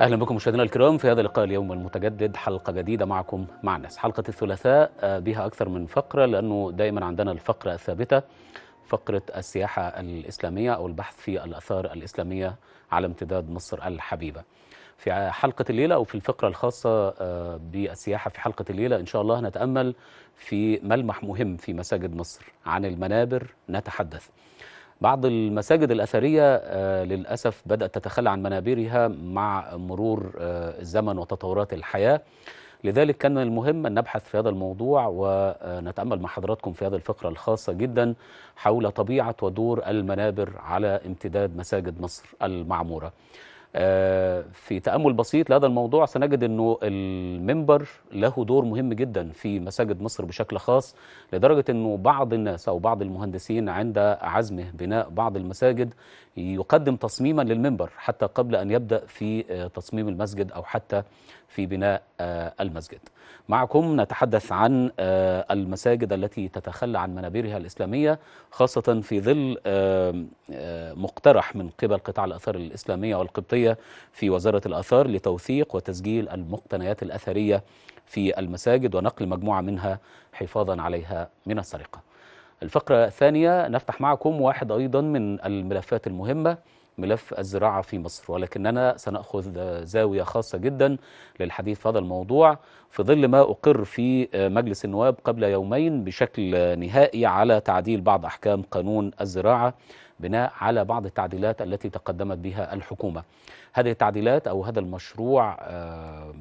اهلا بكم مشاهدينا الكرام في هذا اللقاء اليوم المتجدد حلقه جديده معكم مع الناس حلقه الثلاثاء آه، بها اكثر من فقره لانه دائما عندنا الفقره الثابته فقره السياحه الاسلاميه او البحث في الاثار الاسلاميه على امتداد مصر الحبيبه. في حلقه الليله او في الفقره الخاصه آه، بالسياحه في حلقه الليله ان شاء الله هنتامل في ملمح مهم في مساجد مصر عن المنابر نتحدث. بعض المساجد الأثرية آه، للأسف بدأت تتخلى عن منابرها مع مرور آه، الزمن وتطورات الحياة لذلك كان المهم أن نبحث في هذا الموضوع ونتأمل آه، مع حضراتكم في هذه الفقرة الخاصة جدا حول طبيعة ودور المنابر على امتداد مساجد مصر المعمورة في تأمل بسيط لهذا الموضوع سنجد أنه المنبر له دور مهم جدا في مساجد مصر بشكل خاص لدرجة أنه بعض الناس أو بعض المهندسين عند عزمه بناء بعض المساجد يقدم تصميما للمنبر حتى قبل أن يبدأ في آه، تصميم المسجد أو حتى في بناء آه، المسجد معكم نتحدث عن آه، المساجد التي تتخلى عن منابرها الإسلامية خاصة في ظل مقترح من قبل قطاع الأثار الإسلامية والقبطية في وزارة الأثار لتوثيق وتسجيل المقتنيات الأثرية في المساجد ونقل مجموعة منها حفاظا عليها من السرقة الفقرة الثانية نفتح معكم واحد أيضا من الملفات المهمة ملف الزراعة في مصر ولكننا سنأخذ زاوية خاصة جدا للحديث في هذا الموضوع في ظل ما أقر في مجلس النواب قبل يومين بشكل نهائي على تعديل بعض أحكام قانون الزراعة بناء على بعض التعديلات التي تقدمت بها الحكومة هذه التعديلات أو هذا المشروع آه،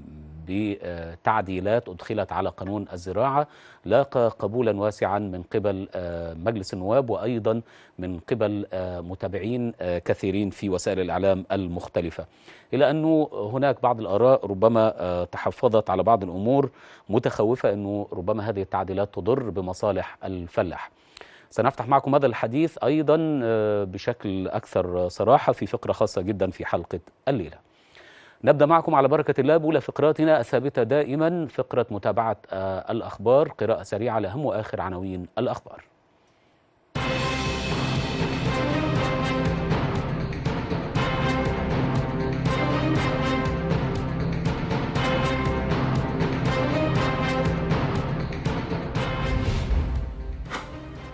بتعديلات أدخلت على قانون الزراعة لاقى قبولا واسعا من قبل آه، مجلس النواب وأيضا من قبل آه، متابعين آه، كثيرين في وسائل الإعلام المختلفة إلى أنه هناك بعض الآراء ربما تحفظت على بعض الأمور متخوفة أنه ربما هذه التعديلات تضر بمصالح الفلاح سنفتح معكم هذا الحديث أيضا بشكل أكثر صراحة في فقرة خاصة جدا في حلقة الليلة نبدأ معكم على بركة الله بأولى فقراتنا الثابتة دائما فقرة متابعة آه، الأخبار قراءة سريعة لأهم وآخر عناوين الأخبار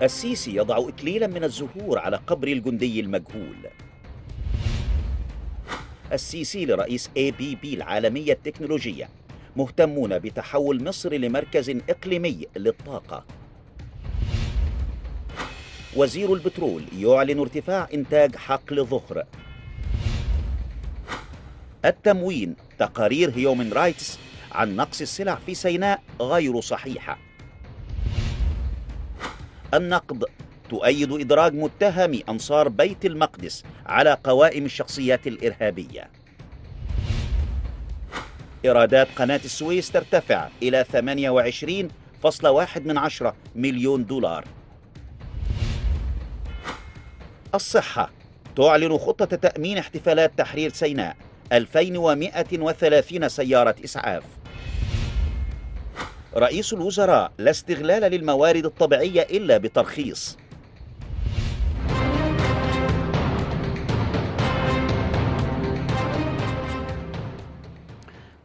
السيسي يضع إكليلا من الزهور على قبر الجندي المجهول السيسي لرئيس اي بي بي العالمية التكنولوجية مهتمون بتحول مصر لمركز إقليمي للطاقة وزير البترول يعلن ارتفاع إنتاج حقل ظهر التموين تقارير هيومن رايتس عن نقص السلع في سيناء غير صحيحة النقد تؤيد إدراج متهم أنصار بيت المقدس على قوائم الشخصيات الإرهابية إيرادات قناة السويس ترتفع إلى 28.1 من عشرة مليون دولار الصحة تعلن خطة تأمين احتفالات تحرير سيناء 2130 سيارة إسعاف رئيس الوزراء لا استغلال للموارد الطبيعية إلا بترخيص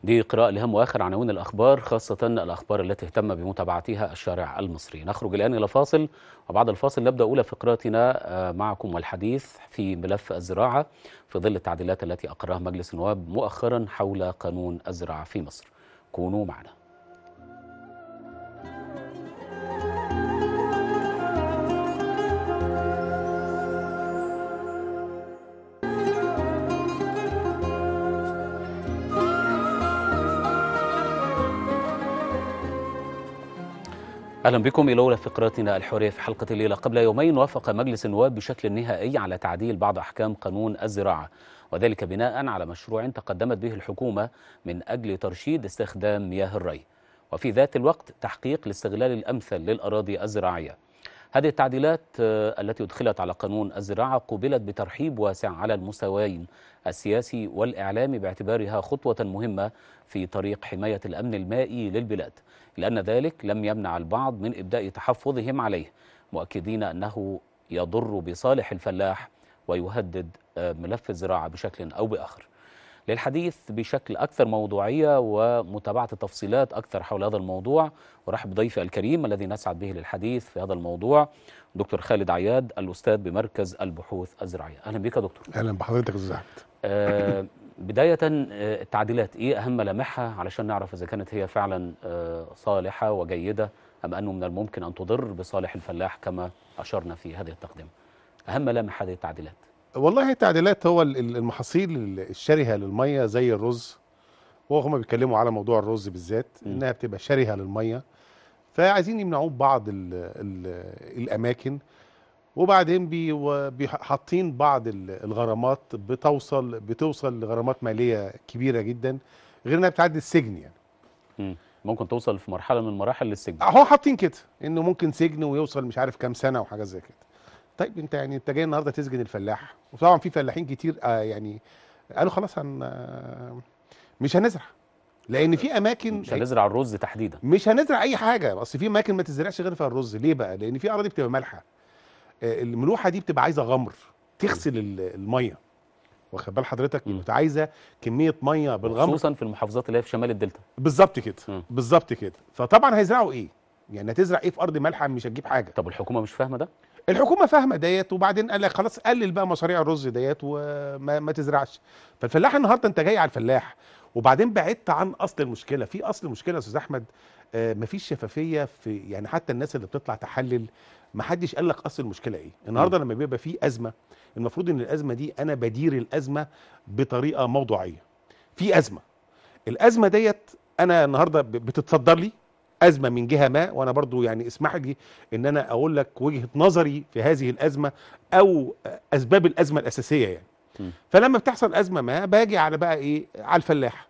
لقراءة لهم وآخر عناوين الأخبار خاصة الأخبار التي اهتم بمتابعتها الشارع المصري نخرج الآن إلى فاصل وبعد الفاصل نبدأ أولى فقراتنا آه، معكم والحديث في ملف الزراعة في ظل التعديلات التي أقرها مجلس النواب مؤخرا حول قانون الزراعة في مصر كونوا معنا اهلا بكم الى اولى فقراتنا الحريه في حلقه الليله قبل يومين وافق مجلس النواب بشكل نهائي على تعديل بعض احكام قانون الزراعه وذلك بناء على مشروع تقدمت به الحكومه من اجل ترشيد استخدام مياه الري وفي ذات الوقت تحقيق الاستغلال الامثل للاراضي الزراعيه هذه التعديلات آه، التي أدخلت على قانون الزراعة قوبلت بترحيب واسع على المستويين السياسي والإعلامي باعتبارها خطوة مهمة في طريق حماية الأمن المائي للبلاد لأن ذلك لم يمنع البعض من إبداء تحفظهم عليه مؤكدين أنه يضر بصالح الفلاح ويهدد آه، ملف الزراعة بشكل أو بآخر للحديث بشكل أكثر موضوعية ومتابعة التفصيلات أكثر حول هذا الموضوع ورحب ضيفي الكريم الذي نسعد به للحديث في هذا الموضوع دكتور خالد عياد الأستاذ بمركز البحوث الزراعية أهلا بك دكتور أهلا بحضرتك ازيك آه، بداية آه، التعديلات إيه أهم ملامحها علشان نعرف إذا كانت هي فعلا آه، صالحة وجيدة أم أنه من الممكن أن تضر بصالح الفلاح كما أشرنا في هذه التقدمة أهم ملامح هذه التعديلات والله التعديلات هو المحاصيل الشرهة للمية زي الرز وهم بيتكلموا على موضوع الرز بالذات إنها بتبقى شرهة للمية فعايزين يمنعوه ببعض الـ الـ الأماكن وبعدين حاطين بعض الغرامات بتوصل بتوصل لغرامات ماليه كبيره جدا غير انها بتعدي السجن يعني ممكن توصل في مرحله من المراحل للسجن هو حاطين كده انه ممكن سجن ويوصل مش عارف كام سنه وحاجه زي كده طيب انت يعني انت جاي النهارده تسجن الفلاح وطبعا في فلاحين كتير آه يعني قالوا خلاص هن آه مش هنزرع لان في اماكن مش هنزرع الرز تحديدا مش هنزرع اي حاجه اصل في اماكن ما تزرعش غير فيها الرز ليه بقى لان في اراضي بتبقى مالحه آه، الملوحه دي بتبقى عايزه غمر تغسل الميه واخد بال حضرتك انت عايزه كميه ميه بالغمر خصوصا في المحافظات اللي هي في شمال الدلتا بالظبط كده بالظبط كده فطبعا هيزرعوا ايه يعني هتزرع ايه في ارض مالحه مش هتجيب حاجه طب الحكومه مش فاهمه ده الحكومه فاهمه ديت وبعدين قال لك خلاص قلل بقى مشاريع الرز ديت وما ما تزرعش فالفلاح النهارده انت جاي على الفلاح وبعدين بعدت عن اصل المشكله في اصل المشكله يا استاذ احمد آه مفيش شفافيه في يعني حتى الناس اللي بتطلع تحلل ما حدش قال لك اصل المشكله ايه النهارده لما بيبقى في ازمه المفروض ان الازمه دي انا بدير الازمه بطريقه موضوعيه في ازمه الازمه ديت انا النهارده بتتصدر لي ازمه من جهه ما وانا برضو يعني اسمح لي ان انا اقول لك وجهه نظري في هذه الازمه او اسباب الازمه الاساسيه يعني فلما بتحصل ازمه ما باجي على بقى ايه على الفلاح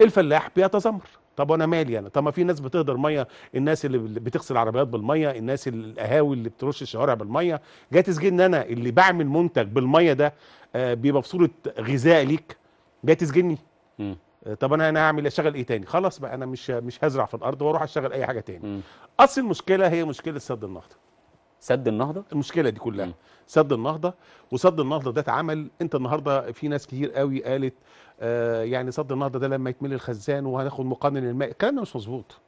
الفلاح بيتذمر طب وانا مالي انا طب ما في ناس بتهدر ميه الناس اللي بتغسل عربيات بالميه الناس القهاوي اللي بترش الشوارع بالميه جاي تسجن انا اللي بعمل منتج بالميه ده آه، بيبقى صوره غذاء ليك جاي تسجني آه، طب انا انا هعمل إيه؟ اشتغل ايه تاني خلاص بقى انا مش مش هزرع في الارض واروح اشتغل اي حاجه تاني م. اصل المشكله هي مشكله سد النهضه سد النهضه المشكله دي كلها م. سد النهضه وسد النهضه ده اتعمل انت النهارده في ناس كتير قوي قالت آه، يعني صد النهضه ده لما يتملي الخزان وهناخد مقنن الماء الكلام ده مش مظبوط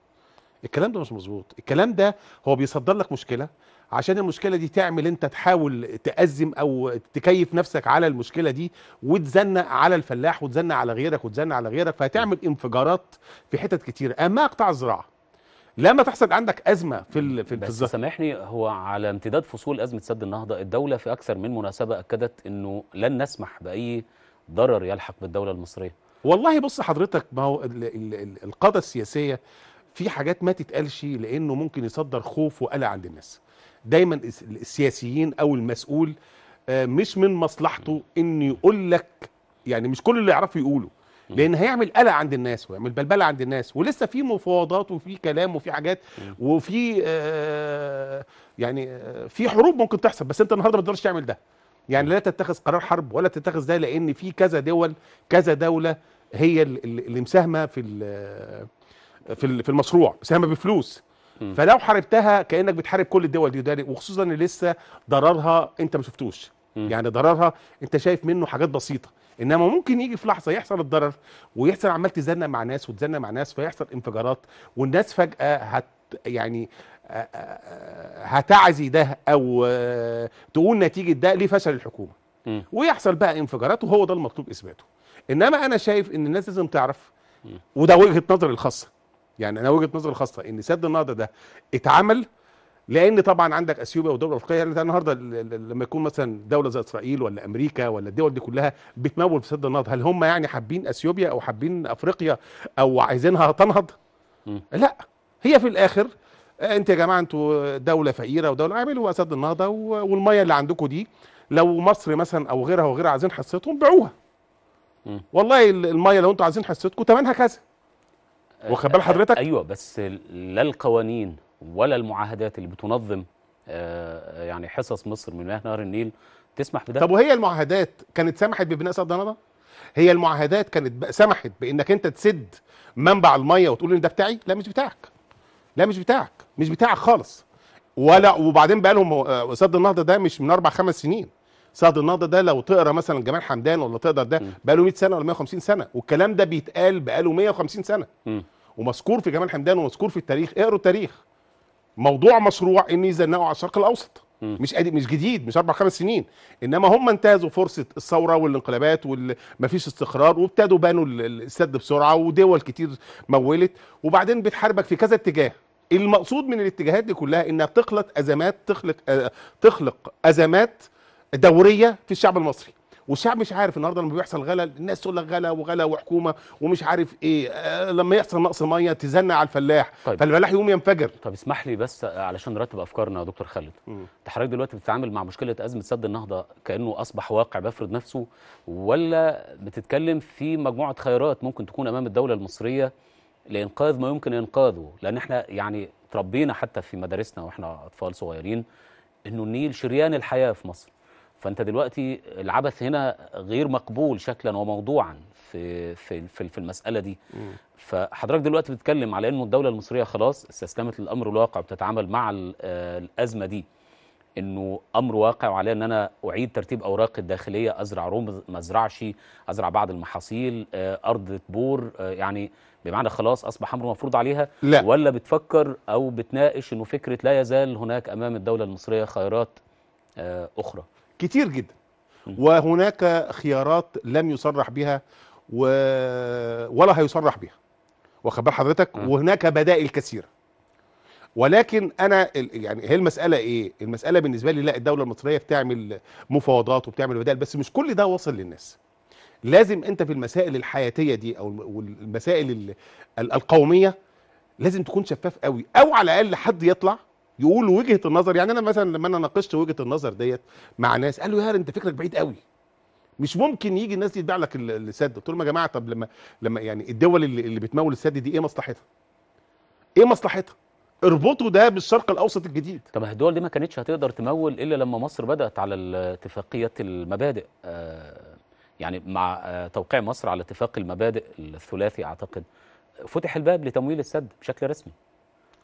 الكلام ده مش مظبوط الكلام ده هو بيصدر لك مشكله عشان المشكله دي تعمل انت تحاول تأزم او تكيف نفسك على المشكله دي وتزنق على الفلاح وتزنق على غيرك وتزنق على غيرك فهتعمل انفجارات في حتت كتير اما قطاع الزراعه لما تحصل عندك ازمه في في بس سامحني هو على امتداد فصول ازمه سد النهضه الدوله في اكثر من مناسبه اكدت انه لن نسمح باي ضرر يلحق بالدولة المصرية والله بص حضرتك ما هو القادة السياسية في حاجات ما تتقالش لأنه ممكن يصدر خوف وقلق عند الناس دايما السياسيين أو المسؤول آه، مش من مصلحته إنه يقول لك يعني مش كل اللي يعرفه يقوله لان هيعمل قلق عند الناس ويعمل بلبله عند الناس ولسه في مفاوضات وفي كلام وفي حاجات وفي آه يعني آه، في حروب ممكن تحصل بس انت النهارده ما تقدرش تعمل ده يعني لا تتخذ قرار حرب ولا تتخذ ده لان في كذا دول كذا دوله هي اللي مساهمه في في في المشروع مساهمه بفلوس فلو حاربتها كانك بتحارب كل الدول دي وخصوصا اللي لسه ضررها انت ما شفتوش يعني ضررها انت شايف منه حاجات بسيطه انما ممكن يجي في لحظه يحصل الضرر ويحصل عمال تزنق مع ناس وتزنق مع ناس فيحصل انفجارات والناس فجاه هت يعني هتعزي ده او آه، تقول نتيجه ده ليه فشل الحكومه ويحصل بقى انفجارات وهو ده المطلوب اثباته انما انا شايف ان الناس لازم تعرف وده وجهه نظري الخاصه يعني انا وجهه نظري الخاصه ان سد النهضه ده اتعمل لان طبعا عندك اثيوبيا ودوله افريقيه يعني النهارده لما يكون مثلا دوله زي اسرائيل ولا امريكا ولا الدول دي كلها بتمول في سد النهضه هل هم يعني حابين اثيوبيا او حابين افريقيا او عايزينها تنهض؟ لا هي في الاخر انت يا جماعه انتوا دوله فقيره ودوله اعملوا اسد النهضه والميه اللي عندكم دي لو مصر مثلا او غيرها وغيرها عايزين حصتهم بيعوها والله الميه لو انتوا عايزين حصتكم ثمنها كذا واخد بال حضرتك ايوه بس لا القوانين ولا المعاهدات اللي بتنظم آه، يعني حصص مصر من مياه نهر النيل تسمح بده طب وهي المعاهدات كانت سمحت ببناء سد النهضه هي المعاهدات كانت سمحت بانك انت تسد منبع الميه وتقول ان ده بتاعي لا مش بتاعك لا مش بتاعك مش بتاعك خالص ولا وبعدين بقى لهم سد آه، النهضه ده مش من اربع خمس سنين سد النهضه ده لو تقرا مثلا جمال حمدان ولا تقدر ده بقى له 100 سنه ولا 150 سنه والكلام ده بيتقال بقى له 150 سنه ومذكور في جمال حمدان ومذكور في التاريخ اقروا التاريخ موضوع مشروع ان يزنقوا على الشرق الاوسط مش مش جديد مش اربع خمس سنين انما هم انتهزوا فرصه الثوره والانقلابات ومفيش استقرار وابتدوا بانوا السد بسرعه ودول كتير مولت وبعدين بتحاربك في كذا اتجاه المقصود من الاتجاهات دي كلها انها بتخلق ازمات تخلق أه تخلق ازمات دوريه في الشعب المصري والشعب مش عارف النهارده لما بيحصل غلا الناس تقول لك غلا وغلا وحكومه ومش عارف ايه آه لما يحصل نقص ميه تزن على الفلاح طيب. فالفلاح يقوم ينفجر طب اسمح لي بس علشان نرتب افكارنا يا دكتور خالد انت حضرتك دلوقتي بتتعامل مع مشكله ازمه سد النهضه كانه اصبح واقع بفرض نفسه ولا بتتكلم في مجموعه خيارات ممكن تكون امام الدوله المصريه لإنقاذ ما يمكن إنقاذه لأن إحنا يعني تربينا حتى في مدارسنا وإحنا أطفال صغيرين إنه النيل شريان الحياة في مصر فأنت دلوقتي العبث هنا غير مقبول شكلا وموضوعا في في في, في المسألة دي فحضرتك دلوقتي بتتكلم على إنه الدولة المصرية خلاص استسلمت للأمر الواقع وبتتعامل مع آه، الأزمة دي انه امر واقع وعليا ان انا اعيد ترتيب اوراقي الداخليه ازرع رمز ما ازرعش ازرع بعض المحاصيل آه، ارض بور آه، يعني بمعنى خلاص اصبح امر مفروض عليها لا. ولا بتفكر او بتناقش انه فكره لا يزال هناك امام الدوله المصريه خيارات آه، اخرى كتير جدا وهناك خيارات لم يصرح بها و... ولا هيصرح بها واخد بال حضرتك وهناك بدائل كثيره ولكن انا يعني هي المساله ايه المساله بالنسبه لي لا الدوله المصريه بتعمل مفاوضات وبتعمل بدائل بس مش كل ده واصل للناس لازم انت في المسائل الحياتيه دي او المسائل القوميه لازم تكون شفاف قوي او على الاقل حد يطلع يقول وجهه النظر يعني انا مثلا لما انا ناقشت وجهه النظر ديت مع ناس قالوا يا انت فكرك بعيد قوي مش ممكن يجي الناس دي تبيع لك السد قلت لهم يا جماعه طب لما لما يعني الدول اللي, اللي بتمول السد دي ايه مصلحتها ايه مصلحتها اربطوا ده بالشرق الاوسط الجديد طب الدول دي ما كانتش هتقدر تمول الا لما مصر بدات على اتفاقيه المبادئ آه، يعني مع آه، توقيع مصر على اتفاق المبادئ الثلاثي اعتقد فتح الباب لتمويل السد بشكل رسمي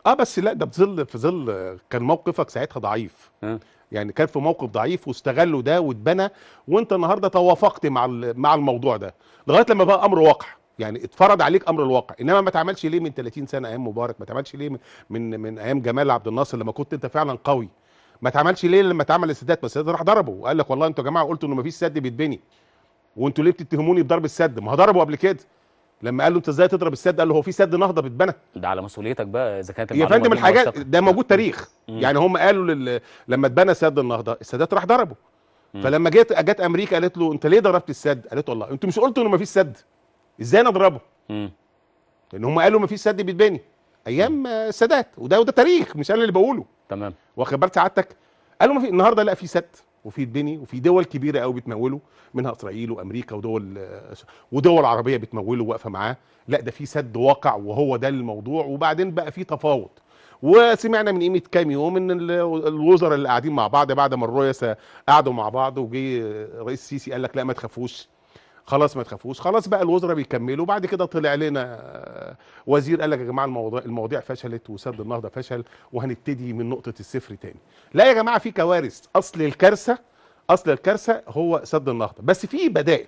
اه بس لا ده في ظل في ظل كان موقفك ساعتها ضعيف آه. يعني كان في موقف ضعيف واستغلوا ده واتبنى وانت النهارده توافقت مع مع الموضوع ده لغايه لما بقى امر واقع يعني اتفرض عليك امر الواقع انما ما تعملش ليه من 30 سنه ايام مبارك ما تعملش ليه من من, ايام جمال عبد الناصر لما كنت انت فعلا قوي ما تعملش ليه لما اتعمل السدات بس راح ضربه وقال لك والله انتوا يا جماعه قلتوا انه ما فيش سد بيتبني وانتوا ليه بتتهموني بضرب السد ما هو ضربه قبل كده لما قال له انت ازاي تضرب السد قال له هو في سد نهضه بيتبنى ده على مسؤوليتك بقى اذا كانت يا فندم الحاجات ده موجود تاريخ مم. يعني هم قالوا لل... لما اتبنى سد النهضه السادات راح ضربه مم. فلما جت جت امريكا قالت له انت ليه ضربت السد قالت والله انتوا مش قلتوا انه ما فيش سد ازاي نضربه امم لان هم قالوا ما فيش سد بيتبني ايام السادات آه، وده وده تاريخ مش انا اللي بقوله تمام واخد بال سعادتك قالوا ما في النهارده لا في سد وفي بني وفي دول كبيره قوي بتموله منها اسرائيل وامريكا ودول آه، ودول عربيه بتموله واقفه معاه لا ده في سد واقع وهو ده الموضوع وبعدين بقى في تفاوض وسمعنا من قيمه كام يوم ان الوزراء اللي قاعدين مع بعض بعد ما الرؤساء قعدوا مع بعض وجي آه، رئيس السيسي قال لك لا ما تخافوش خلاص ما تخافوش خلاص بقى الوزراء بيكملوا بعد كده طلع لنا آه، وزير قال لك يا جماعه المواضيع المواضيع فشلت وسد النهضه فشل وهنبتدي من نقطه الصفر تاني لا يا جماعه في كوارث اصل الكارثه اصل الكارثه هو سد النهضه بس في بدائل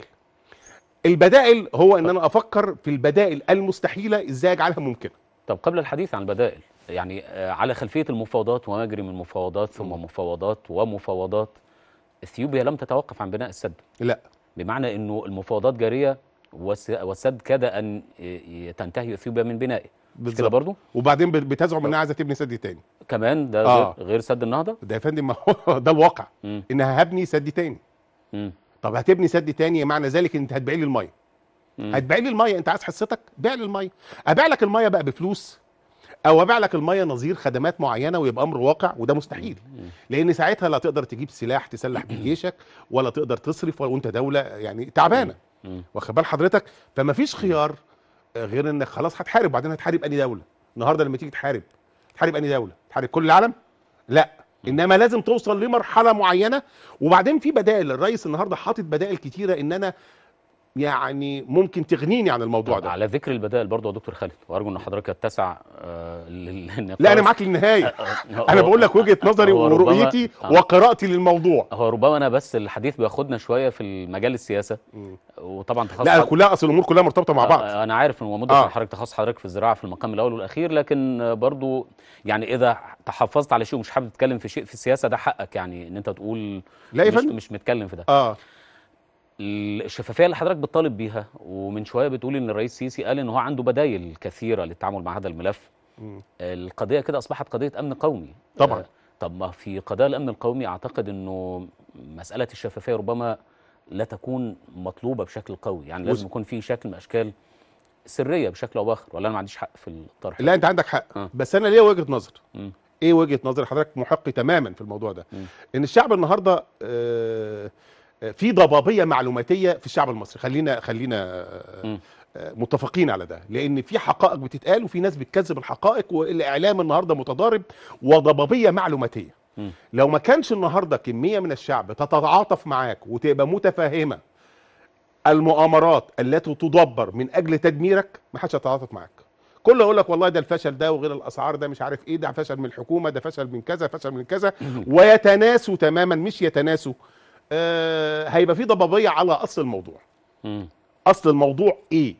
البدائل هو ان انا افكر في البدائل المستحيله ازاي اجعلها ممكنه طب قبل الحديث عن البدائل يعني آه، على خلفيه المفاوضات وما يجري من مفاوضات ثم مفاوضات ومفاوضات اثيوبيا لم تتوقف عن بناء السد لا بمعنى انه المفاوضات جاريه والسد كاد ان تنتهي اثيوبيا من بنائه مش كده برضه وبعدين بتزعم انها عايزه تبني سد تاني كمان ده آه. غير سد النهضه ده يا فندم ما هو ده الواقع م. انها هبني سد تاني م. طب هتبني سد تاني معنى ذلك انت هتبيع لي الميه هتبيع لي الميه انت عايز حصتك بيع لي الميه ابيع لك الميه بقى بفلوس او ابيع لك الميه نظير خدمات معينه ويبقى امر واقع وده مستحيل لان ساعتها لا تقدر تجيب سلاح تسلح بيه جيشك ولا تقدر تصرف وانت دوله يعني تعبانه واخد بال حضرتك فما فيش خيار غير انك خلاص هتحارب وبعدين هتحارب اني دوله النهارده لما تيجي تحارب تحارب اني دوله تحارب كل العالم لا انما لازم توصل لمرحله معينه وبعدين في بدائل الرئيس النهارده حاطط بدائل كتيره ان انا يعني ممكن تغنيني عن الموضوع ده على ذكر البدائل برضه يا دكتور خالد وارجو ان حضرتك تتسع آه للنقاش لا انا معاك للنهايه انا بقول لك وجهه نظري ورؤيتي آه. وقراءتي للموضوع هو ربما انا بس الحديث بياخدنا شويه في المجال السياسه وطبعا تخصص لا كلها اصل الامور كلها مرتبطه مع آه، بعض آه انا عارف ان هو مده آه. حضرتك تخصص حضرتك في الزراعه في المقام الاول والاخير لكن برضه يعني اذا تحفظت على شيء ومش حابب تتكلم في شيء في السياسه ده حقك يعني ان انت تقول لا مش, مش متكلم في ده اه الشفافيه اللي حضرتك بتطالب بيها ومن شويه بتقول ان الرئيس السيسي قال ان هو عنده بدايل كثيره للتعامل مع هذا الملف م. القضيه كده اصبحت قضيه امن قومي طبعا آه طب ما في قضايا الامن القومي اعتقد انه مساله الشفافيه ربما لا تكون مطلوبه بشكل قوي يعني لازم يكون في شكل من اشكال سريه بشكل او باخر ولا انا ما عنديش حق في الطرح لا انت عندك حق أه. بس انا ليا وجهه نظر م. ايه وجهه نظر حضرتك محق تماما في الموضوع ده م. ان الشعب النهارده آه في ضبابيه معلوماتيه في الشعب المصري خلينا خلينا آه، آه، متفقين على ده لان في حقائق بتتقال وفي ناس بتكذب الحقائق والاعلام النهارده متضارب وضبابيه معلوماتيه لو ما كانش النهارده كميه من الشعب تتعاطف معاك وتبقى متفاهمه المؤامرات التي تدبر من اجل تدميرك ما حدش هيتعاطف معاك كله يقول لك والله ده الفشل ده وغير الاسعار ده مش عارف ايه ده فشل من الحكومه ده فشل من كذا فشل من كذا ويتناسوا تماما مش يتناسوا آه، هيبقى في ضبابيه على اصل الموضوع مم. اصل الموضوع ايه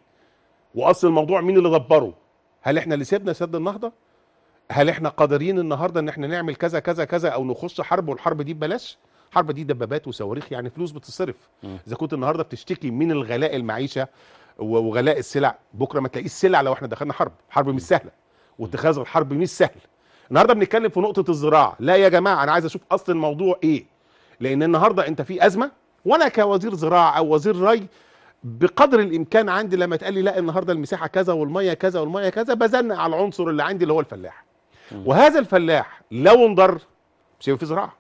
واصل الموضوع مين اللي دبره هل احنا اللي سيبنا سد النهضه هل احنا قادرين النهارده ان احنا نعمل كذا كذا كذا او نخش حرب والحرب دي ببلاش الحرب دي دبابات وصواريخ يعني فلوس بتصرف اذا كنت النهارده بتشتكي من الغلاء المعيشه وغلاء السلع بكره ما تلاقيش سلع لو احنا دخلنا حرب حرب مش سهله واتخاذ الحرب مش سهل النهارده بنتكلم في نقطه الزراعه لا يا جماعه انا عايز اشوف اصل الموضوع ايه لان النهارده انت في ازمه وانا كوزير زراعه او وزير ري بقدر الامكان عندي لما تقال لي لا النهارده المساحه كذا والميه كذا والميه كذا بزنق على العنصر اللي عندي اللي هو الفلاح وهذا الفلاح لو انضر مش في زراعه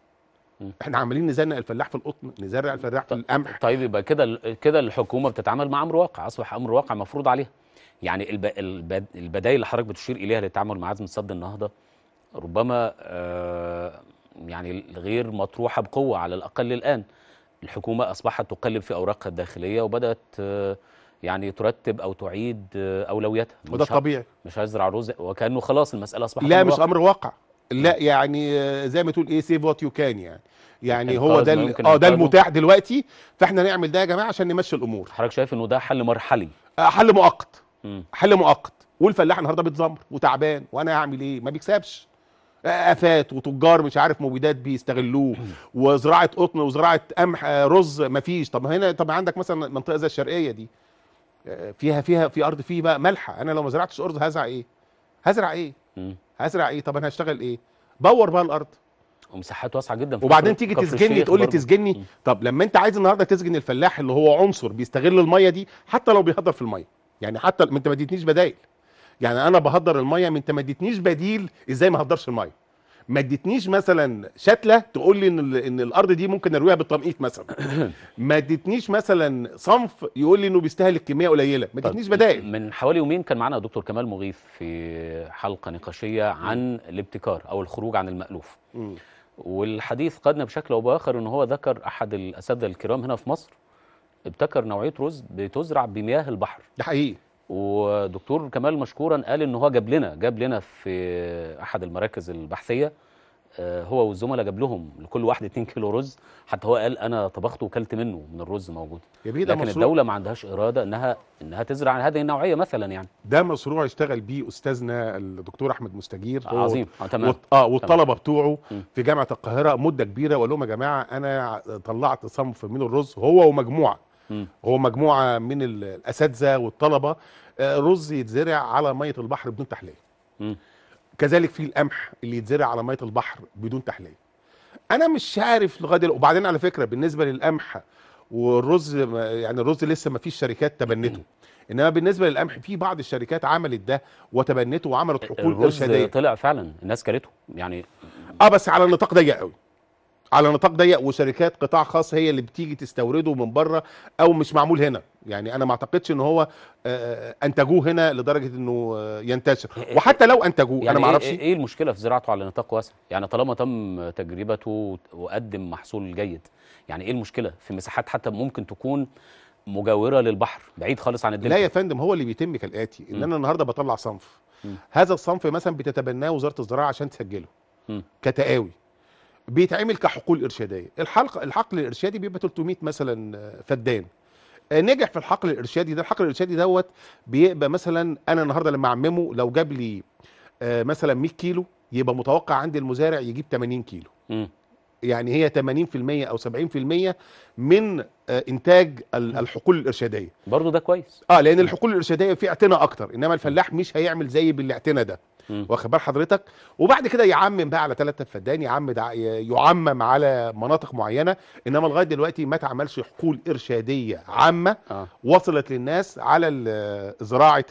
احنا عمالين نزنق الفلاح في القطن نزرع الفلاح في طيب، القمح طيب يبقى كده كده الحكومه بتتعامل مع امر واقع اصبح امر واقع مفروض عليها يعني الب... الب... البدائل اللي حضرتك بتشير اليها للتعامل مع ازمه سد النهضه ربما آه يعني غير مطروحه بقوه على الاقل الان الحكومه اصبحت تقلب في اوراقها الداخليه وبدات آه، يعني ترتب او تعيد آه، اولوياتها وده طبيعي مش هزرع رز وكانه خلاص المساله اصبحت لا مش امر واقع لا يعني آه، زي ما تقول ايه سيف وات يو كان يعني يعني هو ده اه ده المتاح دلوقتي فاحنا نعمل ده يا جماعه عشان نمشي الامور حضرتك شايف انه ده حل مرحلي حل مؤقت حل مؤقت والفلاح النهارده بيتذمر وتعبان وانا هعمل ايه ما بيكسبش افات وتجار مش عارف مبيدات بيستغلوه وزراعه قطن وزراعه قمح آه، رز ما فيش طب هنا طب عندك مثلا منطقه زي الشرقيه دي آه، فيها فيها في ارض فيه بقى ملحه انا لو ما زرعتش ارز هزرع ايه هزرع ايه هزرع ايه طب انا هشتغل ايه بور بقى الارض ومساحات واسعه جدا وبعدين تيجي تسجني تقول لي تسجني طب لما انت عايز النهارده تسجن الفلاح اللي هو عنصر بيستغل الميه دي حتى لو بيهدر في الميه يعني حتى انت ما اديتنيش بدايل يعني انا بهدر الميه ما انت ما اديتنيش بديل ازاي ما هدرش الميه ما اديتنيش مثلا شتله تقول لي ان ان الارض دي ممكن ارويها بالتنقيط مثلا ما اديتنيش مثلا صنف يقول لي انه بيستهلك كميه قليله ما اديتنيش بدائل من حوالي يومين كان معانا الدكتور كمال مغيث في حلقه نقاشيه عن الابتكار او الخروج عن المالوف والحديث قادنا بشكل او باخر ان هو ذكر احد الاساتذه الكرام هنا في مصر ابتكر نوعيه رز بتزرع بمياه البحر ده حقيقي ودكتور كمال مشكورا قال ان هو جاب لنا جاب لنا في احد المراكز البحثيه آه، هو والزملاء جاب لهم لكل واحد 2 كيلو رز حتى هو قال انا طبخته وكلت منه من الرز موجود لكن مصروع. الدوله ما عندهاش اراده انها انها تزرع هذه النوعيه مثلا يعني ده مشروع اشتغل بيه استاذنا الدكتور احمد مستجير آه، عظيم اه تمام اه والطلبه بتوعه في جامعه القاهره مده كبيره وقال لهم يا جماعه انا طلعت صنف من الرز هو ومجموعه هو مجموعه من الاساتذه والطلبه آه، رز يتزرع على ميه البحر بدون تحليه كذلك في القمح اللي يتزرع على ميه البحر بدون تحليه انا مش عارف لغايه دلوقتي وبعدين على فكره بالنسبه للقمح والرز يعني الرز لسه ما فيش شركات تبنته انما بالنسبه للقمح في بعض الشركات عملت ده وتبنته وعملت آه، حقول ارشاديه طلع فعلا الناس كرهته يعني اه بس على نطاق ضيق قوي على نطاق ضيق وشركات قطاع خاص هي اللي بتيجي تستورده من بره او مش معمول هنا يعني انا ما اعتقدش ان هو انتجوه هنا لدرجه انه ينتشر إيه، إيه، وحتى لو انتجوه يعني انا ما إيه، اعرفش ايه المشكله في زراعته على نطاق واسع يعني طالما تم تجربته وقدم محصول جيد يعني ايه المشكله في مساحات حتى ممكن تكون مجاوره للبحر بعيد خالص عن الدلتا لا يا فندم هو اللي بيتم كالاتي ان انا النهارده بطلع صنف هذا الصنف مثلا بتتبناه وزاره الزراعه عشان تسجله كتقاوي بيتعمل كحقول ارشاديه الحلق الحقل الارشادي بيبقى 300 مثلا آه، فدان آه، نجح في الحقل الارشادي ده الحقل الارشادي دوت بيبقى مثلا انا النهارده لما اعممه لو جاب لي آه، مثلا 100 كيلو يبقى متوقع عند المزارع يجيب 80 كيلو م. يعني هي 80% او 70% من انتاج الحقول الارشاديه برضه ده كويس اه لان الحقول الارشاديه فيها اعتناء اكتر انما الفلاح مش هيعمل زي بالاعتناء ده واخد بال حضرتك وبعد كده يعمم بقى على ثلاثة فدان يعمد يعمم على مناطق معينه انما لغايه دلوقتي ما تعملش حقول ارشاديه عامه آه. وصلت للناس على زراعه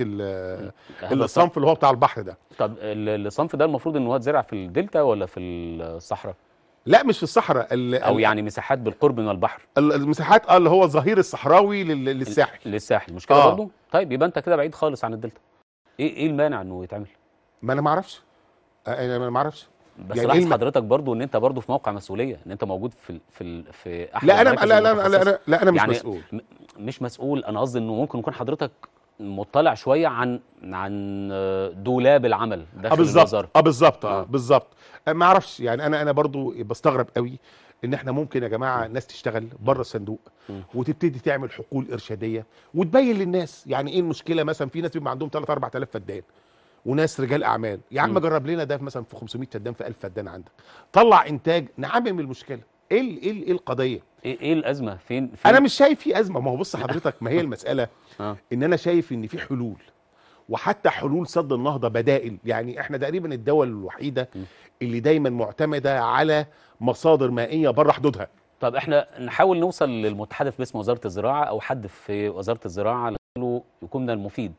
الصنف اللي هو بتاع البحر ده طب الصنف ده المفروض ان هو اتزرع في الدلتا ولا في الصحراء لا مش في الصحراء او يعني مساحات بالقرب من البحر المساحات اه اللي هو الظهير الصحراوي للساحل للساحل مش كده آه. برضه طيب يبقى انت كده بعيد خالص عن الدلتا ايه ايه المانع انه يتعمل ما انا ما اعرفش انا ما اعرفش بس يعني لاحظ إيه حضرتك برضو ان انت برضو في موقع مسؤوليه ان انت موجود في في في احد لا انا لا لا لا, لا انا لا انا مش يعني مسؤول مش مسؤول انا قصدي انه ممكن يكون حضرتك مطلع شويه عن عن آه، دولاب العمل داخل آه، الوزاره اه بالظبط اه, آه. بالظبط ما اعرفش يعني انا انا برضو بستغرب قوي ان احنا ممكن يا جماعه ناس تشتغل بره الصندوق وتبتدي تعمل حقول ارشاديه وتبين للناس يعني ايه المشكله مثلا في ناس بيبقى عندهم 3 4000 فدان وناس رجال اعمال يا عم جرب لنا ده مثلا في 500 فدان في 1000 فدان عندك طلع انتاج نعمم المشكله ايه ايه ايه القضيه ايه ايه الازمه فين, فين انا مش شايف في ازمه ما هو بص حضرتك ما هي المساله آه. ان انا شايف ان في حلول وحتى حلول سد النهضه بدائل يعني احنا تقريبا الدول الوحيده اللي دايما معتمده على مصادر مائيه بره حدودها طب احنا نحاول نوصل للمتحدث باسم وزاره الزراعه او حد في وزاره الزراعه لانه يكون من المفيد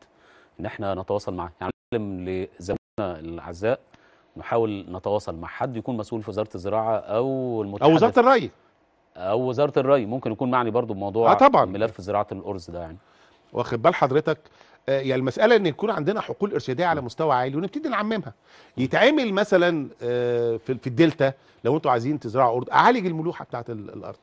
ان احنا نتواصل معاه يعني نتكلم لزملائنا الاعزاء نحاول نتواصل مع حد يكون مسؤول في وزاره الزراعه او المتحدث او وزاره الري او وزاره الري ممكن يكون معني برضو بموضوع آه طبعا ملف زراعه الارز ده يعني واخد بال حضرتك آه، يعني المسألة إن يكون عندنا حقول إرشادية على مستوى عالي ونبتدي نعممها. يتعمل مثلا آه، في الدلتا لو أنتوا عايزين تزرعوا أرض أعالج الملوحة بتاعة الأرض.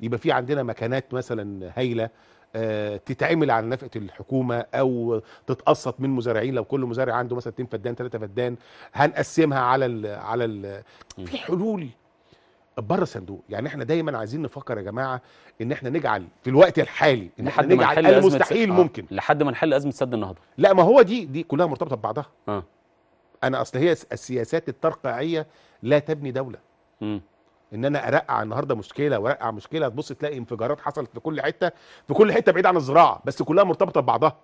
يبقى في عندنا مكانات مثلا هايلة آه، تتعمل على نفقه الحكومه او تتقسط من مزارعين لو كل مزارع عنده مثلا 2 فدان 3 فدان هنقسمها على الـ على الـ في حلول بره الصندوق يعني احنا دايما عايزين نفكر يا جماعه ان احنا نجعل في الوقت الحالي ان لحد احنا نجعل المستحيل سد... آه، ممكن لحد ما نحل ازمه سد النهضه لا ما هو دي دي كلها مرتبطه ببعضها آه. انا اصل هي السياسات الترقيعيه لا تبني دوله م. ان انا ارقع النهارده مشكله وارقع مشكله تبص تلاقي انفجارات حصلت في كل حته في كل حته بعيد عن الزراعه بس كلها مرتبطه ببعضها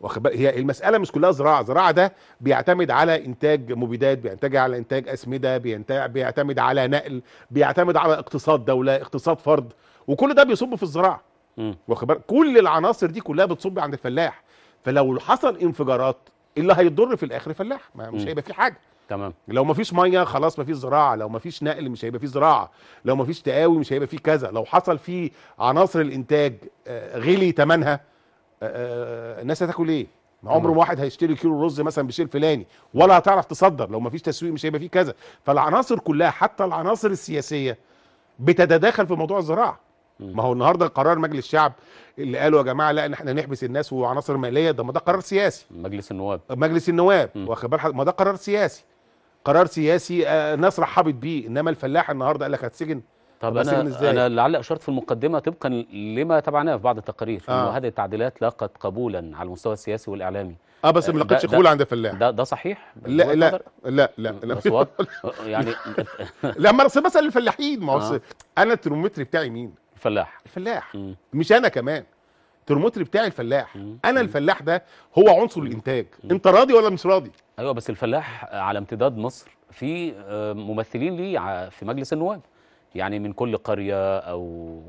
واخد هي المساله مش كلها زراعه زراعه ده بيعتمد على انتاج مبيدات بينتج على انتاج اسمده بيعتمد على نقل بيعتمد على اقتصاد دوله اقتصاد فرد وكل ده بيصب في الزراعه واخد كل العناصر دي كلها بتصب عند الفلاح فلو حصل انفجارات اللي هيضر في الاخر الفلاح ما مش هيبقى في حاجه تمام لو مفيش ميه خلاص مفيش زراعه لو مفيش نقل مش هيبقى فيه زراعه لو مفيش تقاوي مش هيبقى فيه كذا لو حصل فيه عناصر الانتاج آه، غلي ثمنها آه، آه، الناس هتاكل ايه ما عمره واحد هيشتري كيلو رز مثلا بشيل الفلاني ولا هتعرف تصدر لو مفيش تسويق مش هيبقى فيه كذا فالعناصر كلها حتى العناصر السياسيه بتتداخل في موضوع الزراعه ما هو النهارده قرار مجلس الشعب اللي قالوا يا جماعه لا ان احنا نحبس الناس وعناصر ماليه ده ما ده قرار سياسي مجلس النواب مجلس النواب واخد بال ما ده قرار سياسي قرار سياسي آه، ناس رحبت بيه انما الفلاح النهارده قال لك هتسجن طب انا إزاي؟ انا لعل اشرت في المقدمه طبقا لما تابعناه في بعض التقارير آه. انه هذه التعديلات لاقت قبولا على المستوى السياسي والاعلامي اه بس ما آه، لقتش قبول عند الفلاح ده ده صحيح لا لا, لا لا لا يعني لا ما اصل مثلا الفلاحين ما هو آه. انا الترمومتر بتاعي مين الفلاح الفلاح مش انا كمان ترموتري بتاعي الفلاح انا الفلاح ده هو عنصر الانتاج انت راضي ولا مش راضي ايوه بس الفلاح على امتداد مصر في آه، ممثلين ليه في مجلس النواب يعني من كل قريه او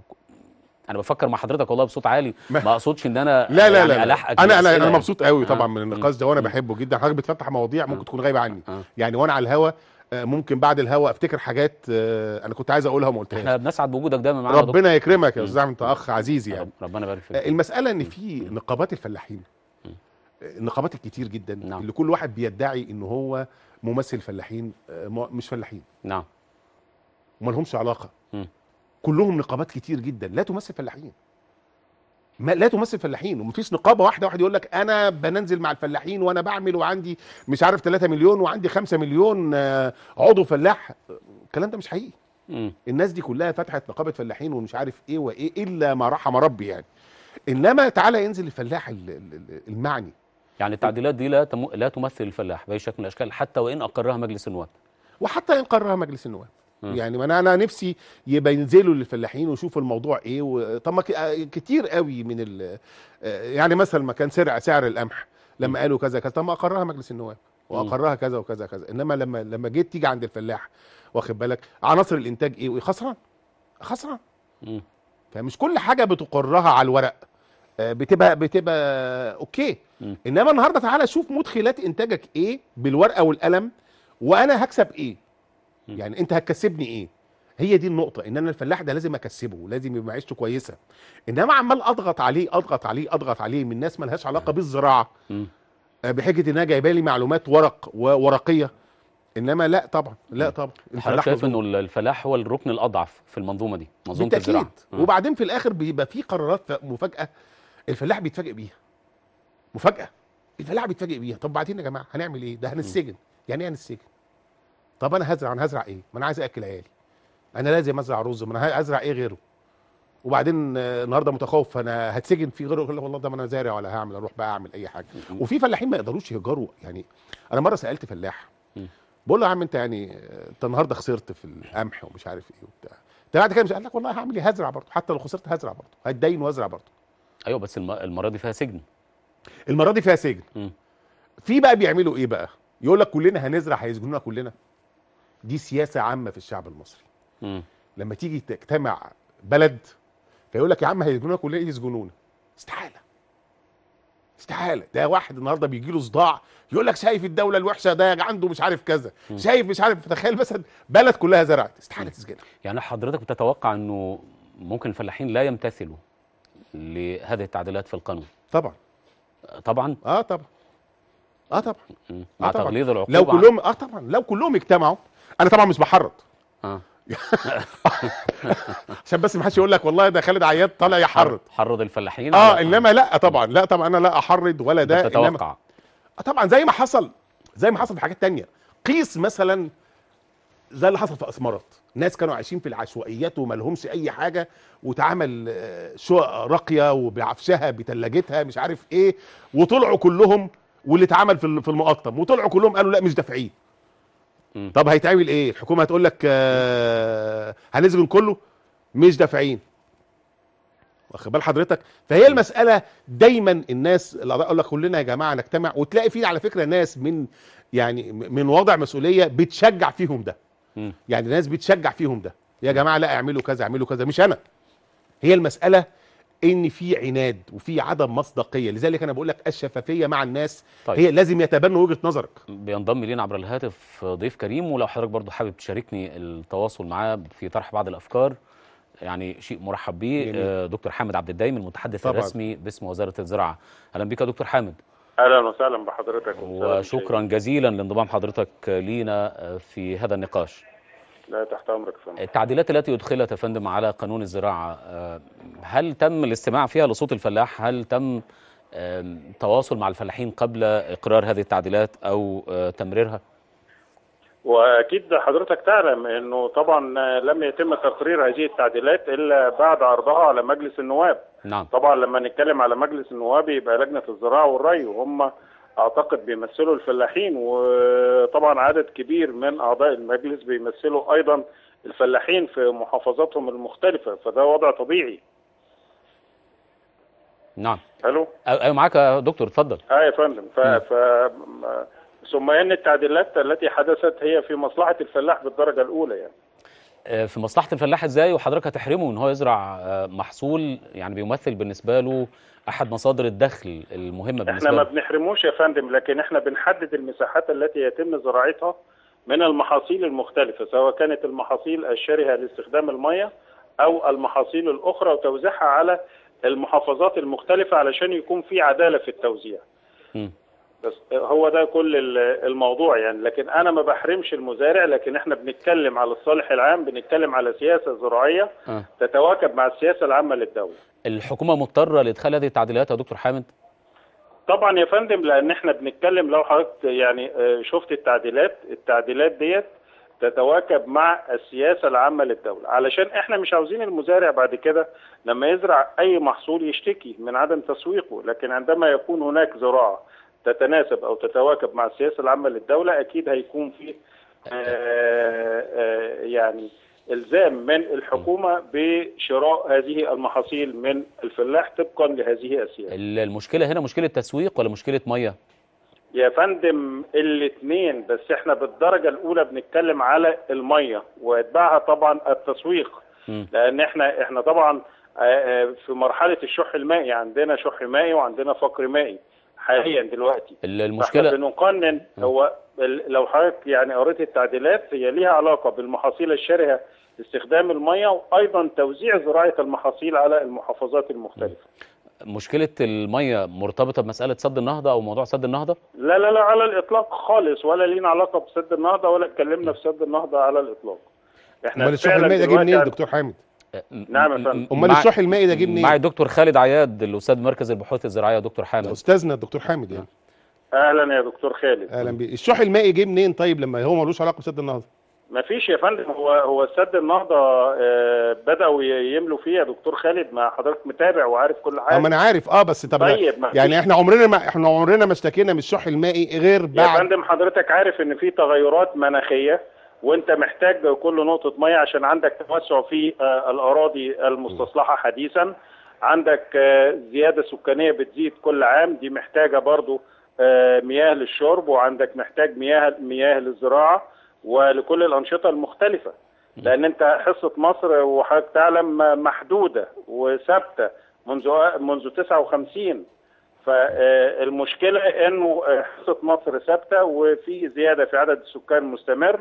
انا بفكر مع حضرتك والله بصوت عالي ما اقصدش ان انا لا لا يعني لا, لا. انا انا انا مبسوط قوي طبعا آه. من النقاش ده وانا بحبه جدا حضرتك بتفتح مواضيع ممكن آه. تكون غايبه عني آه. يعني وانا على الهوا آه، ممكن بعد الهوا افتكر حاجات آه، انا كنت عايز اقولها وما قلتهاش احنا بنسعد بوجودك دايما معانا ربنا دكتور. يكرمك يا استاذ انت اخ عزيز يعني ربنا يبارك فيك آه، المساله ان في نقابات الفلاحين النقابات الكتير جدا نعم. اللي كل واحد بيدعي ان هو ممثل فلاحين مش فلاحين نعم وما لهمش علاقه م. كلهم نقابات كتير جدا لا تمثل فلاحين لا تمثل فلاحين ومفيش نقابه واحده واحد يقول لك انا بننزل مع الفلاحين وانا بعمل وعندي مش عارف 3 مليون وعندي 5 مليون آه، عضو فلاح الكلام ده مش حقيقي مم. الناس دي كلها فتحت نقابه فلاحين ومش عارف ايه وايه الا ما رحم ربي يعني انما تعالى انزل الفلاح المعني يعني التعديلات دي لا تم... لا تمثل الفلاح باي شكل من الاشكال حتى وان اقرها مجلس النواب وحتى ان قررها مجلس النواب م. يعني انا انا نفسي يبقى ينزلوا للفلاحين ويشوفوا الموضوع ايه طب ما آه، كتير قوي من ال... آه، يعني مثلا ما كان سرع سعر القمح لما قالوا كذا كذا طب ما اقرها مجلس النواب واقرها كذا وكذا كذا انما لما لما جيت تيجي عند الفلاح واخد بالك عناصر الانتاج ايه وايه خسران خسران فمش كل حاجه بتقرها على الورق آه، بتبقى بتبقى اوكي انما النهارده تعالى شوف مدخلات انتاجك ايه بالورقه والقلم وانا هكسب ايه يعني انت هتكسبني ايه هي دي النقطة ان انا الفلاح ده لازم اكسبه لازم يبقى معيشته كويسة انما عمال اضغط عليه اضغط عليه اضغط عليه من ناس ملهاش علاقة بالزراعة آه، بحجة ان انا جايبه لي معلومات ورق وورقية انما لا طبعا لا طبعا الفلاح شايف انه الفلاح هو الركن الاضعف في المنظومة دي منظومة الزراعة وبعدين في الاخر بيبقى في قرارات مفاجأة الفلاح بيتفاجئ بيها مفاجأة الفلاح بيتفاجئ بيها طب بعدين يا جماعة هنعمل ايه ده هنسجن يعني ايه هنسجن طب انا هزرع انا هزرع ايه ما انا عايز اكل عيالي انا لازم ازرع رز ما انا هزرع ايه غيره وبعدين النهارده متخوف انا هتسجن في غيره يقول لك والله ده ما انا زارع ولا هعمل اروح بقى اعمل اي حاجه وفي فلاحين ما يقدروش يهجروا يعني انا مره سالت فلاح بقول له يا عم انت يعني انت النهارده خسرت في القمح ومش عارف ايه وبتاع ده بعد كده مش قال لك والله هعمل ايه هزرع برضه حتى لو خسرت هزرع برضه هتدين وازرع برضه ايوه بس المره دي فيها سجن المره دي فيها سجن في بقى بيعملوا ايه بقى يقول لك كلنا هنزرع هيسجنونا كلنا دي سياسه عامه في الشعب المصري م. لما تيجي تجتمع بلد فيقول لك يا عم هيسجنونا كلنا ايه يسجنونا استحاله استحاله ده واحد النهارده بيجي له صداع يقول لك شايف الدوله الوحشه ده عنده مش عارف كذا م. شايف مش عارف تخيل مثلا بلد كلها زرعت استحاله تسجنها يعني حضرتك بتتوقع انه ممكن الفلاحين لا يمتثلوا لهذه التعديلات في القانون طبعا طبعا اه طبعا اه طبعا آه، مع آه تغليظ العقوبه لو كلهم اه طبعا لو كلهم اجتمعوا انا طبعا مش بحرض اه عشان بس ما حدش يقول لك والله ده خالد عياد طالع يحرض حرض الفلاحين اه انما لا طبعا لا طبعا انا لا احرض ولا ده تتوقع طبعا زي ما حصل زي ما حصل في حاجات تانية قيس مثلا زي اللي حصل في اسمرت ناس كانوا عايشين في العشوائيات وما لهمش اي حاجه وتعمل آه، شقق راقيه وبعفشها بتلاجتها مش عارف ايه وطلعوا كلهم واللي اتعمل في المقطم وطلعوا كلهم قالوا لا مش دافعين طب هيتعمل ايه الحكومه هتقول لك آه هنسجن كله مش دافعين واخد بال حضرتك فهي المساله دايما الناس الاعضاء يقول لك كلنا يا جماعه نجتمع وتلاقي في على فكره ناس من يعني من وضع مسؤوليه بتشجع فيهم ده يعني ناس بتشجع فيهم ده يا جماعه لا اعملوا كذا اعملوا كذا مش انا هي المساله ان في عناد وفي عدم مصداقيه لذلك انا بقول لك الشفافيه مع الناس طيب. هي لازم يتبنوا وجهه نظرك بينضم لينا عبر الهاتف ضيف كريم ولو حضرتك برضو حابب تشاركني التواصل معاه في طرح بعض الافكار يعني شيء مرحب به آه، دكتور حامد عبد الدايم المتحدث طبعا. الرسمي باسم وزاره الزراعه اهلا بك يا دكتور حامد اهلا وسهلا بحضرتك وشكرا جزيلا لانضمام حضرتك لينا في هذا النقاش لا تحت امرك فندم التعديلات التي ادخلت يا فندم على قانون الزراعه آه، هل تم الاستماع فيها لصوت الفلاح؟ هل تم تواصل مع الفلاحين قبل اقرار هذه التعديلات او آه، تمريرها؟ واكيد حضرتك تعلم انه طبعا لم يتم تقرير هذه التعديلات الا بعد عرضها على مجلس النواب نعم. طبعا لما نتكلم على مجلس النواب يبقى لجنه الزراعه والري وهم اعتقد بيمثلوا الفلاحين وطبعا عدد كبير من اعضاء المجلس بيمثلوا ايضا الفلاحين في محافظاتهم المختلفه فده وضع طبيعي نعم الو ايوه معاك يا دكتور اتفضل اه يا فندم ف... ف... ثم ان التعديلات التي حدثت هي في مصلحه الفلاح بالدرجه الاولى يعني في مصلحه الفلاح ازاي وحضرتك هتحرمه ان هو يزرع آه، محصول يعني بيمثل بالنسبه له احد مصادر الدخل المهمه بالنسبه احنا ما بنحرموش يا فندم لكن احنا بنحدد المساحات التي يتم زراعتها من المحاصيل المختلفه سواء كانت المحاصيل الشرهه لاستخدام الميه او المحاصيل الاخرى وتوزيعها على المحافظات المختلفه علشان يكون في عداله في التوزيع بس هو ده كل الموضوع يعني لكن انا ما بحرمش المزارع لكن احنا بنتكلم على الصالح العام بنتكلم على سياسه زراعيه آه. تتواكب مع السياسه العامه للدوله الحكومه مضطره لادخال هذه التعديلات يا دكتور حامد طبعا يا فندم لان احنا بنتكلم لو حضرتك يعني آه، شفت التعديلات التعديلات ديت تتواكب مع السياسه العامه للدوله علشان احنا مش عاوزين المزارع بعد كده لما يزرع اي محصول يشتكي من عدم تسويقه لكن عندما يكون هناك زراعه تتناسب او تتواكب مع السياسه العامه للدوله اكيد هيكون في آه، آه، يعني الزام من الحكومه بشراء هذه المحاصيل من الفلاح طبقا لهذه السياسه. المشكله هنا مشكله تسويق ولا مشكله ميه؟ يا فندم الاثنين بس احنا بالدرجه الاولى بنتكلم على الميه ويتبعها طبعا التسويق م. لان احنا احنا طبعا آه، في مرحله الشح المائي عندنا شح مائي وعندنا فقر مائي. حاليا دلوقتي المشكله بنقنن هو لو حضرتك يعني قريت التعديلات هي ليها علاقه بالمحاصيل الشرهه استخدام الميه وايضا توزيع زراعه المحاصيل على المحافظات المختلفه مشكله الميه مرتبطه بمساله سد النهضه او موضوع سد النهضه لا لا لا على الاطلاق خالص ولا لينا علاقه بسد النهضه ولا اتكلمنا في سد النهضه على الاطلاق احنا امال الشغل الميه ده جه منين دكتور حامد نعم يا فندم امال الشح المائي ده جه منين؟ معي الدكتور خالد عياد الاستاذ مركز البحوث الزراعيه دكتور حامد استاذنا الدكتور حامد يعني اهلا يا دكتور خالد اهلا بيك الشح المائي جه منين طيب لما هو ملوش علاقه بسد النهضه؟ ما فيش يا فندم هو هو سد النهضه آه، بداوا يملوا فيه يا دكتور خالد ما حضرتك متابع وعارف كل حاجه ما انا عارف اه بس طب طيب يعني احنا عمرنا ما احنا عمرنا ما اشتكينا من الشح المائي غير بعد يا فندم حضرتك عارف ان في تغيرات مناخيه وانت محتاج كل نقطه ميه عشان عندك توسع في آه، الاراضي المستصلحه حديثا عندك آه، زياده سكانيه بتزيد كل عام دي محتاجه برضو آه، مياه للشرب وعندك محتاج مياه مياه للزراعه ولكل الانشطه المختلفه لان انت حصه مصر وحضرتك تعلم محدوده وثابته منذ منذ 59 فالمشكله انه حصه مصر ثابته وفي زياده في عدد السكان مستمر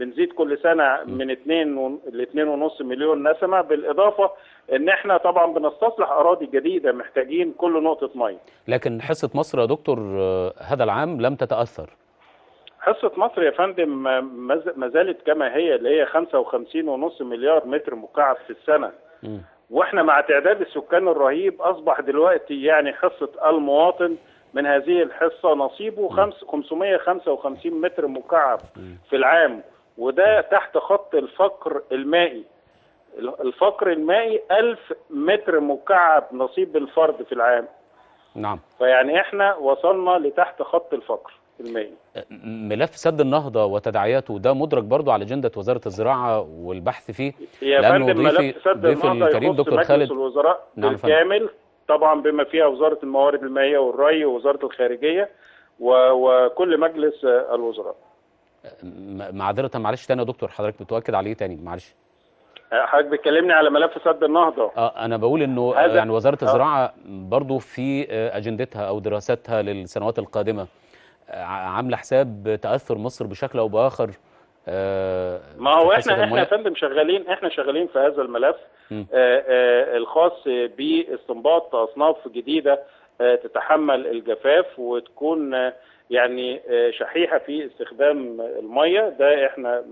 بنزيد كل سنه من 2 ل 2.5 مليون نسمه بالاضافه ان احنا طبعا بنستصلح اراضي جديده محتاجين كل نقطه ميه. لكن حصه مصر يا دكتور آه، هذا العام لم تتاثر. حصة مصر يا فندم ما زالت كما هي اللي هي 55.5 مليار متر مكعب في السنة واحنا مع تعداد السكان الرهيب اصبح دلوقتي يعني حصة المواطن من هذه الحصة نصيبه 555 متر مكعب في العام وده تحت خط الفقر المائي الفقر المائي 1000 متر مكعب نصيب الفرد في العام نعم فيعني احنا وصلنا لتحت خط الفقر المائي ملف سد النهضة وتداعياته ده مدرج برضو على أجندة وزارة الزراعة والبحث فيه يا فندم ملف سد النهضة الكريم دكتور خالد الوزراء نعم بالكامل طبعا بما فيها وزارة الموارد المائية والري ووزارة الخارجية وكل مجلس الوزراء معذره معلش تاني يا دكتور حضرتك بتؤكد عليه إيه تاني معلش آه، حضرتك بتكلمني على ملف سد النهضه اه انا بقول انه آه، يعني وزاره آه. الزراعه برضو في اجندتها او دراساتها للسنوات القادمه عامله حساب تاثر مصر بشكل او باخر ما هو احنا احنا يا فندم شغالين احنا شغالين في هذا الملف الخاص باستنباط اصناف جديده تتحمل الجفاف وتكون يعني آه، شحيحه في استخدام الميه ده احنا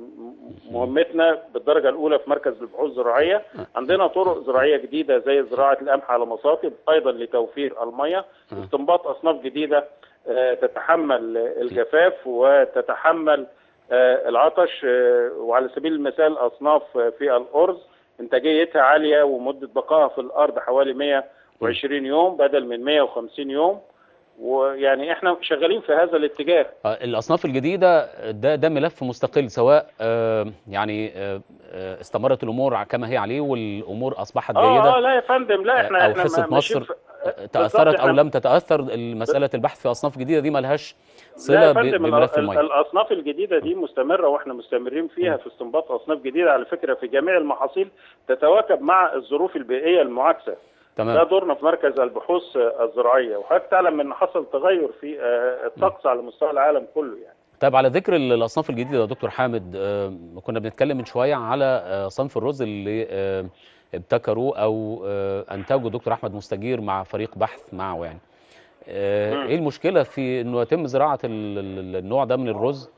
مهمتنا بالدرجه الاولى في مركز البحوث الزراعيه آه. عندنا طرق زراعيه جديده زي زراعه القمح على مصاطب ايضا لتوفير الميه آه. استنباط اصناف جديده تتحمل الجفاف وتتحمل العطش وعلى سبيل المثال اصناف في الارز انتاجيتها عاليه ومده بقائها في الارض حوالي 120 يوم بدل من 150 يوم ويعني احنا شغالين في هذا الاتجاه آه، الاصناف الجديده ده ده ملف مستقل سواء آه، يعني آه، استمرت الامور كما هي عليه والامور اصبحت جيده اه لا يا فندم لا احنا او حصه مصر تاثرت او لم تتاثر مساله البحث في اصناف جديده دي مالهاش صله بملف الميه الاصناف الجديده دي مستمره واحنا مستمرين فيها في استنباط اصناف جديده على فكره في جميع المحاصيل تتواكب مع الظروف البيئيه المعاكسه تمام. ده دورنا في مركز البحوث الزراعيه وحضرتك تعلم ان حصل تغير في آه، الطقس على مستوى العالم كله يعني طيب على ذكر الاصناف الجديده يا دكتور حامد آه، كنا بنتكلم من شويه على آه، صنف الرز اللي ابتكروا او انتجه دكتور احمد مستجير مع فريق بحث معه يعني ايه المشكله في انه يتم زراعه النوع ده من الرز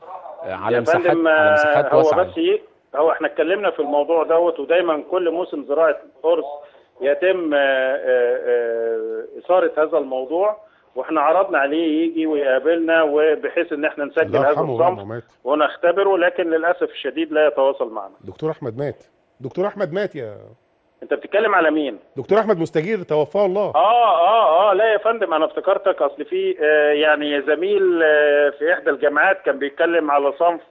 على مساحات على مساحات واسعه هو بس إيه؟ هو احنا اتكلمنا في الموضوع دوت ودايما كل موسم زراعه ارز يتم آه، آه، آه، إثارة هذا الموضوع واحنا عرضنا عليه يجي ويقابلنا وبحيث ان احنا نسجل هذا الصمت ونختبره لكن للاسف الشديد لا يتواصل معنا دكتور احمد مات دكتور احمد مات يا انت بتتكلم على مين دكتور احمد مستجير توفاه الله اه اه اه لا يا فندم انا افتكرتك اصل في آه يعني زميل آه في احدى الجامعات كان بيتكلم على صنف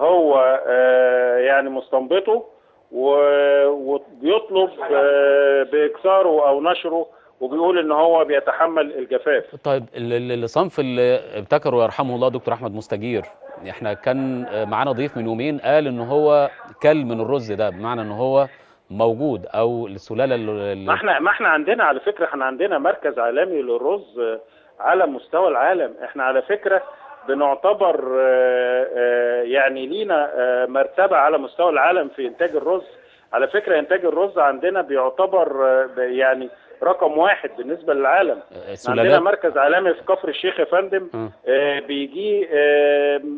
هو آه يعني مستنبطه وبيطلب آه، باكثاره او نشره وبيقول ان هو بيتحمل الجفاف طيب الصنف اللي ابتكره يرحمه الله دكتور احمد مستجير احنا كان آه، معانا ضيف من يومين قال ان هو كل من الرز ده بمعنى ان هو موجود او السلاله اللي ما احنا ما احنا عندنا على فكره احنا عندنا مركز عالمي للرز آه، على مستوى العالم احنا على فكره بنعتبر آه، آه، يعني لينا آه، مرتبة على مستوى العالم في إنتاج الرز على فكرة إنتاج الرز عندنا بيعتبر يعني رقم واحد بالنسبة للعالم سلالات. عندنا مركز عالمي في كفر الشيخ يا فندم بيجي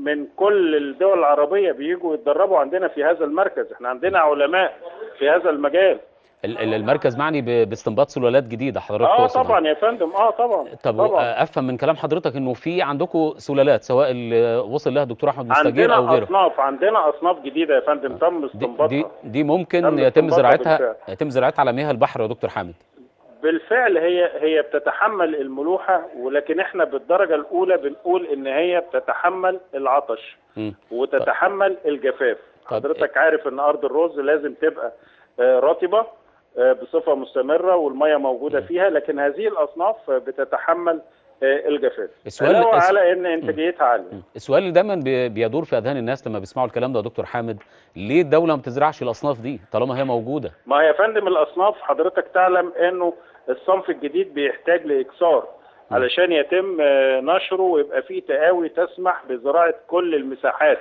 من كل الدول العربية بيجوا يتدربوا عندنا في هذا المركز احنا عندنا علماء في هذا المجال المركز معني باستنباط سلالات جديده حضرتك اه طبعا يا فندم اه طبعا طب طبعا. آه، افهم من كلام حضرتك انه في عندكم سلالات سواء اللي وصل لها دكتور احمد مستجير او غيره عندنا اصناف عندنا اصناف جديده يا فندم آه. تم استنباطها دي, دي ممكن يتم زراعتها يتم زراعتها على مياه البحر يا دكتور حامد بالفعل هي هي بتتحمل الملوحه ولكن احنا بالدرجه الاولى بنقول ان هي بتتحمل العطش م. وتتحمل طب. الجفاف حضرتك آه. عارف ان ارض الرز لازم تبقى رطبه آه، بصفه مستمره والميه موجوده فيها لكن هذه الاصناف بتتحمل آه، الجفاف السؤال علاوه على ان انتاجيتها عاليه السؤال اللي دايما بيدور في اذهان الناس لما بيسمعوا الكلام ده يا دكتور حامد ليه الدوله ما بتزرعش الاصناف دي طالما هي موجوده ما هي يا فندم الاصناف حضرتك تعلم انه الصنف الجديد بيحتاج لاكسار علشان يتم آه، نشره ويبقى فيه تقاوي تسمح بزراعه كل المساحات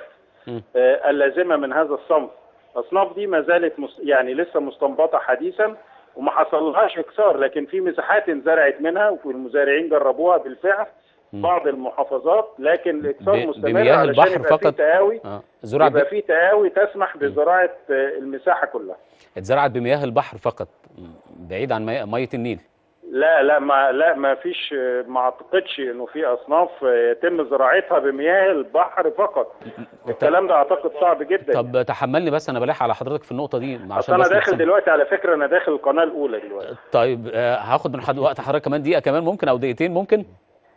اللازمه من هذا الصنف الاصناف دي ما زالت يعني لسه مستنبطه حديثا وما حصلهاش اكسار لكن في مساحات انزرعت منها والمزارعين جربوها بالفعل بعض المحافظات لكن الاكسار مستمر علشان يبقى فقط تقاوي آه. زرعت يبقى في تهاوي آه. تسمح بزراعه آه، المساحه كلها اتزرعت بمياه البحر فقط بعيد عن ميه النيل لا لا ما لا ما فيش ما اعتقدش انه في اصناف يتم زراعتها بمياه البحر فقط الكلام ده اعتقد صعب جدا طب تحملني بس انا بلح على حضرتك في النقطه دي عشان انا داخل دلوقتي على فكره انا داخل القناه الاولى دلوقتي طيب آه، هاخد من حد وقت حضرتك كمان دقيقه كمان ممكن او دقيقتين ممكن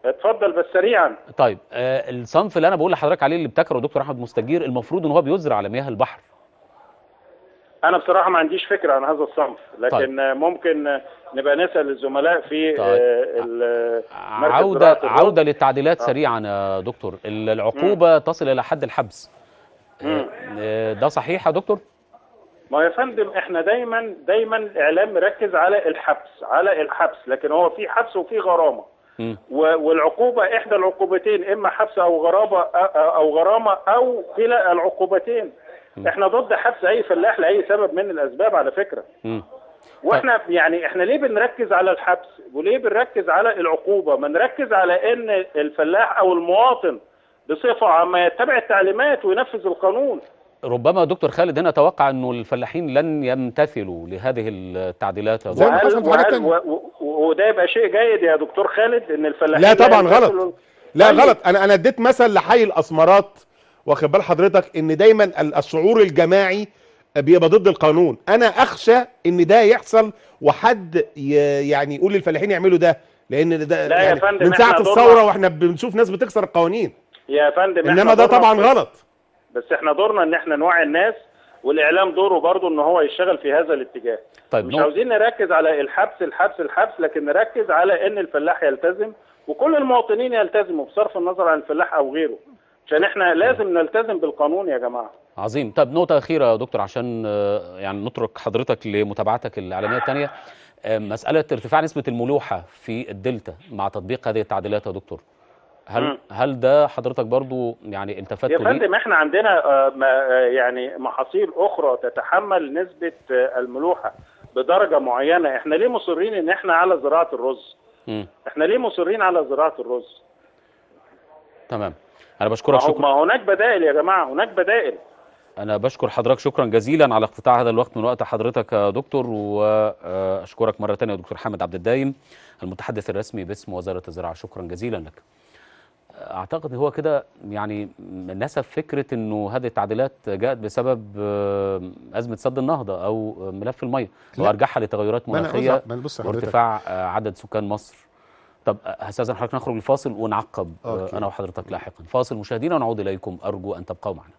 اتفضل بس سريعا طيب آه، الصنف اللي انا بقول لحضرتك عليه اللي بتكره دكتور احمد مستجير المفروض ان هو بيزرع على مياه البحر انا بصراحه ما عنديش فكره عن هذا الصنف طيب. لكن طيب. ممكن نبقى نسال الزملاء في آه، طيب. عوده عوده للتعديلات طيب. سريعا يا دكتور العقوبه مم. تصل الى حد الحبس مم. آه، ده صحيح يا دكتور ما يا فندم احنا دايما دايما الاعلام مركز على الحبس على الحبس لكن هو في حبس وفي غرامه والعقوبه احدى العقوبتين اما حبس او غرابه او غرامه او كلا العقوبتين احنا ضد حبس اي فلاح لاي سبب من الاسباب على فكره م. واحنا طيب. يعني احنا ليه بنركز على الحبس وليه بنركز على العقوبه ما نركز على ان الفلاح او المواطن بصفه عامه يتبع التعليمات وينفذ القانون ربما دكتور خالد هنا توقع انه الفلاحين لن يمتثلوا لهذه التعديلات زي وده يبقى شيء جيد يا دكتور خالد ان الفلاحين لا طبعا غلط لا طيب. غلط انا انا اديت مثل لحي الاسمرات واخد بال حضرتك ان دايما الشعور الجماعي بيبقى ضد القانون انا اخشى ان ده يحصل وحد يعني يقول للفلاحين يعملوا ده لان ده لا يعني يا فندم من ساعه الثوره واحنا بنشوف ناس بتكسر القوانين يا فندم انما ده طبعا غلط بس احنا دورنا ان احنا نوعي الناس والاعلام دوره برضه ان هو يشتغل في هذا الاتجاه طيب مش نو... عاوزين نركز على الحبس الحبس الحبس لكن نركز على ان الفلاح يلتزم وكل المواطنين يلتزموا بصرف النظر عن الفلاح او غيره عشان احنا لازم نلتزم بالقانون يا جماعه عظيم طب نقطة أخيرة يا دكتور عشان آه، يعني نترك حضرتك لمتابعتك الإعلامية الثانية آه، مسألة ارتفاع نسبة الملوحة في الدلتا مع تطبيق هذه التعديلات يا دكتور هل م. هل ده حضرتك برضو يعني التفت يا فندم احنا عندنا آه، يعني محاصيل أخرى تتحمل نسبة الملوحة بدرجة معينة احنا ليه مصرين ان احنا على زراعة الرز م. احنا ليه مصرين على زراعة الرز تمام انا بشكرك شكرا ما هناك بدائل يا جماعه هناك بدائل انا بشكر حضرتك شكرا جزيلا على اقتطاع هذا الوقت من وقت حضرتك يا دكتور واشكرك مره ثانيه يا دكتور حامد عبد الدايم المتحدث الرسمي باسم وزاره الزراعه شكرا جزيلا لك اعتقد هو كده يعني نسب فكره انه هذه التعديلات جاءت بسبب آه، ازمه سد النهضه او ملف الميه وارجعها لتغيرات مناخيه وارتفاع آه، عدد سكان مصر طب استاذن أه، حضرتك نخرج الفاصل ونعقب أه، أوكي. انا وحضرتك لاحقا فاصل مشاهدينا ونعود اليكم ارجو ان تبقوا معنا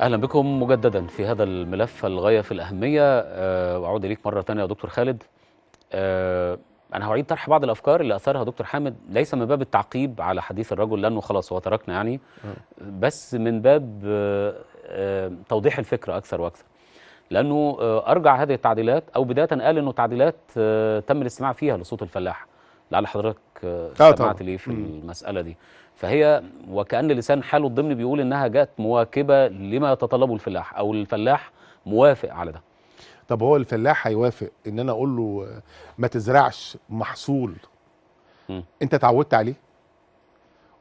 اهلا بكم مجددا في هذا الملف الغايه في الاهميه أه، واعود اليك مره ثانيه يا دكتور خالد أه انا هعيد طرح بعض الافكار اللي اثرها دكتور حامد ليس من باب التعقيب على حديث الرجل لانه خلاص هو تركنا يعني بس من باب آه، توضيح الفكره اكثر واكثر لانه آه، ارجع هذه التعديلات او بدايه قال انه تعديلات آه، تم الاستماع فيها لصوت الفلاح لعل حضرتك سمعت ليه في المساله دي فهي وكأن لسان حاله الضمن بيقول إنها جاءت مواكبة لما يتطلبه الفلاح أو الفلاح موافق على ده طب هو الفلاح هيوافق ان انا اقول له ما تزرعش محصول م. انت اتعودت عليه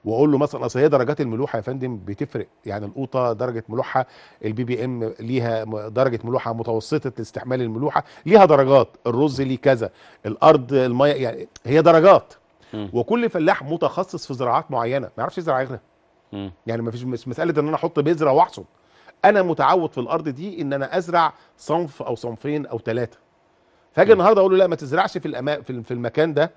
واقول له مثلا اصل هي درجات الملوحه يا فندم بتفرق يعني القوطه درجه ملوحه البي بي ام ليها درجه ملوحه متوسطه لاستحمال الملوحه ليها درجات الرز ليه كذا الارض الميه يعني هي درجات م. وكل فلاح متخصص في زراعات معينه ما يعرفش يزرع غيرها يعني ما فيش مساله ان انا احط بذره واحصد انا متعود في الارض دي ان انا ازرع صنف او صنفين او ثلاثه فاجي النهارده اقول له لا ما تزرعش في الأما... في المكان ده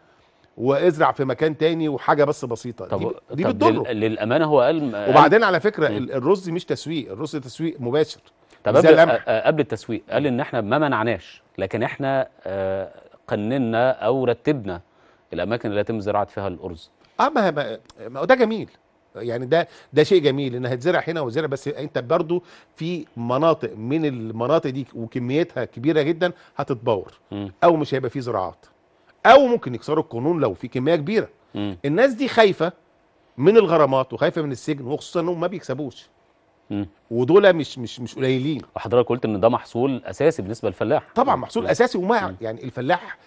وازرع في مكان تاني وحاجه بس بسيطه طب دي, دي بتضره للامانه هو قال وبعدين على فكره م. الرز مش تسويق الرز تسويق مباشر طب قبل قبل التسويق قال ان احنا ما منعناش لكن احنا آه، قننا او رتبنا الاماكن اللي يتم زراعه فيها الارز اه ما ده جميل يعني ده ده شيء جميل انها تزرع هنا وزرع بس انت برضو في مناطق من المناطق دي وكميتها كبيره جدا هتتبور او مش هيبقى في زراعات او ممكن يكسروا القانون لو في كميه كبيره م. الناس دي خايفه من الغرامات وخايفه من السجن وخصوصا انهم ما بيكسبوش ودول مش مش مش قليلين وحضرتك قلت ان ده محصول اساسي بالنسبه للفلاح طبعا محصول م. اساسي وما يعني الفلاح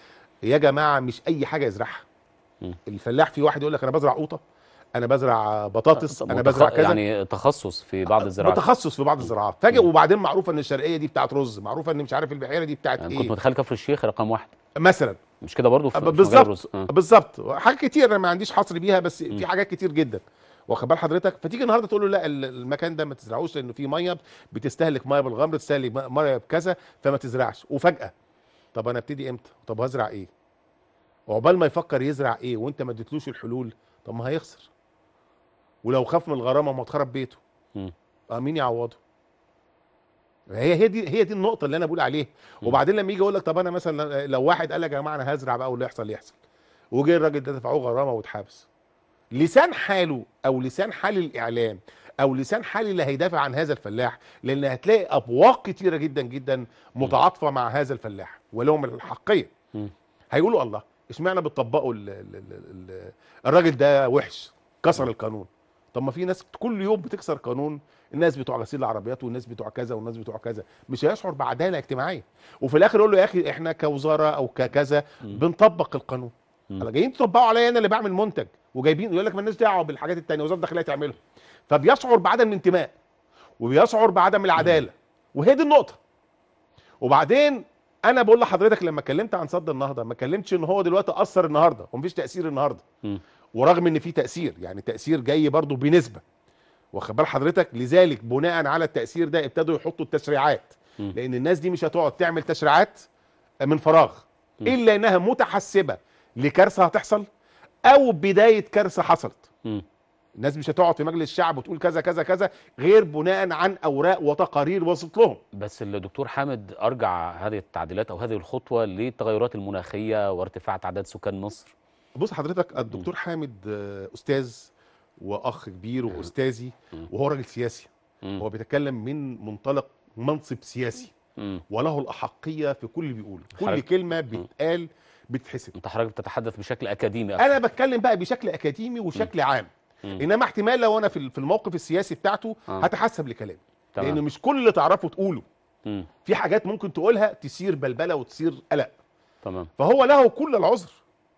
يا جماعه مش اي حاجه يزرعها الفلاح في واحد يقول لك انا بزرع قوطه انا بزرع بطاطس انا بزرع كذا يعني تخصص في بعض أه، الزراعات تخصص في بعض الزراعات فجأة وبعدين معروفه ان الشرقيه دي بتاعت رز معروفه ان مش عارف البحيره دي بتاعت يعني ايه كنت متخيل كفر الشيخ رقم واحد مثلا مش كده برضه أه، في بالظبط آه. بالظبط حاجات كتير انا ما عنديش حصر بيها بس م. في حاجات كتير جدا واخد بال حضرتك فتيجي النهارده تقول له لا المكان ده ما تزرعوش لانه فيه ميه بتستهلك ميه بالغمر بتستهلك ميه بكذا فما تزرعش وفجاه طب انا ابتدي امتى طب هزرع ايه وعقبال ما يفكر يزرع ايه وانت ما اديتلوش الحلول طب ما هيخسر ولو خاف من الغرامه ما تخرب بيته اه مين يعوضه هي هي دي هي دي النقطه اللي انا بقول عليها وبعدين لما يجي يقول لك طب انا مثلا لو واحد قال لك يا جماعه انا هزرع بقى واللي يحصل يحصل وجه الراجل ده دفعوه غرامه واتحبس لسان حاله او لسان حال الاعلام او لسان حال اللي هيدافع عن هذا الفلاح لان هتلاقي ابواق كتيره جدا جدا متعاطفه مع هذا الفلاح ولهم الحقيه هيقولوا الله اشمعنى بتطبقوا الراجل ده وحش كسر القانون طب ما في ناس كل يوم بتكسر قانون الناس بتوع غسيل العربيات والناس بتوع كذا والناس بتوع كذا مش هيشعر بعداله اجتماعيه وفي الاخر يقول له يا اخي احنا كوزاره او ككذا بنطبق القانون انا جايين تطبقوا عليا انا اللي بعمل منتج وجايبين يقول لك مالناش دعوه بالحاجات الثانيه وزاره الداخليه تعملها فبيشعر بعدم الانتماء وبيشعر بعدم العداله وهي دي النقطه وبعدين انا بقول لحضرتك لما اتكلمت عن صد النهضه ما اتكلمتش ان هو دلوقتي اثر النهارده ومفيش تاثير النهارده ورغم ان في تاثير يعني تاثير جاي برضه بنسبه واخد بال حضرتك لذلك بناء على التاثير ده ابتدوا يحطوا التشريعات م. لان الناس دي مش هتقعد تعمل تشريعات من فراغ م. الا انها متحسبه لكارثه هتحصل او بدايه كارثه حصلت م. الناس مش هتقعد في مجلس الشعب وتقول كذا كذا كذا غير بناء عن اوراق وتقارير وصلت لهم بس الدكتور حامد ارجع هذه التعديلات او هذه الخطوه للتغيرات المناخيه وارتفاع تعداد سكان مصر بص حضرتك الدكتور حامد آه، استاذ واخ كبير واستاذي وهو راجل سياسي هو بيتكلم من منطلق منصب سياسي وله الاحقيه في كل اللي بيقوله كل كلمه بتقال بتحسب انت حضرتك بتتحدث بشكل اكاديمي أكثر. انا بتكلم بقى بشكل اكاديمي وشكل عام انما احتمال لو انا في الموقف السياسي بتاعته آه. هتحسب لكلامي لان مش كل اللي تعرفه تقوله في حاجات ممكن تقولها تثير بلبله وتثير قلق تمام فهو له كل العذر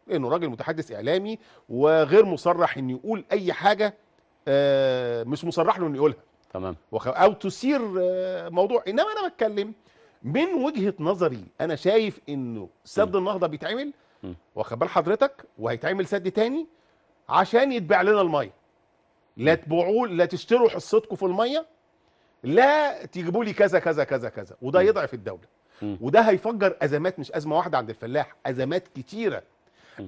لانه راجل متحدث اعلامي وغير مصرح انه يقول اي حاجه آه، مش مصرح له انه يقولها تمام او تثير آه، موضوع انما انا بتكلم من وجهه نظري انا شايف انه سد النهضه بيتعمل واخد بال حضرتك وهيتعمل سد تاني عشان يتباع لنا الميه لا تبيعوا لا تشتروا حصتكم في الميه لا تجيبوا لي كذا كذا كذا كذا وده يضعف الدوله وده هيفجر ازمات مش ازمه واحده عند الفلاح ازمات كتيره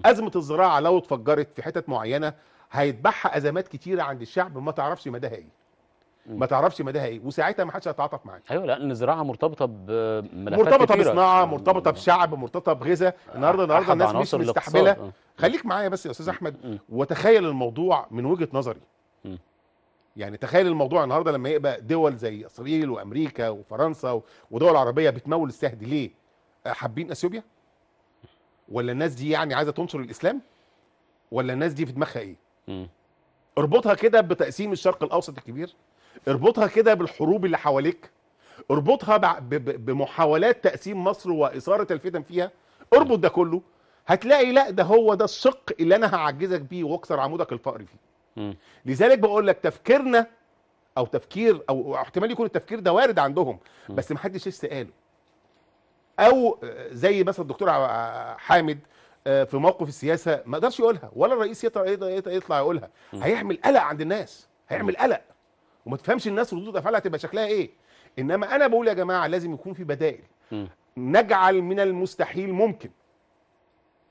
ازمه الزراعه لو اتفجرت في حتت معينه هيتبعها ازمات كتيره عند الشعب ما تعرفش مداها ايه ما تعرفش مداها ايه وساعتها ما حدش هيتعاطف معاك ايوه لان الزراعه مرتبطه بملفات مرتبطه كتيرة. بصناعه مرتبطه بشعب مرتبطه بغذاء النهارده النهارده الناس مش مستحمله خليك معايا بس يا استاذ احمد م. وتخيل الموضوع من وجهه نظري م. يعني تخيل الموضوع النهارده لما يبقى دول زي اسرائيل وامريكا وفرنسا ودول عربيه بتمول السهد ليه آه، حابين اثيوبيا ولا الناس دي يعني عايزه تنصر الاسلام ولا الناس دي في دماغها ايه م. اربطها كده بتقسيم الشرق الاوسط الكبير اربطها كده بالحروب اللي حواليك اربطها بمحاولات تقسيم مصر واثاره الفتن فيها اربط ده كله هتلاقي لا ده هو ده الشق اللي انا هعجزك بيه واكسر عمودك الفقري فيه م. لذلك بقول لك تفكيرنا او تفكير او احتمال يكون التفكير ده وارد عندهم بس محدش لسه قاله او زي مثلا الدكتور حامد آه، في موقف السياسه ما قدرش يقولها ولا الرئيس يطلع يقولها هيعمل قلق عند الناس هيعمل قلق وما تفهمش الناس ردود افعالها هتبقى شكلها ايه انما انا بقول يا جماعه لازم يكون في بدائل نجعل من المستحيل ممكن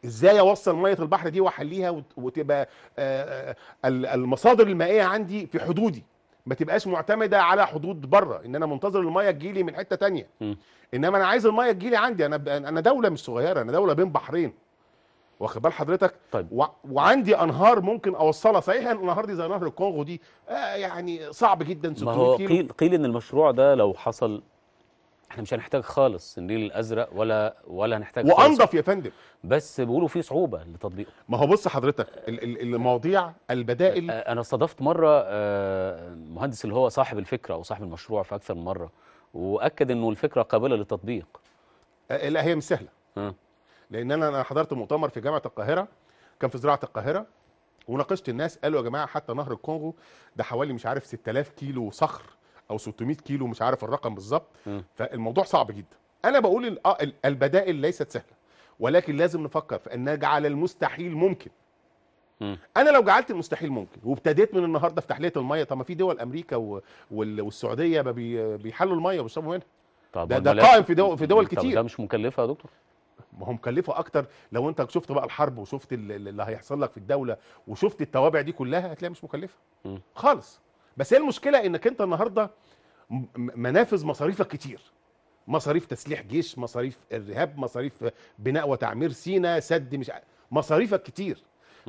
ازاي اوصل ميه البحر دي واحليها وتبقى آه، آه، المصادر المائيه عندي في حدودي ما تبقاش معتمده على حدود بره ان انا منتظر الميه لي من حته تانية م. انما انا عايز الميه لي عندي انا انا دوله مش صغيره انا دوله بين بحرين واخد بال حضرتك طيب. و... وعندي انهار ممكن اوصلها صحيح الانهار دي زي نهر الكونغو دي آه يعني صعب جدا 600 ما هو قيل قيل ان المشروع ده لو حصل احنا مش هنحتاج خالص النيل الازرق ولا ولا هنحتاج وانضف يا فندم بس بيقولوا في صعوبه لتطبيقه ما هو بص حضرتك المواضيع البدائل انا استضفت مره آه، مهندس اللي هو صاحب الفكره او صاحب المشروع في اكثر من مره واكد انه الفكره قابله للتطبيق لا هي مش سهله آه. لان انا حضرت مؤتمر في جامعه القاهره كان في زراعه القاهره وناقشت الناس قالوا يا جماعه حتى نهر الكونغو ده حوالي مش عارف 6000 كيلو صخر او 600 كيلو مش عارف الرقم بالظبط فالموضوع صعب جدا انا بقول آه، البدائل ليست سهله ولكن لازم نفكر في ان نجعل المستحيل ممكن م. انا لو جعلت المستحيل ممكن وابتديت من النهارده في تحليه الميه طب ما في دول امريكا والسعوديه بيحلوا الميه وبيشربوا منها طب ده, ده إيه؟ قائم في دول في دول كتير ده مش مكلفه يا دكتور ما هو مكلفه اكتر لو انت شفت بقى الحرب وشفت اللي هيحصل لك في الدوله وشفت التوابع دي كلها هتلاقيها مش مكلفه م. خالص بس هي المشكله انك انت النهارده منافذ مصاريفك كتير مصاريف تسليح جيش مصاريف ارهاب مصاريف بناء وتعمير سينا سد مش مصاريفك كتير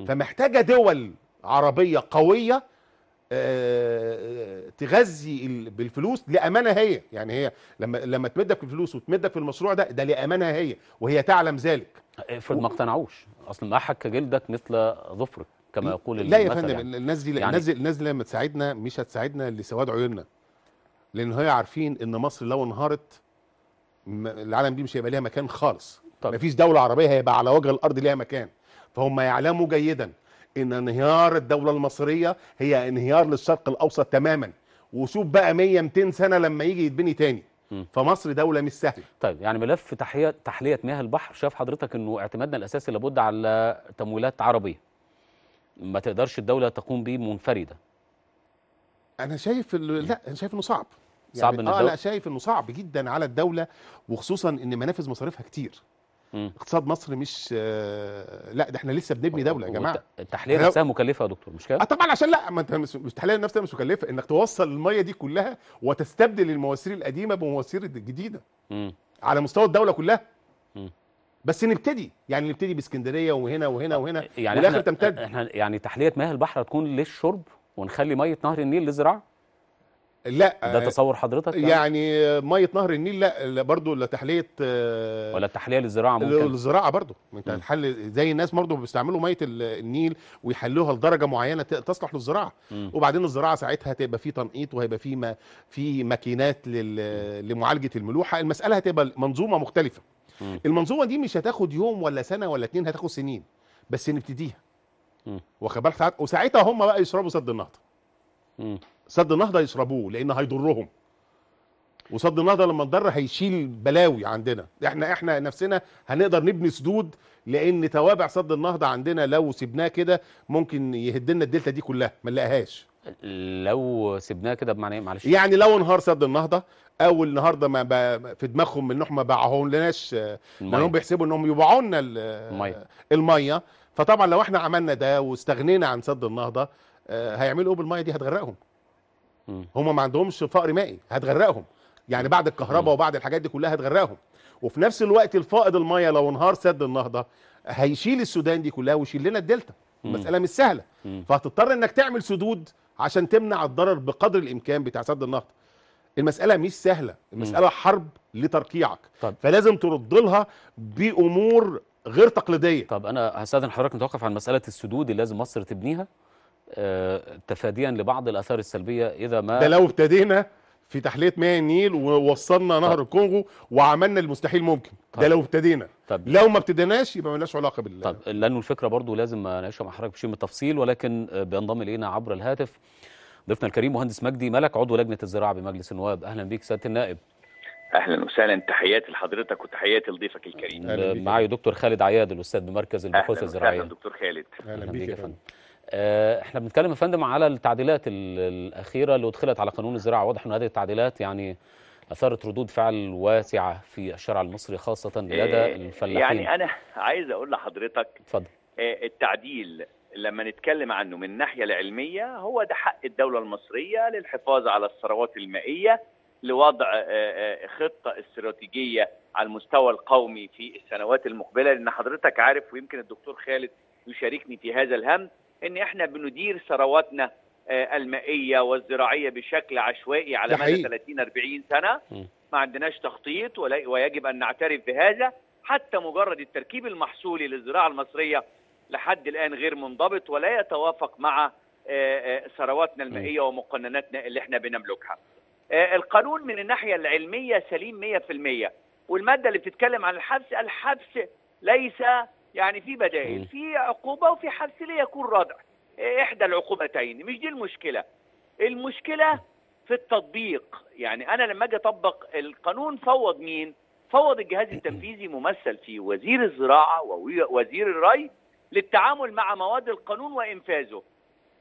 فمحتاجه دول عربيه قويه آه، تغذي بالفلوس لامانه هي يعني هي لما لما تمدك في الفلوس وتمدك في المشروع ده ده لامانه هي وهي تعلم ذلك افرض إيه، ما اقتنعوش اصل ما حك جلدك مثل ظفرك كما يقول لا يا فندم يعني. الناس دي يعني الناس دي الناس دي لما تساعدنا مش هتساعدنا لسواد عيوننا لان هي عارفين ان مصر لو انهارت العالم دي مش هيبقى ليها مكان خالص طيب. مفيش دوله عربيه هيبقى على وجه الارض ليها مكان فهم يعلموا جيدا ان انهيار الدوله المصريه هي انهيار للشرق الاوسط تماما وشوف بقى 100 200 سنه لما يجي يتبني تاني فمصر دوله مش سهله طيب يعني ملف تحليه تحليه مياه البحر شايف حضرتك انه اعتمادنا الاساسي لابد على تمويلات عربيه ما تقدرش الدوله تقوم به منفرده انا شايف لا انا شايف انه صعب يعني صعب يعني اه لا شايف انه صعب جدا على الدوله وخصوصا ان منافذ مصاريفها كتير مم. اقتصاد مصر مش آه لا ده احنا لسه بنبني دوله يا جماعه التحليه نفسها مكلفه يا دكتور مش كده؟ آه طبعا عشان لا ما انت مش التحليه نفسها مش مكلفه انك توصل الميه دي كلها وتستبدل المواسير القديمه بمواسير جديده مم. على مستوى الدوله كلها مم. بس نبتدي يعني نبتدي باسكندريه وهنا وهنا وهنا يعني والاخر تمتد احنا يعني تحليه مياه البحر هتكون للشرب ونخلي ميه نهر النيل للزراعه لا ده آه، تصور حضرتك يعني, يعني ميه نهر النيل لا برضه لتحليه آه، ولا التحليه للزراعه ممكن للزراعه برضه انت هتحل زي الناس برضه بيستعملوا ميه النيل ويحلوها لدرجه معينه تصلح للزراعه وبعدين الزراعه ساعتها هتبقى في تنقيط وهيبقى في ما في ماكينات لمعالجه الملوحه المساله هتبقى منظومه مختلفه م. المنظومه دي مش هتاخد يوم ولا سنه ولا اتنين هتاخد سنين بس نبتديها واخد بالك ساعات وساعتها هم بقى يشربوا سد النهضه سد النهضه يشربوه لان هيضرهم وسد النهضه لما نضر هيشيل بلاوي عندنا احنا احنا نفسنا هنقدر نبني سدود لان توابع سد النهضه عندنا لو سبناه كده ممكن يهدنا الدلتا دي كلها ما نلاقيهاش لو سيبناها كده بمعنى ايه معلش يعني لو انهار سد النهضه او النهارده ما في دماغهم ان احنا ما باعهولناش لانهم بيحسبوا انهم يبيعوا لنا الميه الميه فطبعا لو احنا عملنا ده واستغنينا عن سد النهضه آه، هيعملوا ايه بالميه دي هتغرقهم هم ما عندهمش فقر مائي هتغرقهم يعني بعد الكهرباء وبعد الحاجات دي كلها هتغرقهم وفي نفس الوقت الفائض الميه لو انهار سد النهضه هيشيل السودان دي كلها ويشيل لنا الدلتا المساله مش سهله فهتضطر انك تعمل سدود عشان تمنع الضرر بقدر الامكان بتاع سد النهضه المساله مش سهله المساله م. حرب لترقيعك طب. فلازم ترد لها بامور غير تقليديه طب انا هستاذن حضرتك نتوقف عن مساله السدود اللي لازم مصر تبنيها آه تفاديا لبعض الاثار السلبيه اذا ما ده لو ابتدينا في تحليه مياه النيل ووصلنا نهر طب. الكونغو وعملنا المستحيل ممكن طب. ده لو ابتدينا طب. لو ما ابتديناش يبقى لناش علاقه بال طب لانه الفكره برضو لازم نعيشها مع حضرتك بشيء من التفصيل ولكن بينضم الينا عبر الهاتف ضيفنا الكريم مهندس مجدي ملك عضو لجنه الزراعه بمجلس النواب اهلا بيك سياده النائب اهلا وسهلا تحياتي لحضرتك وتحياتي لضيفك الكريم آه، معايا دكتور خالد عياد الاستاذ بمركز البحوث الزراعيه اهلا دكتور خالد اهلا بيك يا فندم آه، احنا بنتكلم يا فندم على التعديلات الاخيره اللي ادخلت على قانون الزراعه واضح ان هذه التعديلات يعني اثارت ردود فعل واسعه في الشارع المصري خاصه آه، لدى الفلاحين يعني انا عايز اقول لحضرتك اتفضل آه، التعديل لما نتكلم عنه من الناحيه العلميه هو ده حق الدوله المصريه للحفاظ على الثروات المائيه لوضع خطه استراتيجيه على المستوى القومي في السنوات المقبله لان حضرتك عارف ويمكن الدكتور خالد يشاركني في هذا الهم ان احنا بندير ثرواتنا آه، المائيه والزراعيه بشكل عشوائي على مدى 30 40 سنه ما عندناش تخطيط ويجب ان نعترف بهذا حتى مجرد التركيب المحصولي للزراعه المصريه لحد الان غير منضبط ولا يتوافق مع آه، آه، ثرواتنا المائيه ومقنناتنا اللي احنا بنملكها. القانون من الناحيه العلميه سليم 100% والماده اللي بتتكلم عن الحبس الحبس ليس يعني في بدائل في عقوبة وفي حبس يكون ردع إيه، إحدى العقوبتين مش دي المشكلة المشكلة في التطبيق يعني أنا لما أجي أطبق القانون فوض مين؟ فوض الجهاز التنفيذي ممثل في وزير الزراعة ووزير الري للتعامل مع مواد القانون وإنفاذه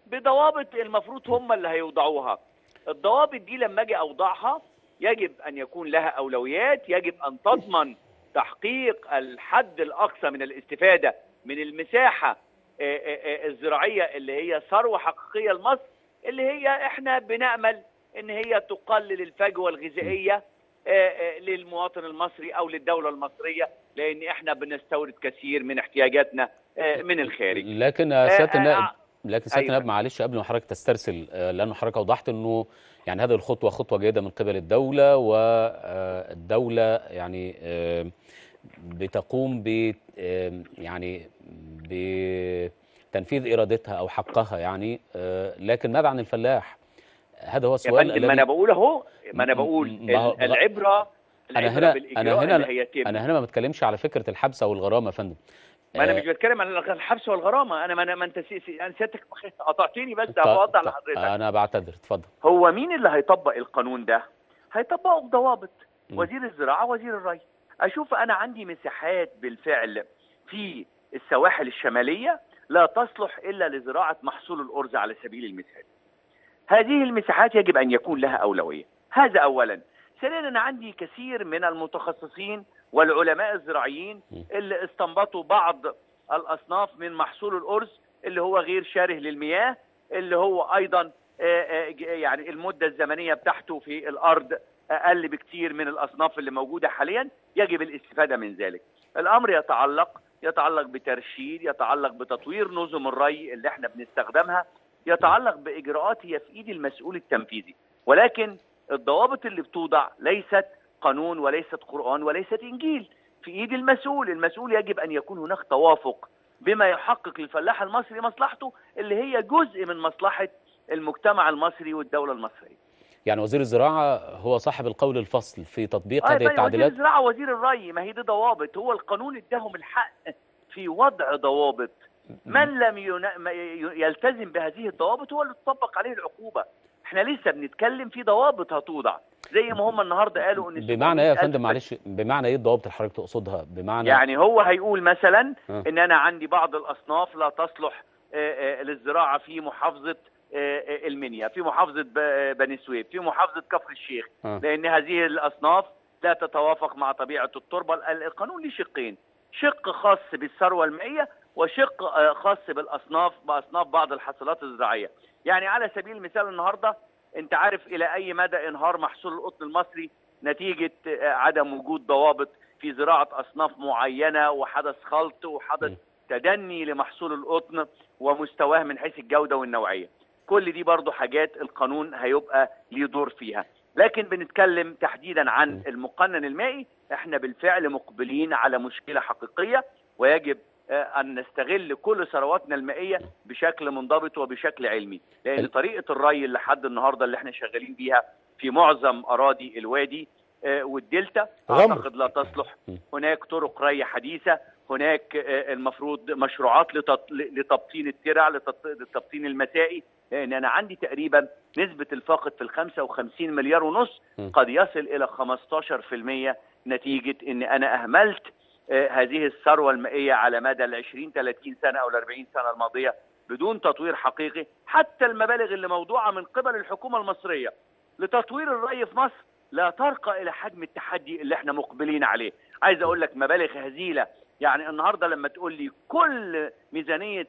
بضوابط المفروض هم اللي هيوضعوها الضوابط دي لما أجي أوضعها يجب أن يكون لها أولويات يجب أن تضمن تحقيق الحد الأقصى من الاستفادة من المساحة آه، آه، آه، الزراعية اللي هي ثروة حقيقية لمصر اللي هي احنا بنأمل ان هي تقلل الفجوة الغذائية للمواطن المصري او للدولة المصرية لان احنا بنستورد كثير من احتياجاتنا من الخارج لكن سياده النائب لكن سيادة أيوة. معلش قبل ما حضرتك تسترسل آه، لأنه حضرتك أوضحت أنه يعني هذه الخطوة خطوة جيدة من قبل الدولة والدولة آه، يعني آه، بتقوم ب يعني بتنفيذ إرادتها أو حقها يعني لكن ماذا عن الفلاح؟ هذا هو السؤال ما أنا بقول أهو ما أنا بقول العبرة أنا هنا أنا هنا أنا هنا ما بتكلمش على فكرة الحبس أو الغرامة يا فندم ما انا آه. مش بتكلم عن الحبس والغرامه انا ما انا ما انت سيادتك قطعتني بس اوضح لحضرتك انا بعتذر اتفضل هو مين اللي هيطبق القانون ده؟ هيطبقه بضوابط وزير الزراعه وزير الري اشوف انا عندي مساحات بالفعل في السواحل الشماليه لا تصلح الا لزراعه محصول الارز على سبيل المثال هذه المساحات يجب ان يكون لها اولويه هذا اولا ثانيا أنا عندي كثير من المتخصصين والعلماء الزراعيين اللي استنبطوا بعض الأصناف من محصول الأرز اللي هو غير شاره للمياه اللي هو أيضا آه، آه، يعني المدة الزمنية بتاعته في الأرض أقل بكثير من الأصناف اللي موجودة حاليا يجب الاستفادة من ذلك الأمر يتعلق يتعلق بترشيد يتعلق بتطوير نظم الري اللي احنا بنستخدمها يتعلق بإجراءات هي في إيد المسؤول التنفيذي ولكن الضوابط اللي بتوضع ليست قانون وليست قرآن وليست إنجيل في إيد المسؤول المسؤول يجب أن يكون هناك توافق بما يحقق للفلاح المصري مصلحته اللي هي جزء من مصلحة المجتمع المصري والدولة المصرية يعني وزير الزراعة هو صاحب القول الفصل في تطبيق آه، هذه طيب، التعديلات وزير الزراعة وزير الري ما هي دي ضوابط هو القانون اداهم الحق في وضع ضوابط من لم يلتزم بهذه الضوابط هو اللي تطبق عليه العقوبة احنا لسه بنتكلم في ضوابط هتوضع زي ما هم النهارده قالوا ان بمعنى ايه يا فندم معلش بمعنى ايه الضوابط اللي حضرتك تقصدها بمعنى يعني هو هيقول مثلا أه. ان انا عندي بعض الاصناف لا تصلح آه، آه، للزراعه في محافظه آه، المنيا في محافظه بني سويف في محافظه كفر الشيخ أه. لان هذه الاصناف لا تتوافق مع طبيعه التربه القانون ليه شقين شق خاص بالثروه المائيه وشق خاص بالاصناف باصناف بعض الحصلات الزراعيه يعني على سبيل المثال النهارده انت عارف الى اي مدى انهار محصول القطن المصري نتيجه آه، عدم وجود ضوابط في زراعه اصناف معينه وحدث خلط وحدث تدني لمحصول القطن ومستواه من حيث الجوده والنوعيه كل دي برضو حاجات القانون هيبقى ليه دور فيها لكن بنتكلم تحديدا عن المقنن المائي احنا بالفعل مقبلين على مشكله حقيقيه ويجب آه، ان نستغل كل ثرواتنا المائيه بشكل منضبط وبشكل علمي لان طريقه الري اللي لحد النهارده اللي احنا شغالين بيها في معظم اراضي الوادي آه، والدلتا اعتقد لا تصلح هناك طرق ري حديثه هناك آه، المفروض مشروعات لتبطين الترع لتبطين المسائي لان انا عندي تقريبا نسبه الفاقد في ال 55 مليار ونص قد يصل الى 15% نتيجه ان انا اهملت هذه الثروة المائية على مدى ال 20 30 سنة أو ال 40 سنة الماضية بدون تطوير حقيقي حتى المبالغ اللي موضوعة من قبل الحكومة المصرية لتطوير الري في مصر لا ترقى إلى حجم التحدي اللي احنا مقبلين عليه عايز أقول لك مبالغ هزيلة يعني النهاردة لما تقول لي كل ميزانية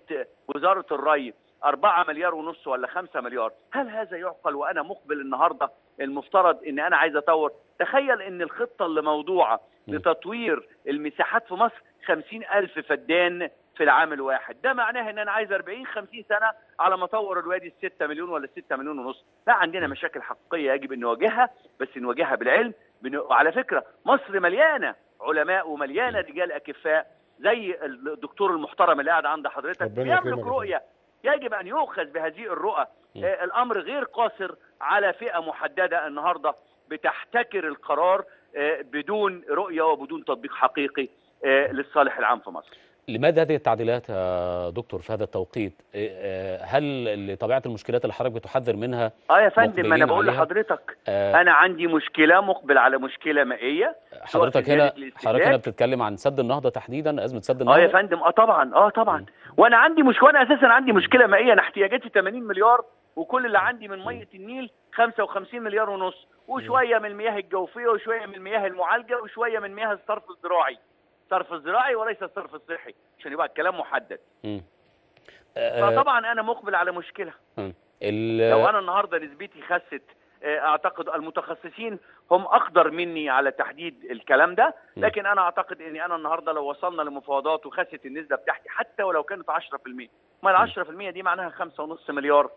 وزارة الري 4 مليار ونص ولا 5 مليار هل هذا يعقل وأنا مقبل النهاردة المفترض ان انا عايز اطور تخيل ان الخطه اللي موضوعه لتطوير المساحات في مصر 50 ألف فدان في العام الواحد ده معناه ان انا عايز 40 50 سنه على ما اطور الوادي 6 مليون ولا 6 مليون ونص لا عندنا مشاكل حقيقيه يجب ان نواجهها بس نواجهها بالعلم وعلى فكره مصر مليانه علماء ومليانه رجال اكفاء زي الدكتور المحترم اللي قاعد عند حضرتك بيملك رؤيه يجب ان يؤخذ بهذه الرؤى آه، الامر غير قاصر على فئه محدده النهارده بتحتكر القرار آه، بدون رؤيه وبدون تطبيق حقيقي آه، للصالح العام في مصر لماذا هذه التعديلات يا دكتور في هذا التوقيت؟ آه، هل لطبيعه المشكلات اللي حضرتك بتحذر منها اه يا فندم انا بقول لحضرتك آه انا عندي مشكله مقبل على مشكله مائيه حضرتك هنا حضرتك هنا بتتكلم عن سد النهضه تحديدا ازمه سد النهضه اه يا فندم اه طبعا اه طبعا م. وانا عندي مش وانا اساسا عندي مشكله مائيه انا احتياجاتي 80 مليار وكل اللي عندي من ميه النيل 55 مليار ونص وشويه من المياه الجوفيه وشويه من المياه المعالجه وشويه من مياه الصرف الزراعي الصرف الزراعي وليس الصرف الصحي عشان يبقى الكلام محدد فطبعا انا مقبل على مشكله لو انا النهارده نسبتي خست آه، اعتقد المتخصصين هم اقدر مني على تحديد الكلام ده لكن انا اعتقد اني انا النهارده لو وصلنا لمفاوضات وخست النسبه بتاعتي حتى ولو كانت 10% ما ال 10% دي معناها 5.5 مليار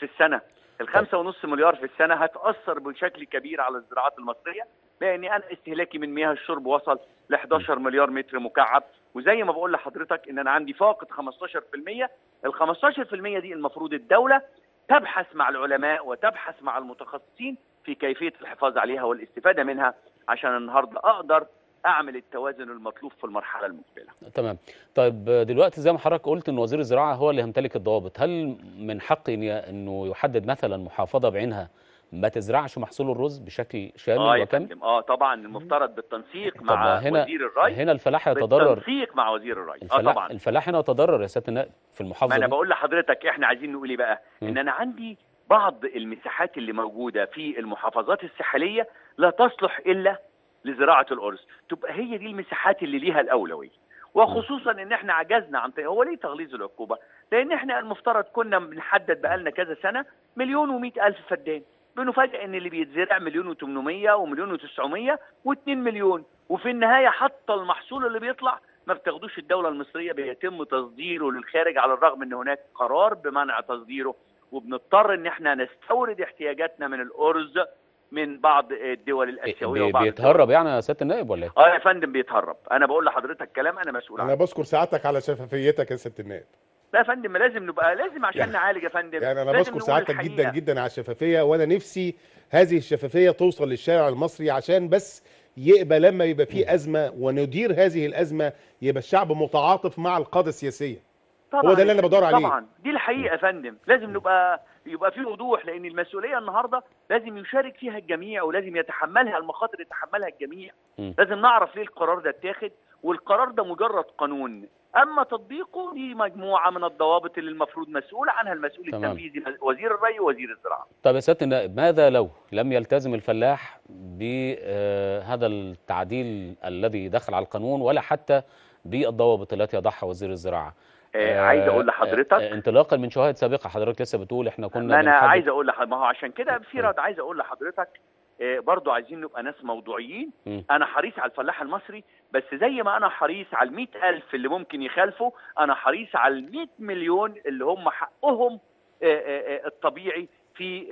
في السنه الخمسة ونص مليار في السنة هتأثر بشكل كبير على الزراعات المصرية لأن أنا استهلاكي من مياه الشرب وصل ل 11 مليار متر مكعب وزي ما بقول لحضرتك إن أنا عندي فاقد 15% ال 15% دي المفروض الدولة تبحث مع العلماء وتبحث مع المتخصصين في كيفية الحفاظ عليها والاستفادة منها عشان النهاردة أقدر اعمل التوازن المطلوب في المرحله المقبله. تمام. طيب دلوقتي زي ما حضرتك قلت ان وزير الزراعه هو اللي يمتلك الضوابط، هل من حق انه يحدد مثلا محافظه بعينها ما تزرعش محصول الرز بشكل شامل آه وكامل؟ اه طبعا المفترض بالتنسيق مع هنا وزير الري هنا الفلاح يتضرر بالتنسيق مع وزير الري اه طبعا الفلاح هنا يتضرر يا سياده النائب في المحافظه ما انا بقول لحضرتك احنا عايزين نقول ايه بقى؟ ان انا عندي بعض المساحات اللي موجوده في المحافظات الساحليه لا تصلح الا لزراعه الارز تبقى هي دي المساحات اللي ليها الاولويه وخصوصا ان احنا عجزنا عن هو ليه تغليظ العقوبه؟ لان احنا المفترض كنا بنحدد بقالنا كذا سنه مليون و الف فدان بنفاجئ ان اللي بيتزرع مليون و800 ومليون و900 و2 مليون وفي النهايه حتى المحصول اللي بيطلع ما بتاخدوش الدوله المصريه بيتم تصديره للخارج على الرغم ان هناك قرار بمنع تصديره وبنضطر ان احنا نستورد احتياجاتنا من الارز من بعض الدول إيه، الاسيويه وبعض بيتهرب يعني يا سياده النائب ولا ايه؟ اه يا فندم بيتهرب انا بقول لحضرتك كلام انا مسؤول عنه انا بشكر سعادتك على شفافيتك يا سياده النائب لا يا فندم لازم نبقى لازم عشان يعني نعالج يا فندم يعني انا بشكر سعادتك جدا جدا على الشفافيه وانا نفسي هذه الشفافيه توصل للشارع المصري عشان بس يقبل لما يبقى في ازمه وندير هذه الازمه يبقى الشعب متعاطف مع القاده السياسيه طبعا هو ده اللي انا بدور عليه طبعا دي الحقيقه يا فندم لازم نبقى يبقى في وضوح لان المسؤوليه النهارده لازم يشارك فيها الجميع ولازم يتحملها المخاطر يتحملها الجميع م. لازم نعرف ليه القرار ده اتاخد والقرار ده مجرد قانون اما تطبيقه دي مجموعه من الضوابط اللي المفروض مسؤول عنها المسؤول تمام. التنفيذي وزير الري ووزير الزراعه طب يا سياده النائب ماذا لو لم يلتزم الفلاح بهذا آه، التعديل الذي دخل على القانون ولا حتى بالضوابط التي يضعها وزير الزراعه آه،, آه عايز اقول آه، لحضرتك آه، انطلاقا من شواهد سابقه حضرتك لسه بتقول احنا كنا ما انا عايز اقول لحضرتك ما هو عشان كده في رد عايز اقول لحضرتك برضو عايزين نبقى ناس موضوعيين م. انا حريص على الفلاح المصري بس زي ما انا حريص على ال ألف اللي ممكن يخالفوا انا حريص على ال مليون اللي هم حقهم الطبيعي في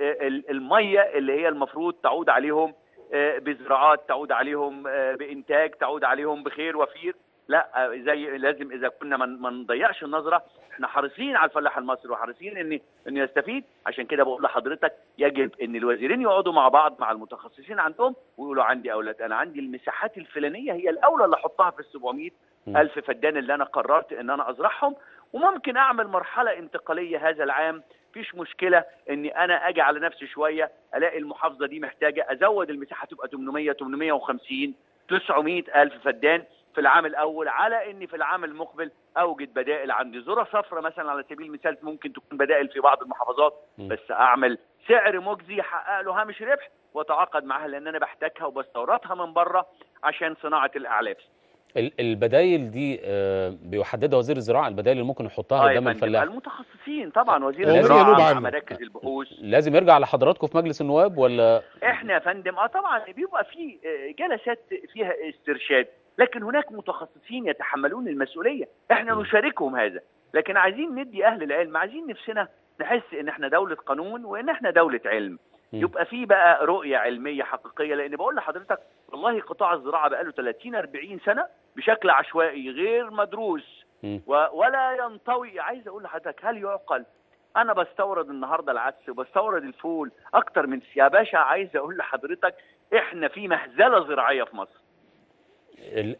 الميه اللي هي المفروض تعود عليهم بزراعات تعود عليهم بانتاج تعود عليهم بخير وفير لا آه، زي لازم اذا كنا ما نضيعش النظره احنا حريصين على الفلاح المصري وحريصين ان انه يستفيد عشان كده بقول لحضرتك يجب ان الوزيرين يقعدوا مع بعض مع المتخصصين عندهم ويقولوا عندي اولاد انا عندي المساحات الفلانيه هي الاولى اللي احطها في ال 700 الف فدان اللي انا قررت ان انا ازرعهم وممكن اعمل مرحله انتقاليه هذا العام فيش مشكله اني انا اجي على نفسي شويه الاقي المحافظه دي محتاجه ازود المساحه تبقى 800 850 900 الف فدان في العام الاول على ان في العام المقبل اوجد بدائل عندي ذره صفراء مثلا على سبيل المثال ممكن تكون بدائل في بعض المحافظات بس اعمل سعر مجزي يحقق له هامش ربح واتعاقد معاها لان انا بحتاجها وبستوردها من بره عشان صناعه الاعلاف البدايل دي آه، بيحددها وزير الزراعه البدايل اللي ممكن يحطها طيب، قدام الفلاح المتخصصين طبعا وزير الزراعه مع مراكز البحوث لازم يرجع لحضراتكم في مجلس النواب ولا احنا يا فندم اه طبعا بيبقى في آه، جلسات فيها استرشاد لكن هناك متخصصين يتحملون المسؤوليه احنا نشاركهم هذا لكن عايزين ندي اهل العلم عايزين نفسنا نحس ان احنا دوله قانون وان احنا دوله علم يبقى في بقى رؤيه علميه حقيقيه لان بقول لحضرتك والله قطاع الزراعه بقى له 30 40 سنه بشكل عشوائي غير مدروس ولا ينطوي عايز اقول لحضرتك هل يعقل انا بستورد النهارده العدس وبستورد الفول اكتر من يا باشا عايز اقول لحضرتك احنا في مهزله زراعيه في مصر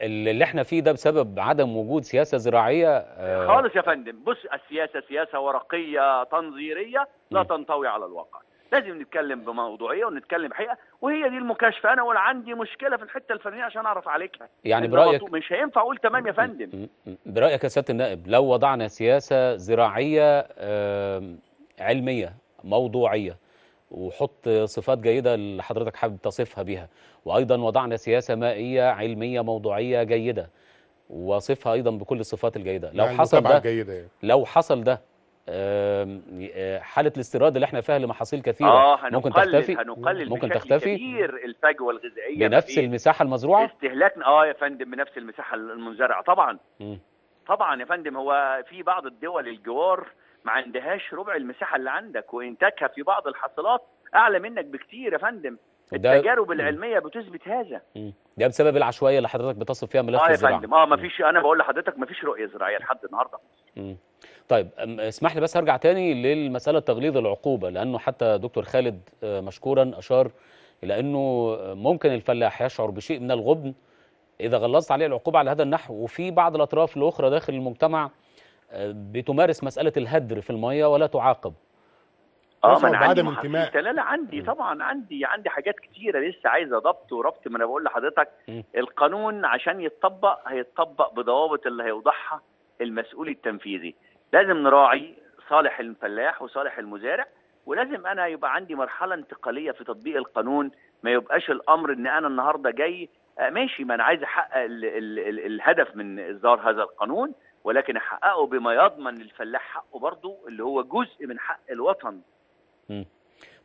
اللي احنا فيه ده بسبب عدم وجود سياسه زراعيه آه، خالص يا فندم بص السياسه سياسه ورقيه تنظيريه لا تنطوي على الواقع لازم نتكلم بموضوعيه ونتكلم حقيقه وهي دي المكاشفه انا ولا عندي مشكله في الحته الفنيه عشان اعرف عليكها يعني برايك مش هينفع اقول تمام يا فندم برايك يا سياده النائب لو وضعنا سياسه زراعيه علميه موضوعيه وحط صفات جيدة اللي حضرتك حابب تصفها بيها وأيضا وضعنا سياسة مائية علمية موضوعية جيدة وصفها أيضا بكل الصفات الجيدة لو يعني حصل ده جيدة. يعني. لو حصل ده آه، حالة الاستيراد اللي احنا فيها لمحاصيل كثيرة آه ممكن تختفي هنقلل ممكن تختفي كبير الفجوة الغذائية بنفس المساحة المزروعة استهلاكنا اه يا فندم بنفس المساحة المنزرعة طبعا م. طبعا يا فندم هو في بعض الدول الجوار ما عندهاش ربع المساحه اللي عندك وانتاجها في بعض الحصلات اعلى منك بكتير يا فندم التجارب العلميه بتثبت هذا ده بسبب العشوائيه اللي حضرتك بتصف فيها ملف الزراعه اه يا فندم اه مفيش انا بقول لحضرتك مفيش رؤيه زراعيه لحد النهارده امم طيب اسمح لي بس ارجع تاني للمساله تغليظ العقوبه لانه حتى دكتور خالد آه، مشكورا اشار الى انه ممكن الفلاح يشعر بشيء من الغبن اذا غلظت عليه العقوبه على هذا النحو وفي بعض الاطراف الاخرى داخل المجتمع بتمارس مساله الهدر في الميه ولا تعاقب اه ما انا عندي لا لا عندي م. طبعا عندي عندي حاجات كتيره لسه عايزه ضبط وربط ما انا بقول لحضرتك م. القانون عشان يتطبق هيتطبق بضوابط اللي هيوضعها المسؤول التنفيذي لازم نراعي صالح الفلاح وصالح المزارع ولازم انا يبقى عندي مرحله انتقاليه في تطبيق القانون ما يبقاش الامر ان انا النهارده جاي آه، ماشي ما انا عايز احقق الهدف من اصدار هذا القانون ولكن يحققه بما يضمن للفلاح حقه برضه اللي هو جزء من حق الوطن م.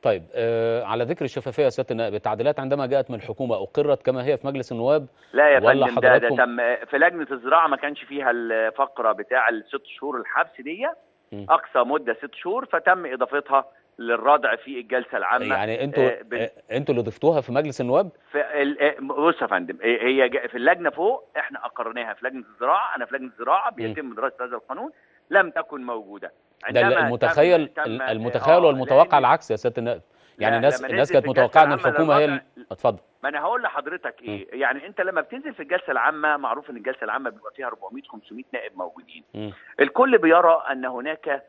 طيب آه على ذكر الشفافيه يا سياده النائب التعديلات عندما جاءت من الحكومه اقرت كما هي في مجلس النواب لا يا فندم ده, ده تم في لجنه الزراعه ما كانش فيها الفقره بتاع الست شهور الحبس دي اقصى مده ست شهور فتم اضافتها للردع في الجلسه العامه يعني انتوا آه، بال... آه، انتوا اللي ضفتوها في مجلس النواب في... آه، بص يا فندم هي في اللجنه فوق احنا اقرناها في لجنه الزراعه انا في لجنه الزراعه بيتم دراسه هذا القانون لم تكن موجوده ده المتخيل تم... المتخيل آه والمتوقع العكس يا سياده النائب يعني الناس الناس كانت متوقعه ان الحكومه هي اتفضل ما انا هقول لحضرتك ايه م. يعني انت لما بتنزل في الجلسه العامه معروف ان الجلسه العامه بيبقى فيها 400 500 نائب موجودين م. الكل بيرى ان هناك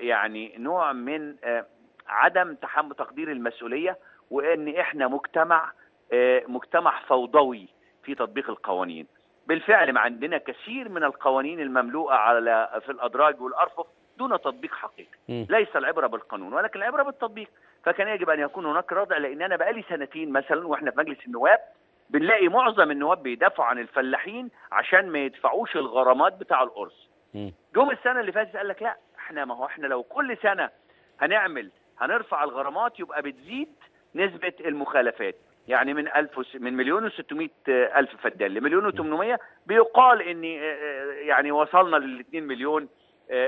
يعني نوع من عدم تحمل تقدير المسؤوليه وان احنا مجتمع آه، مجتمع فوضوي في تطبيق القوانين بالفعل ما عندنا كثير من القوانين المملوءه على في الادراج والارفف دون تطبيق حقيقي ليس العبره بالقانون ولكن العبره بالتطبيق فكان يجب ان يكون هناك ردع لان انا بقالي سنتين مثلا واحنا في مجلس النواب بنلاقي معظم النواب بيدافعوا عن الفلاحين عشان ما يدفعوش الغرامات بتاع القرص جم السنه اللي فاتت قال لك لا احنا ما هو احنا لو كل سنه هنعمل هنرفع الغرامات يبقى بتزيد نسبه المخالفات يعني من ألف وس... من مليون و600 ألف فدان لمليون و800 بيقال إن يعني وصلنا لل 2 مليون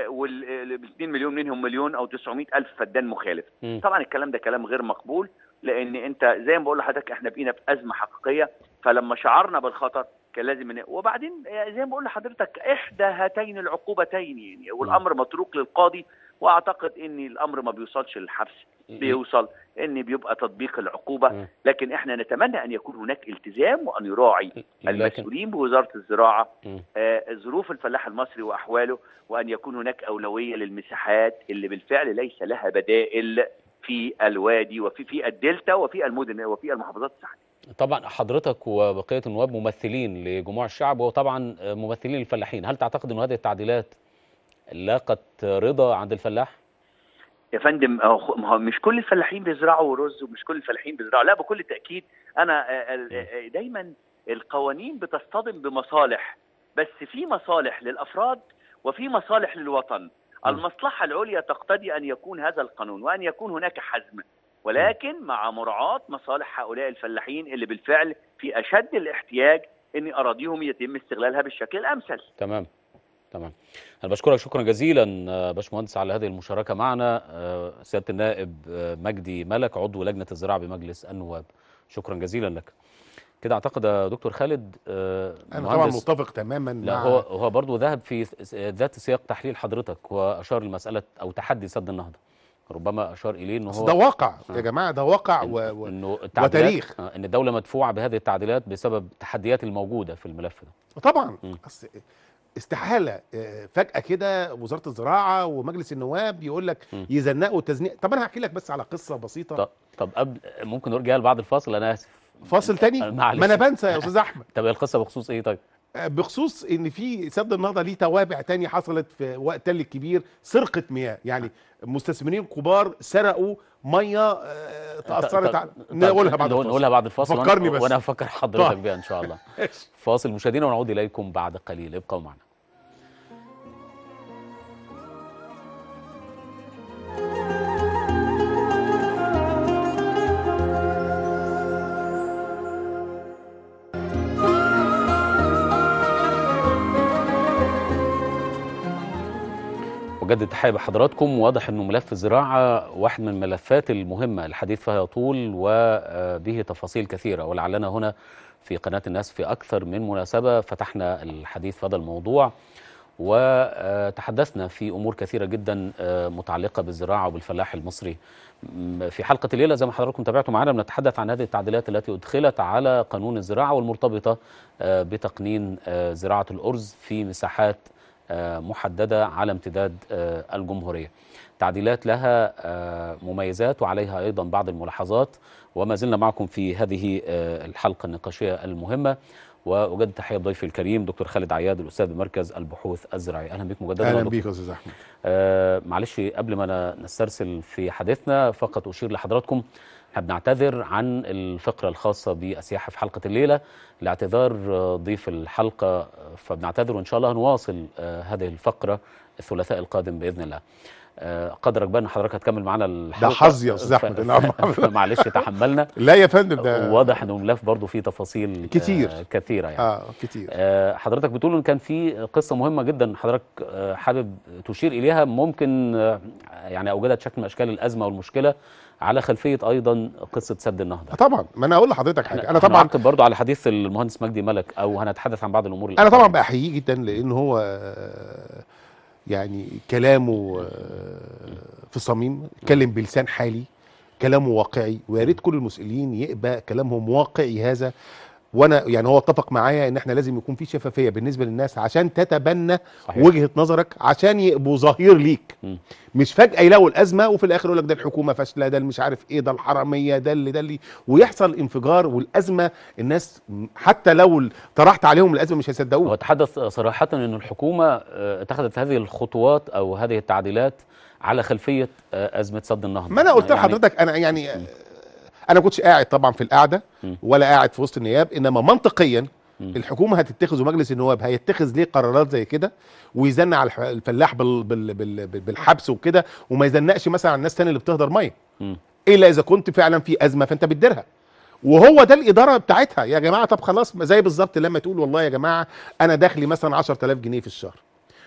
وال 2 مليون منهم مليون أو 900 ألف فدان مخالف م. طبعا الكلام ده كلام غير مقبول لأن أنت زي ما بقول لحضرتك إحنا بقينا في أزمة حقيقية فلما شعرنا بالخطر كان لازم ن... وبعدين زي ما بقول لحضرتك إحدى هاتين العقوبتين يعني والأمر متروك للقاضي واعتقد ان الامر ما بيوصلش للحبس بيوصل ان بيبقى تطبيق العقوبه لكن احنا نتمنى ان يكون هناك التزام وان يراعي المسؤولين بوزاره الزراعه آه، ظروف الفلاح المصري واحواله وان يكون هناك اولويه للمساحات اللي بالفعل ليس لها بدائل في الوادي وفي في الدلتا وفي المدن وفي المحافظات الساحليه طبعا حضرتك وبقيه النواب ممثلين لجموع الشعب وطبعا ممثلين الفلاحين هل تعتقد ان هذه التعديلات لاقت رضا عند الفلاح؟ يا فندم ما هو مش كل الفلاحين بيزرعوا رز ومش كل الفلاحين بيزرعوا لا بكل تاكيد انا آه، آه، آه، دايما القوانين بتصطدم بمصالح بس في مصالح للافراد وفي مصالح للوطن المصلحه العليا تقتضي ان يكون هذا القانون وان يكون هناك حزم ولكن مع مراعاه مصالح هؤلاء الفلاحين اللي بالفعل في اشد الاحتياج ان اراضيهم يتم استغلالها بالشكل الامثل تمام تمام انا بشكرك شكرا جزيلا آه، باشمهندس على هذه المشاركه معنا آه، سياده النائب آه، مجدي ملك عضو لجنه الزراعه بمجلس النواب شكرا جزيلا لك كده اعتقد يا دكتور خالد انا طبعا متفق تماما لا مع هو هو برضه ذهب في ذات سياق تحليل حضرتك واشار لمساله او تحدي سد النهضه ربما اشار اليه ان هو ده واقع آه يا جماعه ده واقع إن و... وتاريخ ان الدوله مدفوعه بهذه التعديلات بسبب التحديات الموجوده في الملف ده طبعا أصل استحاله آه، فجاه كده وزاره الزراعه ومجلس النواب يقول لك يزنقوا تزنيق طب انا هحكي لك بس على قصه بسيطه طب, طب قبل ممكن نرجع لبعض الفاصل انا اسف فاصل تاني ما انا بنسى يا استاذ احمد طب القصه بخصوص ايه طيب آه، بخصوص ان في سد النهضه ليه توابع تانية حصلت في وقت تل الكبير سرقه مياه يعني مستثمرين كبار سرقوا ميه آه، تاثرت على نقولها بعد الفاصل نقولها بعد الفاصل فكرني بس وانا هفكر حضرتك بيها ان شاء الله فاصل مشاهدينا ونعود اليكم بعد قليل ابقوا معنا مجدد تحية بحضراتكم واضح أنه ملف الزراعة واحد من الملفات المهمة الحديث فيها طول وبه تفاصيل كثيرة ولعلنا هنا في قناة الناس في أكثر من مناسبة فتحنا الحديث في هذا الموضوع وتحدثنا في أمور كثيرة جدا آه، متعلقة بالزراعة وبالفلاح المصري في حلقة الليلة زي ما حضراتكم تابعتم معنا بنتحدث عن هذه التعديلات التي أدخلت على قانون الزراعة والمرتبطة آه، بتقنين آه، زراعة الأرز في مساحات آه، محددة على امتداد آه، الجمهورية تعديلات لها آه، مميزات وعليها أيضا بعض الملاحظات وما زلنا معكم في هذه الحلقة النقاشية المهمة وأجد تحيه ضيفي الكريم دكتور خالد عياد الاستاذ بمركز البحوث الزراعي اهلا بك مجددا اهلا بك استاذ احمد معلش قبل ما نسترسل في حديثنا فقط اشير لحضراتكم احنا بنعتذر عن الفقرة الخاصة بالسياحة في حلقة الليلة لاعتذار آه، ضيف الحلقة آه، فبنعتذر وإن شاء الله هنواصل آه، هذه الفقرة الثلاثاء القادم بإذن الله قدرك بقى ان حضرتك هتكمل معانا الحلقه ده حظ يا استاذ احمد معلش تحملنا لا يا فندم ده واضح انه ملف برضه فيه تفاصيل كتير آه كتيره يعني اه كتير حضرتك بتقول ان كان في قصه مهمه جدا حضرتك حابب تشير اليها ممكن يعني اوجدت شكل من اشكال الازمه والمشكله على خلفيه ايضا قصه سد النهضه طبعا ما انا اقول لحضرتك حاجه انا طبعا هنعقب برضه على حديث المهندس مجدي ملك او هنتحدث عن بعض الامور انا طبعا بحييه جدا لان هو يعني كلامه آه، في صميم اتكلم بلسان حالي كلامه واقعي ويا ريت كل المسؤولين يبقى كلامهم واقعي هذا وانا يعني هو اتفق معايا ان احنا لازم يكون في شفافيه بالنسبه للناس عشان تتبنى صحيح. وجهه نظرك عشان يبقوا ظهير ليك م. مش فجاه يلاقوا الازمه وفي الاخر يقول لك ده الحكومه فاشله ده مش عارف ايه ده الحراميه ده اللي ده اللي ويحصل انفجار والازمه الناس حتى لو طرحت عليهم الازمه مش هيصدقوك هو تحدث صراحه ان الحكومه آه، اتخذت هذه الخطوات او هذه التعديلات على خلفيه آه، ازمه سد النهضه ما انا قلت يعني لحضرتك انا يعني م. آه، انا ما كنتش قاعد طبعا في القعده ولا قاعد في وسط النياب انما منطقيا الحكومه هتتخذ ومجلس النواب هيتخذ ليه قرارات زي كده ويزن على الفلاح بال بال بال بالحبس وكده وما يزنقش مثلا على الناس تاني اللي بتهدر ميه الا اذا كنت فعلا في ازمه فانت بتديرها وهو ده الاداره بتاعتها يا جماعه طب خلاص زي بالظبط لما تقول والله يا جماعه انا داخلي مثلا 10000 جنيه في الشهر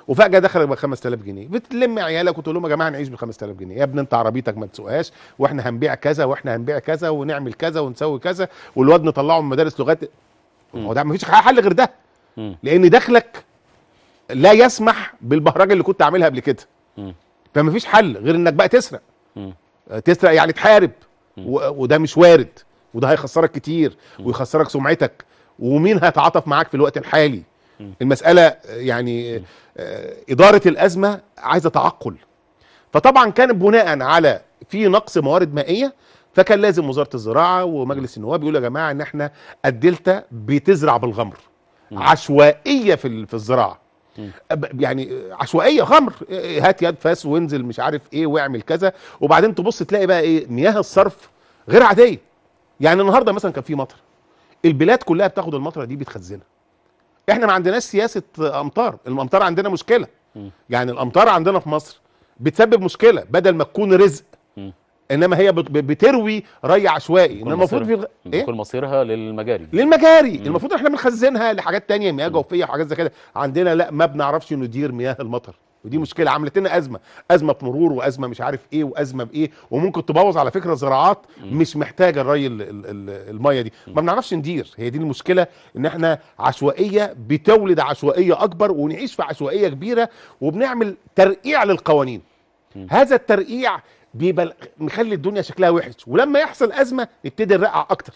وفجاه دخلك ب 5000 جنيه بتلم عيالك وتقول لهم يا جماعه نعيش ب 5000 جنيه يا ابني انت عربيتك ما تسوقهاش واحنا هنبيع كذا واحنا هنبيع كذا ونعمل كذا ونسوي كذا والواد نطلعه من مدارس لغات هو ده مفيش حل غير ده لان دخلك لا يسمح بالبهرجه اللي كنت عاملها قبل كده فمفيش حل غير انك بقى تسرق تسرق يعني تحارب وده مش وارد وده هيخسرك كتير ويخسرك سمعتك ومين هيتعاطف معاك في الوقت الحالي المساله يعني آه، اداره الازمه عايزه تعقل فطبعا كان بناء على في نقص موارد مائيه فكان لازم وزاره الزراعه ومجلس النواب يقولوا يا جماعه ان احنا الدلتا بتزرع بالغمر عشوائيه في في الزراعه يعني عشوائيه غمر هات يد فاس وانزل مش عارف ايه واعمل كذا وبعدين تبص تلاقي بقى ايه مياه الصرف غير عاديه يعني النهارده مثلا كان في مطر البلاد كلها بتاخد المطره دي بتخزنها احنا ما عندناش سياسه امطار الامطار عندنا مشكله م. يعني الامطار عندنا في مصر بتسبب مشكله بدل ما تكون رزق م. انما هي بتروي ري عشوائي ان المفروض في ايه كل مصيرها للمجاري للمجاري مم. المفروض احنا بنخزنها لحاجات تانية مياه جوفيه وحاجات زي كده عندنا لا ما بنعرفش ندير مياه المطر ودي مشكله عملت لنا ازمه ازمه بمرور وازمه مش عارف ايه وازمه بايه وممكن تبوظ على فكره زراعات مش محتاجه الري الميه دي ما بنعرفش ندير هي دي المشكله ان احنا عشوائيه بتولد عشوائيه اكبر ونعيش في عشوائيه كبيره وبنعمل ترقيع للقوانين هذا الترقيع بيبقى مخلي الدنيا شكلها وحش ولما يحصل ازمه نبتدي نرقع اكتر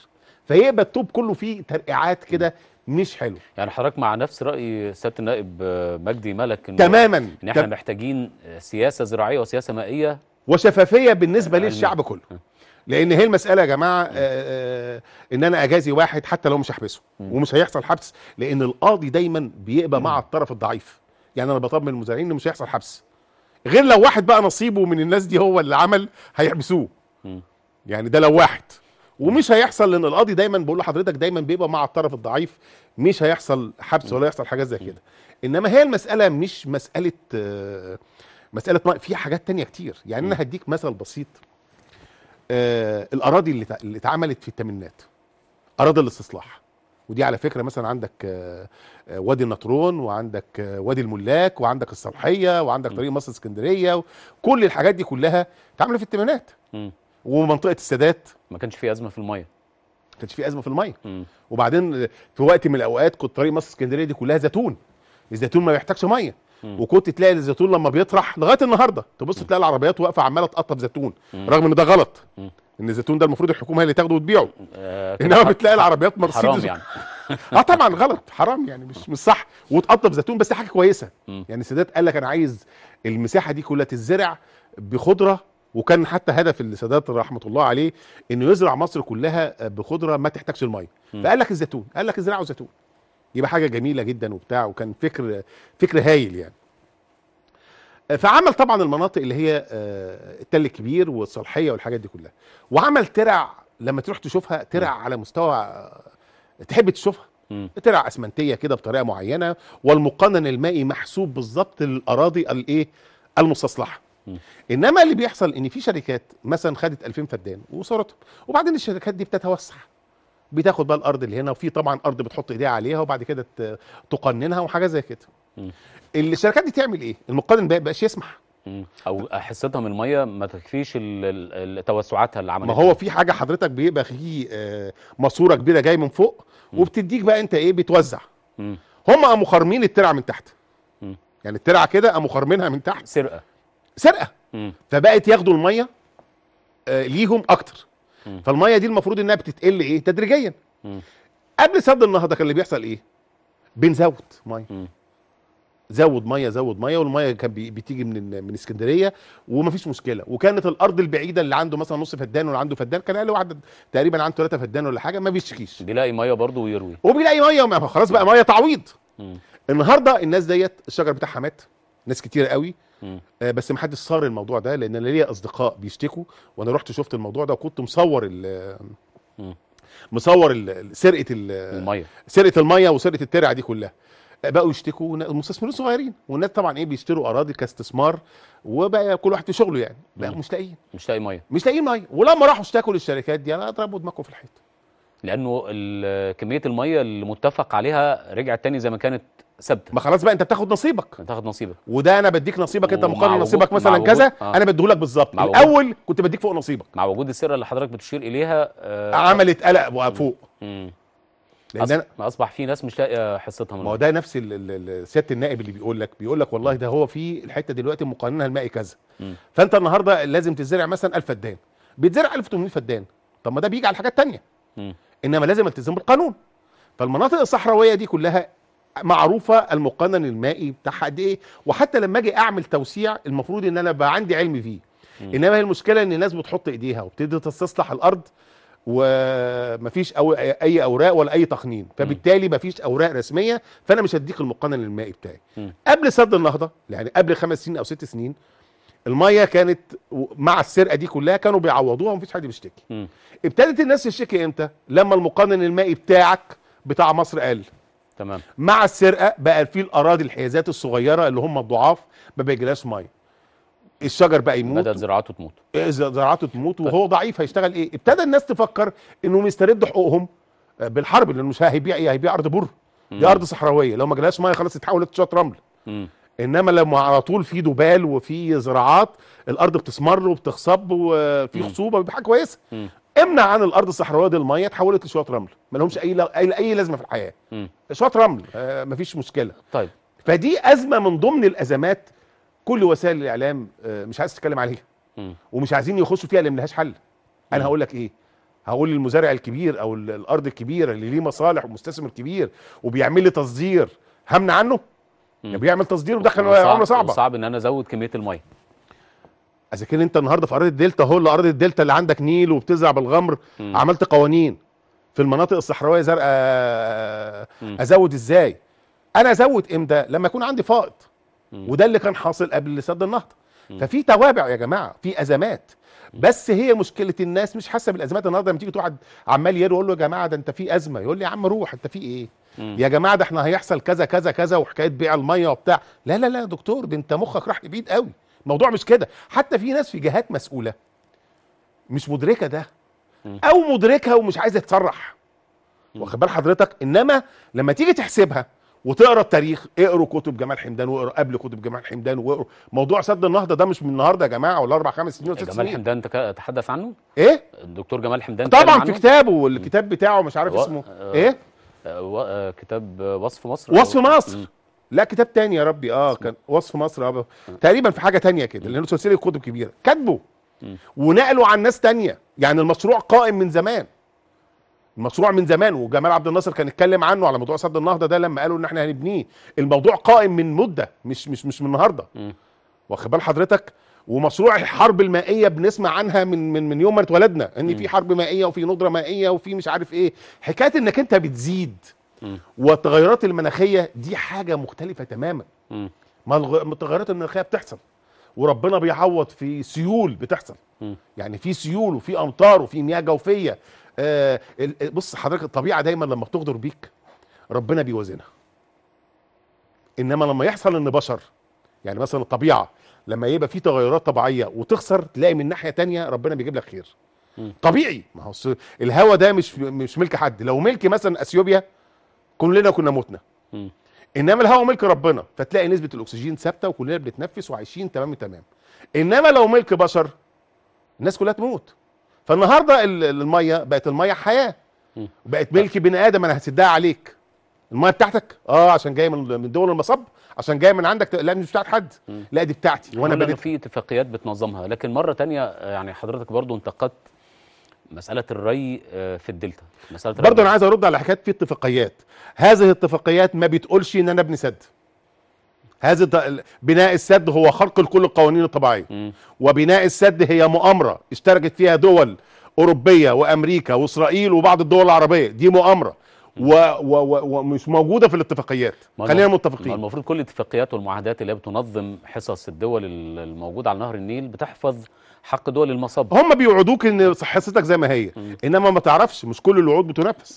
فيبقى التوب كله فيه ترقيعات كده مش حلو يعني حضرتك مع نفس راي سياده النائب آه، مجدي ملك إن تماما ان احنا تم... محتاجين سياسه زراعيه وسياسه مائيه وشفافيه بالنسبه آه، للشعب كله لان هي المساله يا جماعه آآ آآ آه، ان انا اجازي واحد حتى لو مش هحبسه ومش هيحصل حبس لان القاضي دايما بيقبى مع الطرف الضعيف يعني انا بطمن المزارعين ان مش هيحصل حبس غير لو واحد بقى نصيبه من الناس دي هو اللي عمل هيحبسوه يعني ده لو واحد ومش هيحصل لان القاضي دايما بقول لحضرتك دايما بيبقى مع الطرف الضعيف مش هيحصل حبس ولا يحصل حاجات زي كده انما هي المساله مش مساله آه، مساله في حاجات تانية كتير يعني انا هديك مثل بسيط آه الاراضي اللي اللي اتعملت في الثمانينات اراضي الاستصلاح ودي على فكره مثلا عندك آه, آه، وادي النطرون وعندك آه وادي الملاك وعندك الصالحيه وعندك طريق مصر اسكندريه كل الحاجات دي كلها اتعملت في الثمانينات ومنطقه السادات ما كانش في ازمه في الميه ما كانش في ازمه في الميه وبعدين في وقت من الاوقات كنت طريق مصر اسكندريه دي كلها زيتون الزيتون ما بيحتاجش ميه وكنت تلاقي الزيتون لما بيطرح لغايه النهارده تبص تلاقي العربيات واقفه عماله تقطب زيتون رغم ان ده غلط ان الزيتون ده المفروض الحكومه هي اللي تاخده وتبيعه آه انما بتلاقي العربيات مرسيدس يعني اه طبعا غلط حرام يعني مش مش صح وتقطب زيتون بس حاجه كويسه يعني السادات قال لك انا عايز المساحه دي كلها تتزرع بخضره وكان حتى هدف السادات رحمه الله عليه انه يزرع مصر كلها بخضره ما تحتاجش الميه فقال لك الزيتون قال لك ازرعوا زيتون يبقى حاجه جميله جدا وبتاع وكان فكر فكر هايل يعني فعمل طبعا المناطق اللي هي آه، التل الكبير والصالحيه والحاجات دي كلها وعمل ترع لما تروح تشوفها ترع على مستوى تحب تشوفها ترع اسمنتيه كده بطريقه معينه والمقنن المائي محسوب بالظبط للاراضي الايه المستصلحه انما اللي بيحصل ان في شركات مثلا خدت 2000 فدان وصورتهم وبعدين الشركات دي بتتوسع بتاخد بقى الارض اللي هنا وفي طبعا ارض بتحط ايديها عليها وبعد كده تقننها وحاجه زي كده الشركات دي تعمل ايه المقنن بقى بقاش يسمح او حصتها من الميه ما تكفيش توسعاتها اللي عملتها ما هو في حاجه حضرتك بيبقى في آه، ماسوره كبيره جاي من فوق وبتديك بقى انت ايه بتوزع هم قاموا خارمين الترعه من تحت يعني الترعه كده قاموا خارمينها من تحت سرقه سرقه فبقت ياخدوا الميه آه، ليهم اكتر فالميه دي المفروض انها بتتقل ايه تدريجيا قبل سد النهضه كان اللي بيحصل ايه بنزود ميه زود ميه زود ميه والميه كانت بتيجي من من اسكندريه ومفيش مشكله وكانت الارض البعيده اللي عنده مثلا نص فدان ولا عنده فدان كان اقل واحد تقريبا عنده ثلاثه فدان ولا حاجه ما بيشكيش بيلاقي ميه برضه ويروي وبيلاقي ميه خلاص بقى ميه تعويض النهارده الناس ديت الشجر بتاعها مات ناس كتير قوي آه، بس ما حدش صار الموضوع ده لان انا ليا اصدقاء بيشتكوا وانا رحت شفت الموضوع ده وكنت مصور ال مصور سرقه ال الميه سرقه الميه وسرقه الترعه دي كلها آه، بقوا يشتكوا مستثمرين صغيرين والناس طبعا ايه بيشتروا اراضي كاستثمار وبقى كل واحد في شغله يعني بقى مش لاقيين مش لاقيين ميه مش لاقيين ميه ولما راحوا اشتكوا للشركات دي انا اضربوا دماغكم في الحيط لانه كميه الميه المتفق عليها رجعت تاني زي ما كانت سبت ما خلاص بقى انت بتاخد نصيبك بتاخد نصيبك وده انا بديك نصيبك انت مقارن نصيبك مثلا كذا آه. انا بديهولك بالظبط الاول كنت بديك فوق نصيبك مع وجود السيره اللي حضرتك بتشير اليها آه عملت قلق وفوق امم لان أص... ما اصبح في ناس مش لاقيه حصتها ما هو ده نفس سياده النائب اللي بيقول لك بيقول لك والله ده هو في الحته دلوقتي مقارنها المائي كذا فانت النهارده لازم تزرع مثلا 1000 فدان بيتزرع 1800 فدان طب ما ده بيجي على حاجات ثانيه انما لازم التزم بالقانون فالمناطق الصحراويه دي كلها معروفه المقنن المائي بتاعها قد ايه وحتى لما اجي اعمل توسيع المفروض ان انا بقى عندي علم فيه انما هي المشكله ان الناس بتحط ايديها وبتبتدي تستصلح الارض ومفيش أو اي اوراق ولا اي تقنين فبالتالي مفيش اوراق رسميه فانا مش هديك المقنن المائي بتاعي قبل سد النهضه يعني قبل خمس سنين او ست سنين الميه كانت مع السرقه دي كلها كانوا بيعوضوها ومفيش حد بيشتكي ابتدت الناس تشتكي امتى لما المقنن المائي بتاعك بتاع مصر قال تمام مع السرقه بقى في الاراضي الحيازات الصغيره اللي هم الضعاف ما بيجيلهاش ميه الشجر بقى يموت بدات زراعته تموت آه، زراعته تموت وهو ضعيف هيشتغل ايه ابتدى الناس تفكر انهم يستردوا حقوقهم آه، بالحرب لانه مش هيبيع ايه هيبيع ارض بر دي ارض صحراويه لو ما جالهاش ميه خلاص اتحولت شط رمل انما لما على طول في دبال وفي زراعات الارض بتسمر وبتخصب وفي خصوبه بيبقى حاجه كويسه امنع عن الارض الصحراويه دي الميه اتحولت لشويه رمل ما لهمش اي اي لازمه في الحياه شويه رمل آه مفيش مشكله طيب فدي ازمه من ضمن الازمات كل وسائل الاعلام آه مش عايز تتكلم عليها ومش عايزين يخشوا فيها لان ملهاش حل انا هقول لك ايه هقول للمزارع الكبير او الارض الكبيره اللي ليه مصالح ومستثمر كبير وبيعمل لي تصدير همنع عنه يعني بيعمل تصدير ودخل عمله صعبه صعب ان انا ازود كميه الميه اذا كان انت النهارده في اراضي الدلتا هو اللي اراضي الدلتا اللي عندك نيل وبتزرع بالغمر م. عملت قوانين في المناطق الصحراويه زرقاء آه، ازود ازاي انا ازود امتى لما يكون عندي فائض وده اللي كان حاصل قبل سد النهضه ففي توابع يا جماعه في ازمات بس هي مشكله الناس مش حاسه بالازمات النهارده لما تيجي تقعد عمال يرو يقول له يا جماعه ده انت في ازمه يقول لي يا عم روح انت في ايه يا جماعه ده احنا هيحصل كذا كذا كذا وحكايه بيع الميه وبتاع لا لا لا يا دكتور ده انت مخك راح بعيد قوي الموضوع مش كده حتى في ناس في جهات مسؤوله مش مدركه ده او مدركها ومش عايزه تصرح واخد بال حضرتك انما لما تيجي تحسبها وتقرا التاريخ اقروا كتب جمال حمدان واقروا قبل كتب جمال حمدان واقروا موضوع سد النهضه ده مش من النهارده يا جماعه ولا اربع خمس سنين ولا ست سنين جمال حمدان تحدث عنه؟ ايه؟ الدكتور جمال حمدان طبعا في كتابه الكتاب بتاعه مش عارف و... اسمه آه، ايه؟ آه، و... آه، كتاب وصف مصر وصف مصر لا كتاب تاني يا ربي اه كان وصف مصر اه تقريبا في حاجه تانية كده لانه سلسله كتب كبيره كاتبه ونقلوا عن ناس تانية يعني المشروع قائم من زمان المشروع من زمان وجمال عبد الناصر كان اتكلم عنه على موضوع سد النهضه ده لما قالوا ان احنا هنبنيه الموضوع قائم من مده مش مش مش من النهارده واخد بال حضرتك ومشروع الحرب المائيه بنسمع عنها من من من يوم ما اتولدنا ان في حرب مائيه وفي ندره مائيه وفي مش عارف ايه حكايه انك انت بتزيد والتغيرات المناخيه دي حاجه مختلفه تماما ما التغيرات المناخيه بتحصل وربنا بيعوض في سيول بتحصل م. يعني في سيول وفي امطار وفي مياه جوفيه آه بص حضرتك الطبيعه دايما لما بتغدر بيك ربنا بيوازنها انما لما يحصل ان بشر يعني مثلا الطبيعه لما يبقى في تغيرات طبيعيه وتخسر تلاقي من ناحيه تانية ربنا بيجيب لك خير م. طبيعي ما هو الهوا ده مش مش ملك حد لو ملك مثلا اثيوبيا كلنا كنا متنا انما الهواء ملك ربنا فتلاقي نسبه الاكسجين ثابته وكلنا بنتنفس وعايشين تمام تمام انما لو ملك بشر الناس كلها تموت فالنهارده الميه بقت الميه حياه بقت ملك بني ادم انا هسدها عليك الميه بتاعتك اه عشان جاي من دول المصب عشان جاي من عندك لا مش بتاعت حد لا دي بتاعتي وانا بنيت في اتفاقيات بتنظمها لكن مره تانية يعني حضرتك برضو انتقدت مساله الري آه، في الدلتا مساله برضه انا عايز ارد على حكايه في اتفاقيات هذه الاتفاقيات ما بتقولش ان انا ابني سد هذا بناء السد هو خرق لكل القوانين الطبيعيه م. وبناء السد هي مؤامره اشتركت فيها دول اوروبيه وامريكا واسرائيل وبعض الدول العربيه دي مؤامره و و ومش موجوده في الاتفاقيات خلينا متفقين المفروض كل الاتفاقيات والمعاهدات اللي بتنظم حصص الدول الموجوده على نهر النيل بتحفظ حق دول المصب هم بيوعدوك ان صحتك زي ما هي مم. انما ما تعرفش مش كل الوعود بتنفذ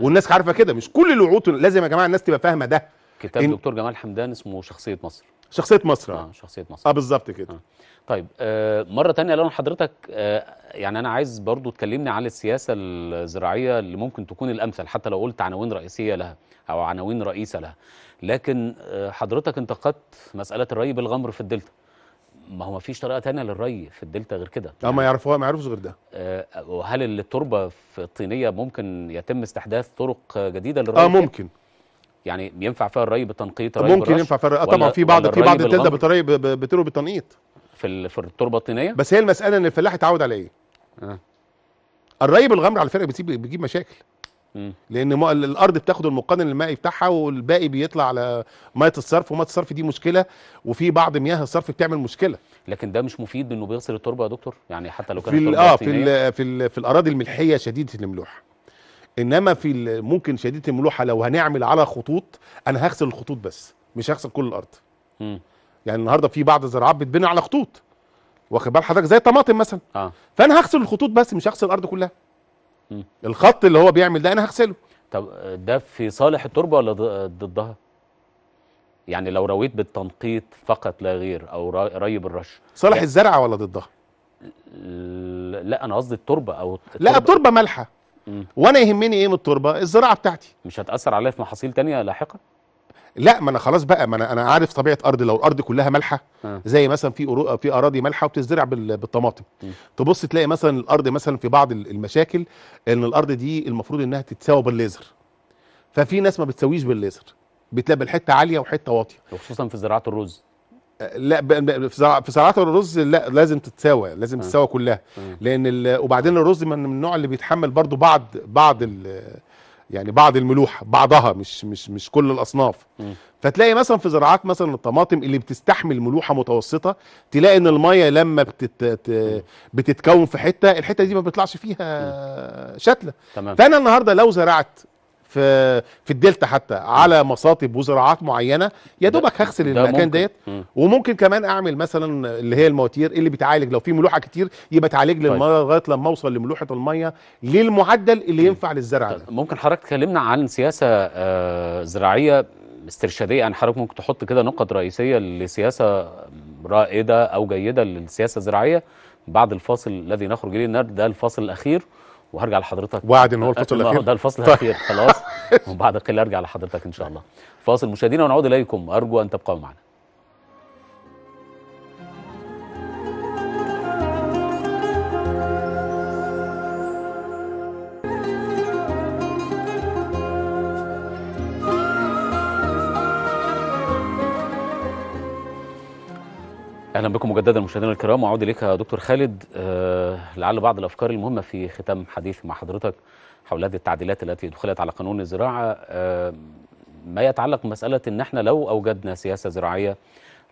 والناس عارفه كده مش كل الوعود لازم يا جماعه الناس تبقى فاهمه ده كتاب إن... دكتور جمال حمدان اسمه شخصيه مصر شخصيه مصر اه, آه، شخصيه مصر اه بالظبط كده آه. طيب آه مره ثانيه لو حضرتك آه يعني انا عايز برضو تكلمني عن السياسه الزراعيه اللي ممكن تكون الامثل حتى لو قلت عناوين رئيسيه لها او عناوين رئيسه لها لكن آه حضرتك انتقدت مساله الري بالغمر في الدلتا ما هو ما فيش طريقه ثانيه للري في الدلتا غير كده اه ما يعرفوها ما يعرفوش غير ده آه وهل التربه في الطينيه ممكن يتم استحداث طرق جديده للري اه ممكن يعني ينفع فيها الري بتنقيط الري ممكن ينفع فيها الري آه، طبعا في بعض في بعض الدلتا بتري بتروي بتنقيط في في التربه الطينيه بس هي المساله ان الفلاح اتعود على ايه آه. الري بالغمر على فكره بتجيب بتجيب مشاكل لان الارض بتاخد المقنن المائي بتاعها والباقي بيطلع على ميه الصرف وميه الصرف دي مشكله وفي بعض مياه الصرف بتعمل مشكله لكن ده مش مفيد انه بيغسل التربه يا دكتور يعني حتى لو كانت في اه في الـ في, الـ في الاراضي الملحيه شديده الملوحه انما في ممكن شديده الملوحه لو هنعمل على خطوط انا هغسل الخطوط بس مش هغسل كل الارض م. يعني النهارده في بعض الزراعات بتبني على خطوط واخد بال حضرتك زي الطماطم مثلا آه. فانا هغسل الخطوط بس مش هغسل الارض كلها الخط اللي هو بيعمل ده انا هغسله طب ده في صالح التربه ولا ضدها يعني لو رويت بالتنقيط فقط لا غير او ري بالرش صالح يعني الزرعه ولا ضدها لا انا قصدي التربه او التربة. لا التربه مالحه وانا يهمني ايه من التربه الزراعه بتاعتي مش هتاثر عليا في محاصيل تانية لاحقا لا ما انا خلاص بقى ما انا انا عارف طبيعه ارض لو الارض كلها مالحه آه. زي مثلا في في اراضي مالحه وبتزرع بالطماطم تبص تلاقي مثلا الارض مثلا في بعض المشاكل ان الارض دي المفروض انها تتساوى بالليزر ففي ناس ما بتساويش بالليزر بتلاقي بالحته عاليه وحته واطيه وخصوصا في زراعه الرز أه، لا في زراعه الرز لا لازم تتساوى لازم آه. تتساوى كلها لان وبعدين الرز من النوع اللي بيتحمل برضو بعض بعض يعني بعض الملوحه بعضها مش مش مش كل الاصناف م. فتلاقي مثلا في زراعات مثلا الطماطم اللي بتستحمل ملوحه متوسطه تلاقي ان الميه لما بتت... بتتكون في حته الحته دي ما بيطلعش فيها شتله تمام. فانا النهارده لو زرعت في في الدلتا حتى على مصاطب وزراعات معينه يا دوبك هغسل المكان ديت وممكن كمان اعمل مثلا اللي هي المواتير اللي بتعالج لو في ملوحه كتير يبقى تعالج لي طيب. لغايه لما اوصل لملوحه الميه للمعدل اللي ينفع للزرع ده طيب، ممكن حضرتك تكلمنا عن سياسه آه زراعيه استرشاديه يعني حضرتك ممكن تحط كده نقط رئيسيه لسياسه رائده او جيده للسياسه الزراعيه بعد الفاصل الذي نخرج اليه ده الفاصل الاخير وهرجع لحضرتك وعد ان هو الفصل آه، آه، الاخير ده الفصل طيب. الاخير خلاص وبعد قليل ارجع لحضرتك ان شاء الله فاصل مشاهدينا ونعود اليكم ارجو ان تبقوا معنا اهلا بكم مجددا مشاهدينا الكرام واعود اليك يا دكتور خالد أه لعل بعض الافكار المهمه في ختام حديث مع حضرتك حول هذه التعديلات التي دخلت على قانون الزراعه أه ما يتعلق بمساله ان احنا لو اوجدنا سياسه زراعيه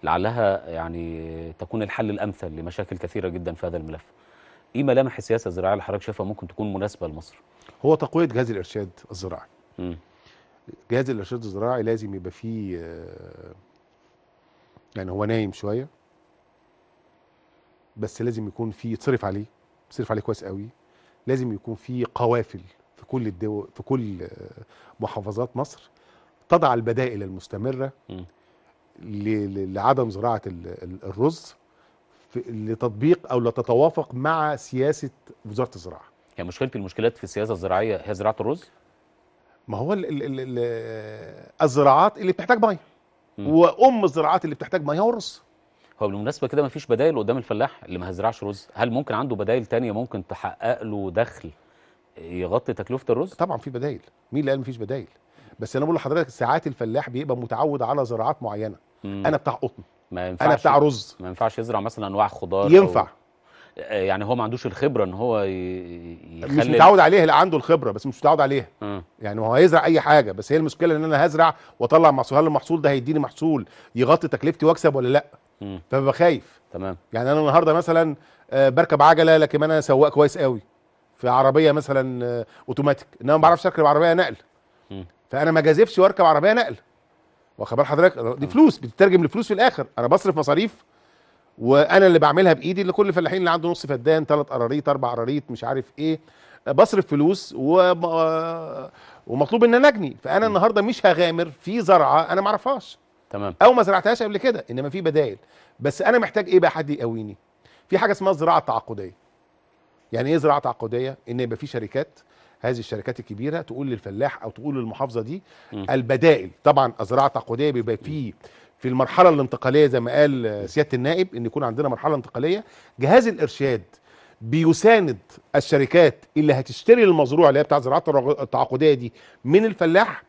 لعلها يعني تكون الحل الامثل لمشاكل كثيره جدا في هذا الملف. ايه ملامح السياسه الزراعيه اللي حضرتك شايفها ممكن تكون مناسبه لمصر؟ هو تقويه جهاز الارشاد الزراعي. م. جهاز الارشاد الزراعي لازم يبقى فيه آه، يعني هو نايم شويه بس لازم يكون في يتصرف عليه يتصرف عليه كويس قوي لازم يكون في قوافل في كل الدول في كل آه، محافظات مصر تضع البدائل المستمره م. لعدم زراعه الرز لتطبيق او لتتوافق مع سياسه وزاره الزراعه. يعني مشكله المشكلات في السياسه الزراعيه هي زراعه الرز؟ ما هو ال ال ال الزراعات اللي بتحتاج ميه وام الزراعات اللي بتحتاج ميه هو الرز. فبالمناسبه بالمناسبه كده مفيش بدايل قدام الفلاح اللي ما هيزرعش رز هل ممكن عنده بدايل ثانيه ممكن تحقق له دخل يغطي تكلفه الرز طبعا في بدايل مين اللي قال مفيش بدايل بس انا بقول لحضرتك ساعات الفلاح بيبقى متعود على زراعات معينه مم. انا بتاع قطن ما ينفعش انا بتاع رز ما ينفعش يزرع مثلا انواع خضار ينفع أو آه، يعني هو ما عندوش الخبره ان هو يخلي مش متعود عليها لا عنده الخبره بس مش متعود عليها م. آه. يعني هو هيزرع اي حاجه بس هي المشكله ان انا هزرع واطلع محصول هل المحصول ده هيديني محصول يغطي تكلفتي واكسب ولا لا فببقى خايف تمام يعني انا النهارده مثلا آه، بركب عجله لكن انا سواق كويس قوي في عربيه مثلا آه، اوتوماتيك انما ما بعرفش اركب عربيه نقل فانا ما جازفش واركب عربيه نقل واخبار حضرتك دي فلوس بتترجم لفلوس في الاخر انا بصرف مصاريف وانا اللي بعملها بايدي لكل الفلاحين اللي عنده نص فدان ثلاث قراريط اربع قراريط مش عارف ايه بصرف فلوس و... آه، ومطلوب ان انا اجني فانا النهارده مش هغامر في زرعه انا ما اعرفهاش تمام او ما زرعتهاش قبل كده انما في بدائل بس انا محتاج ايه بقى حد يقويني في حاجه اسمها الزراعه التعاقديه يعني ايه زراعه تعاقديه ان يبقى في شركات هذه الشركات الكبيره تقول للفلاح او تقول للمحافظه دي م. البدائل طبعا الزراعه التعاقديه بيبقى في في المرحله الانتقاليه زي ما قال سياده النائب ان يكون عندنا مرحله انتقاليه جهاز الارشاد بيساند الشركات اللي هتشتري المزروع اللي هي بتاع الزراعه التعاقديه دي من الفلاح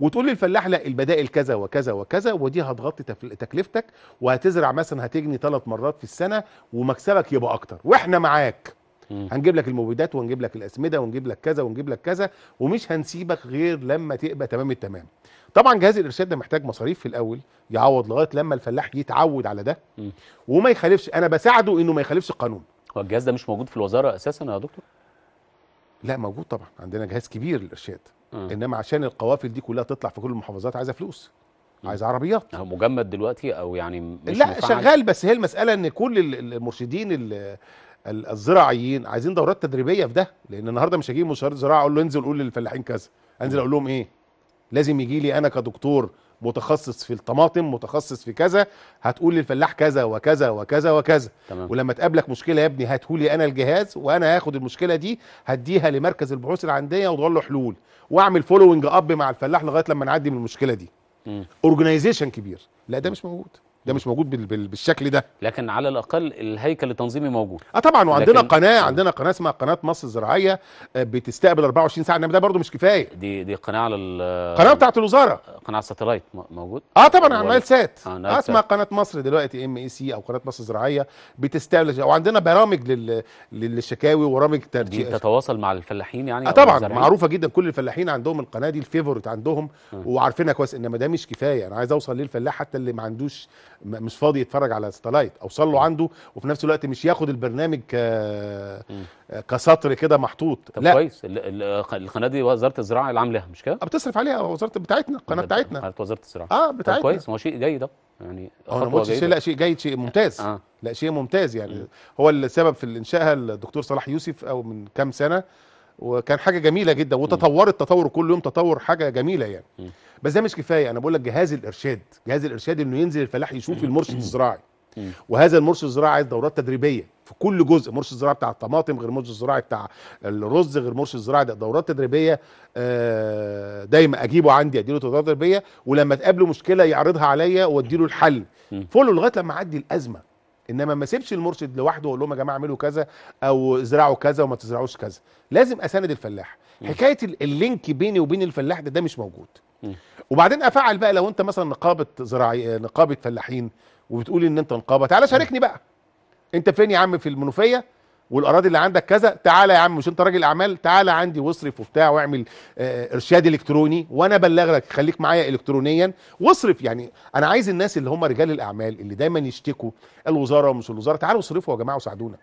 وتقول للفلاح لا البدائل كذا وكذا وكذا ودي هتغطي تكلفتك وهتزرع مثلا هتجني ثلاث مرات في السنه ومكسبك يبقى اكتر واحنا معاك هنجيب لك المبيدات ونجيب لك الاسمده ونجيب لك كذا ونجيب لك كذا ومش هنسيبك غير لما تبقى تمام التمام طبعا جهاز الارشاد ده محتاج مصاريف في الاول يعوض لغايه لما الفلاح يتعود على ده وما يخالفش انا بساعده انه ما يخالفش القانون هو الجهاز ده مش موجود في الوزاره اساسا يا دكتور لا موجود طبعا عندنا جهاز كبير للارشاد انما عشان القوافل دي كلها تطلع في كل المحافظات عايزه فلوس عايز عربيات هو مجمد دلوقتي او يعني مش لا مفعل. شغال بس هي المساله ان كل المرشدين الزراعيين عايزين دورات تدريبيه في ده لان النهارده مش هجيب مستشار زراعه اقول له انزل قول للفلاحين كذا انزل اقول لهم ايه لازم يجي لي انا كدكتور متخصص في الطماطم متخصص في كذا هتقول للفلاح كذا وكذا وكذا وكذا تمام. ولما تقابلك مشكله يا ابني هاتهولي انا الجهاز وانا هاخد المشكله دي هديها لمركز البحوث العنديه وادور له حلول واعمل فولوينج اب مع الفلاح لغايه لما نعدي من المشكله دي اورجنايزيشن كبير لا ده مش موجود ده مش موجود بال... بالشكل ده لكن على الاقل الهيكل التنظيمي موجود اه طبعا وعندنا لكن... قناه آه. عندنا قناه اسمها قناه مصر الزراعيه آه، بتستقبل 24 ساعه انما ده برده مش كفايه دي دي قناه على القناه بتاعت الوزاره آه، قناه ساتلايت موجود اه طبعا على نايل سات آه اسمها اسمها قناه مصر دلوقتي ام اي سي او قناه مصر الزراعيه بتستقبل وعندنا برامج لل... للشكاوي وبرامج ترجيح تتواصل مع الفلاحين يعني آه طبعا معروفه جدا كل الفلاحين عندهم القناه دي الفيفورت عندهم آه. وعارفينها كويس انما ده مش كفايه انا عايز اوصل للفلاح حتى اللي ما عندوش مش فاضي يتفرج على ستلايت اوصل له عنده وفي نفس الوقت مش ياخد البرنامج ك... كسطر كده محطوط طب لا كويس القناه دي وزاره الزراعه اللي عاملاها مش كده آه، بتصرف عليها وزاره بتاعتنا القناه بتاعتنا قناه وزاره الزراعه اه بتاعتنا كويس هو شيء جيد ده يعني آه، انا ما شيء لا شيء جيد شيء ممتاز آه. لا شيء ممتاز يعني م. هو السبب في انشائها الدكتور صلاح يوسف او من كام سنه وكان حاجه جميله جدا وتطورت تطور كل يوم تطور حاجه جميله يعني بس ده مش كفايه انا بقول لك جهاز الارشاد جهاز الارشاد انه ينزل الفلاح يشوف المرشد الزراعي وهذا المرشد الزراعي عايز دورات تدريبيه في كل جزء مرشد الزراعي بتاع الطماطم غير مرشد الزراعي بتاع الرز غير مرشد الزراعي دورات تدريبيه آه، دايما اجيبه عندي اديله دورات تدريبيه ولما تقابله مشكله يعرضها عليا واديله الحل فولو لغايه لما اعدي الازمه انما ما اسيبش المرشد لوحده واقول لهم يا جماعه اعملوا كذا او زرعوا كذا وما تزرعوش كذا لازم اساند الفلاح حكايه اللينك بيني وبين الفلاح ده ده مش موجود وبعدين افعل بقى لو انت مثلا نقابه زراعي نقابه فلاحين وبتقول ان انت نقابه تعالى شاركني بقى انت فين يا عم في المنوفيه والاراضي اللي عندك كذا تعالى يا عم مش انت راجل اعمال تعالى عندي واصرف وبتاع واعمل آه، ارشاد الكتروني وانا ابلغ لك خليك معايا الكترونيا واصرف يعني انا عايز الناس اللي هم رجال الاعمال اللي دايما يشتكوا الوزاره ومش الوزاره تعالوا اصرفوا يا جماعه وساعدونا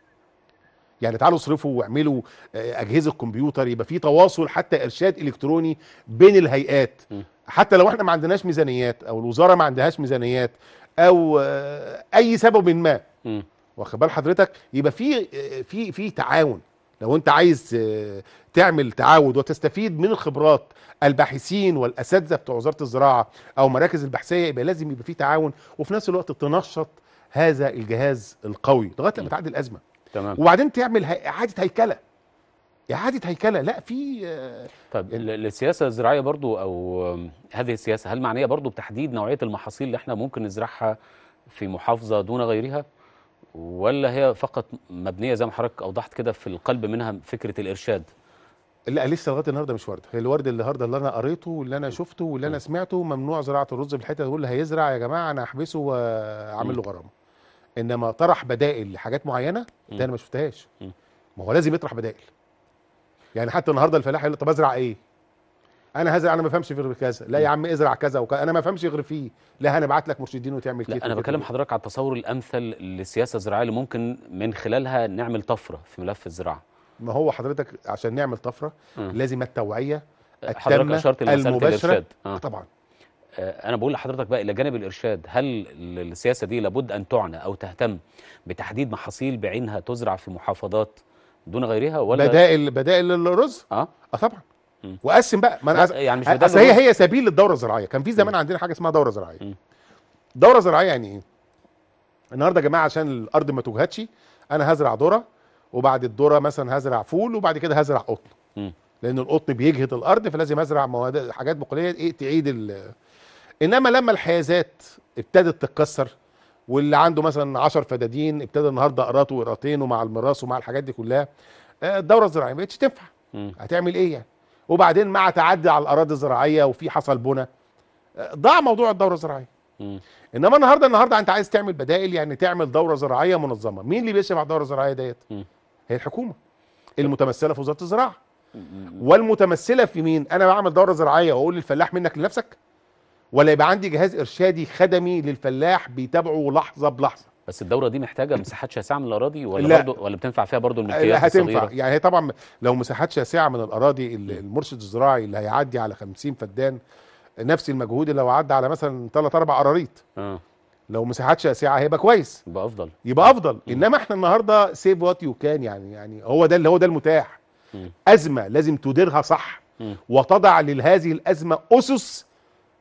يعني تعالوا اصرفوا واعملوا آه، اجهزه كمبيوتر يبقى في تواصل حتى ارشاد الكتروني بين الهيئات حتى لو احنا ما عندناش ميزانيات او الوزاره ما عندهاش ميزانيات او آه، اي سبب ما واخد بال حضرتك يبقى في في في تعاون لو انت عايز آه، تعمل تعاود وتستفيد من الخبرات الباحثين والاساتذه بتوع وزاره الزراعه او مراكز البحثيه يبقى لازم يبقى في تعاون وفي نفس الوقت تنشط هذا الجهاز القوي لغايه لما تعدي الازمه تمام وبعدين تعمل اعاده هيكله اعاده هيكله لا في آه، طيب السياسه الزراعيه برضو او هذه السياسه هل معنيه برضو بتحديد نوعيه المحاصيل اللي احنا ممكن نزرعها في محافظه دون غيرها؟ ولا هي فقط مبنيه زي ما حضرتك اوضحت كده في القلب منها فكره الارشاد لا لسه لغايه النهارده مش ورد هي الورد النهارده اللي انا قريته واللي انا شفته واللي انا سمعته ممنوع زراعه الرز في الحته اللي هيزرع يا جماعه انا احبسه واعمل له غرامه انما طرح بدائل لحاجات معينه ده انا ما شفتهاش ما هو لازم يطرح بدائل يعني حتى النهارده الفلاح يقول طب ازرع ايه انا هزرع انا ما بفهمش غير كذا لا يا عم ازرع كذا وكذا انا ما بفهمش غير فيه لا هنبعت لك مرشدين وتعمل كده انا بكلم حضرتك على التصور الامثل للسياسه الزراعيه اللي ممكن من خلالها نعمل طفره في ملف الزراعه ما هو حضرتك عشان نعمل طفره م. لازم التوعيه التامه المباشره آه. طبعا آه، انا بقول لحضرتك بقى الى جانب الارشاد هل السياسه دي لابد ان تعنى او تهتم بتحديد محاصيل بعينها تزرع في محافظات دون غيرها ولا بدائل بدائل الرز اه, آه طبعا وقسم بقى ما انا أز... يعني مش اصل هي هي سبيل للدوره الزراعيه كان في زمان عندنا حاجه اسمها دوره زراعيه دوره زراعيه يعني ايه النهارده يا جماعه عشان الارض ما توجهتش انا هزرع ذره وبعد الذره مثلا هزرع فول وبعد كده هزرع قطن لان القطن بيجهد الارض فلازم ازرع مواد حاجات بقوليه ايه تعيد ال... انما لما الحيازات ابتدت تتكسر واللي عنده مثلا 10 فدادين ابتدى النهارده قراط وقراطين ومع المراس ومع الحاجات دي كلها آه، الدوره الزراعيه ما بقتش تنفع هتعمل ايه يعني وبعدين مع تعدي على الاراضي الزراعيه وفي حصل بنى ضاع موضوع الدوره الزراعيه انما النهارده النهارده انت عايز تعمل بدائل يعني تعمل دوره زراعيه منظمه مين اللي بيشرف على الدوره الزراعيه ديت هي الحكومه المتمثله في وزاره الزراعه والمتمثله في مين انا بعمل دوره زراعيه واقول للفلاح منك لنفسك ولا يبقى عندي جهاز ارشادي خدمي للفلاح بيتابعه لحظه بلحظه بس الدوره دي محتاجه مساحات شاسعه من الاراضي ولا لا. برضو ولا بتنفع فيها برضو الملكيات هتنفع الصغيره يعني هي طبعا لو مساحات شاسعه من الاراضي المرشد الزراعي اللي هيعدي على 50 فدان نفس المجهود اللي لو عدى على مثلا 3 4 قراريط آه. لو مساحات شاسعه هيبقى كويس يبقى افضل يبقى افضل م. انما احنا النهارده سيف وات يو كان يعني يعني هو ده اللي هو ده المتاح م. ازمه لازم تديرها صح م. وتضع لهذه الازمه اسس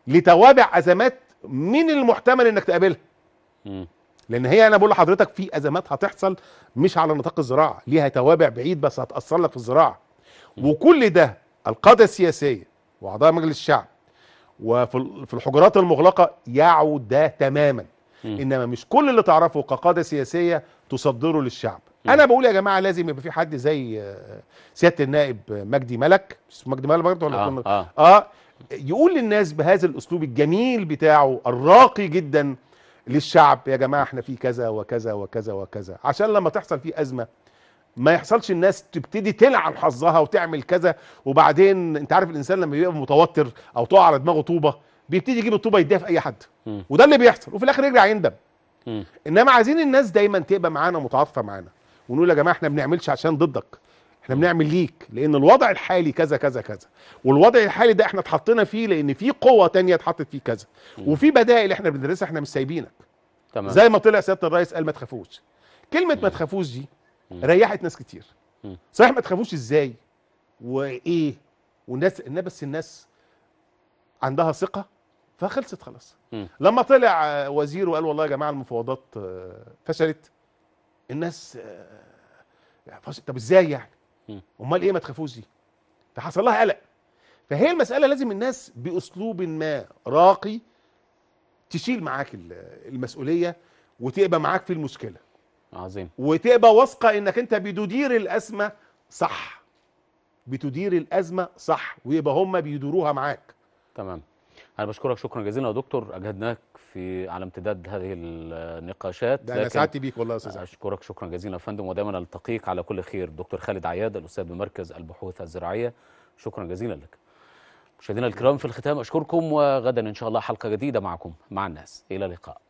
لتوابع ازمات من المحتمل انك تقابلها م. لان هي انا بقول لحضرتك في ازمات هتحصل مش على نطاق الزراعه ليها توابع بعيد بس هتاثر لك في الزراعه وكل ده القاده السياسيه واعضاء مجلس الشعب وفي الحجرات المغلقه يعوا ده تماما انما مش كل اللي تعرفه كقاده سياسيه تصدره للشعب انا بقول يا جماعه لازم يبقى في حد زي آه، سياده النائب مجدي ملك مجدي ملك برضه ولا آه, آه. اه يقول للناس بهذا الاسلوب الجميل بتاعه الراقي جدا للشعب يا جماعه احنا في كذا وكذا وكذا وكذا عشان لما تحصل في ازمه ما يحصلش الناس تبتدي تلعن حظها وتعمل كذا وبعدين انت عارف الانسان لما بيبقى متوتر او تقع على دماغه طوبه بيبتدي يجيب الطوبه يديها في اي حد وده اللي بيحصل وفي الاخر يرجع يندم انما عايزين الناس دايما تبقى معانا متعاطفه معانا ونقول يا جماعه احنا ما بنعملش عشان ضدك احنا بنعمل ليك لان الوضع الحالي كذا كذا كذا والوضع الحالي ده احنا اتحطينا فيه لان في قوه تانية اتحطت فيه كذا وفي بدائل احنا بندرسها احنا مش سايبينك تمام زي ما طلع سياده الرئيس قال ما تخافوش كلمه ما تخافوش دي ريحت ناس كتير صحيح ما تخافوش ازاي وايه والناس بس الناس عندها ثقه فخلصت خلاص لما طلع وزير وقال والله يا جماعه المفاوضات آه، فشلت الناس آه، طب ازاي يعني امال ايه ما تخافوش دي فحصل لها قلق فهي المساله لازم الناس باسلوب ما راقي تشيل معاك المسؤوليه وتبقى معاك في المشكله عظيم وتبقى واثقه انك انت بتدير الازمه صح بتدير الازمه صح ويبقى هم بيديروها معاك تمام انا بشكرك شكرا جزيلا يا دكتور اجهدناك في على امتداد هذه النقاشات ده انا سعدت بيك والله يا استاذ اشكرك شكرا جزيلا يا فندم ودائما التقيك على كل خير دكتور خالد عياد الاستاذ بمركز البحوث الزراعيه شكرا جزيلا لك مشاهدينا الكرام في الختام اشكركم وغدا ان شاء الله حلقه جديده معكم مع الناس الى اللقاء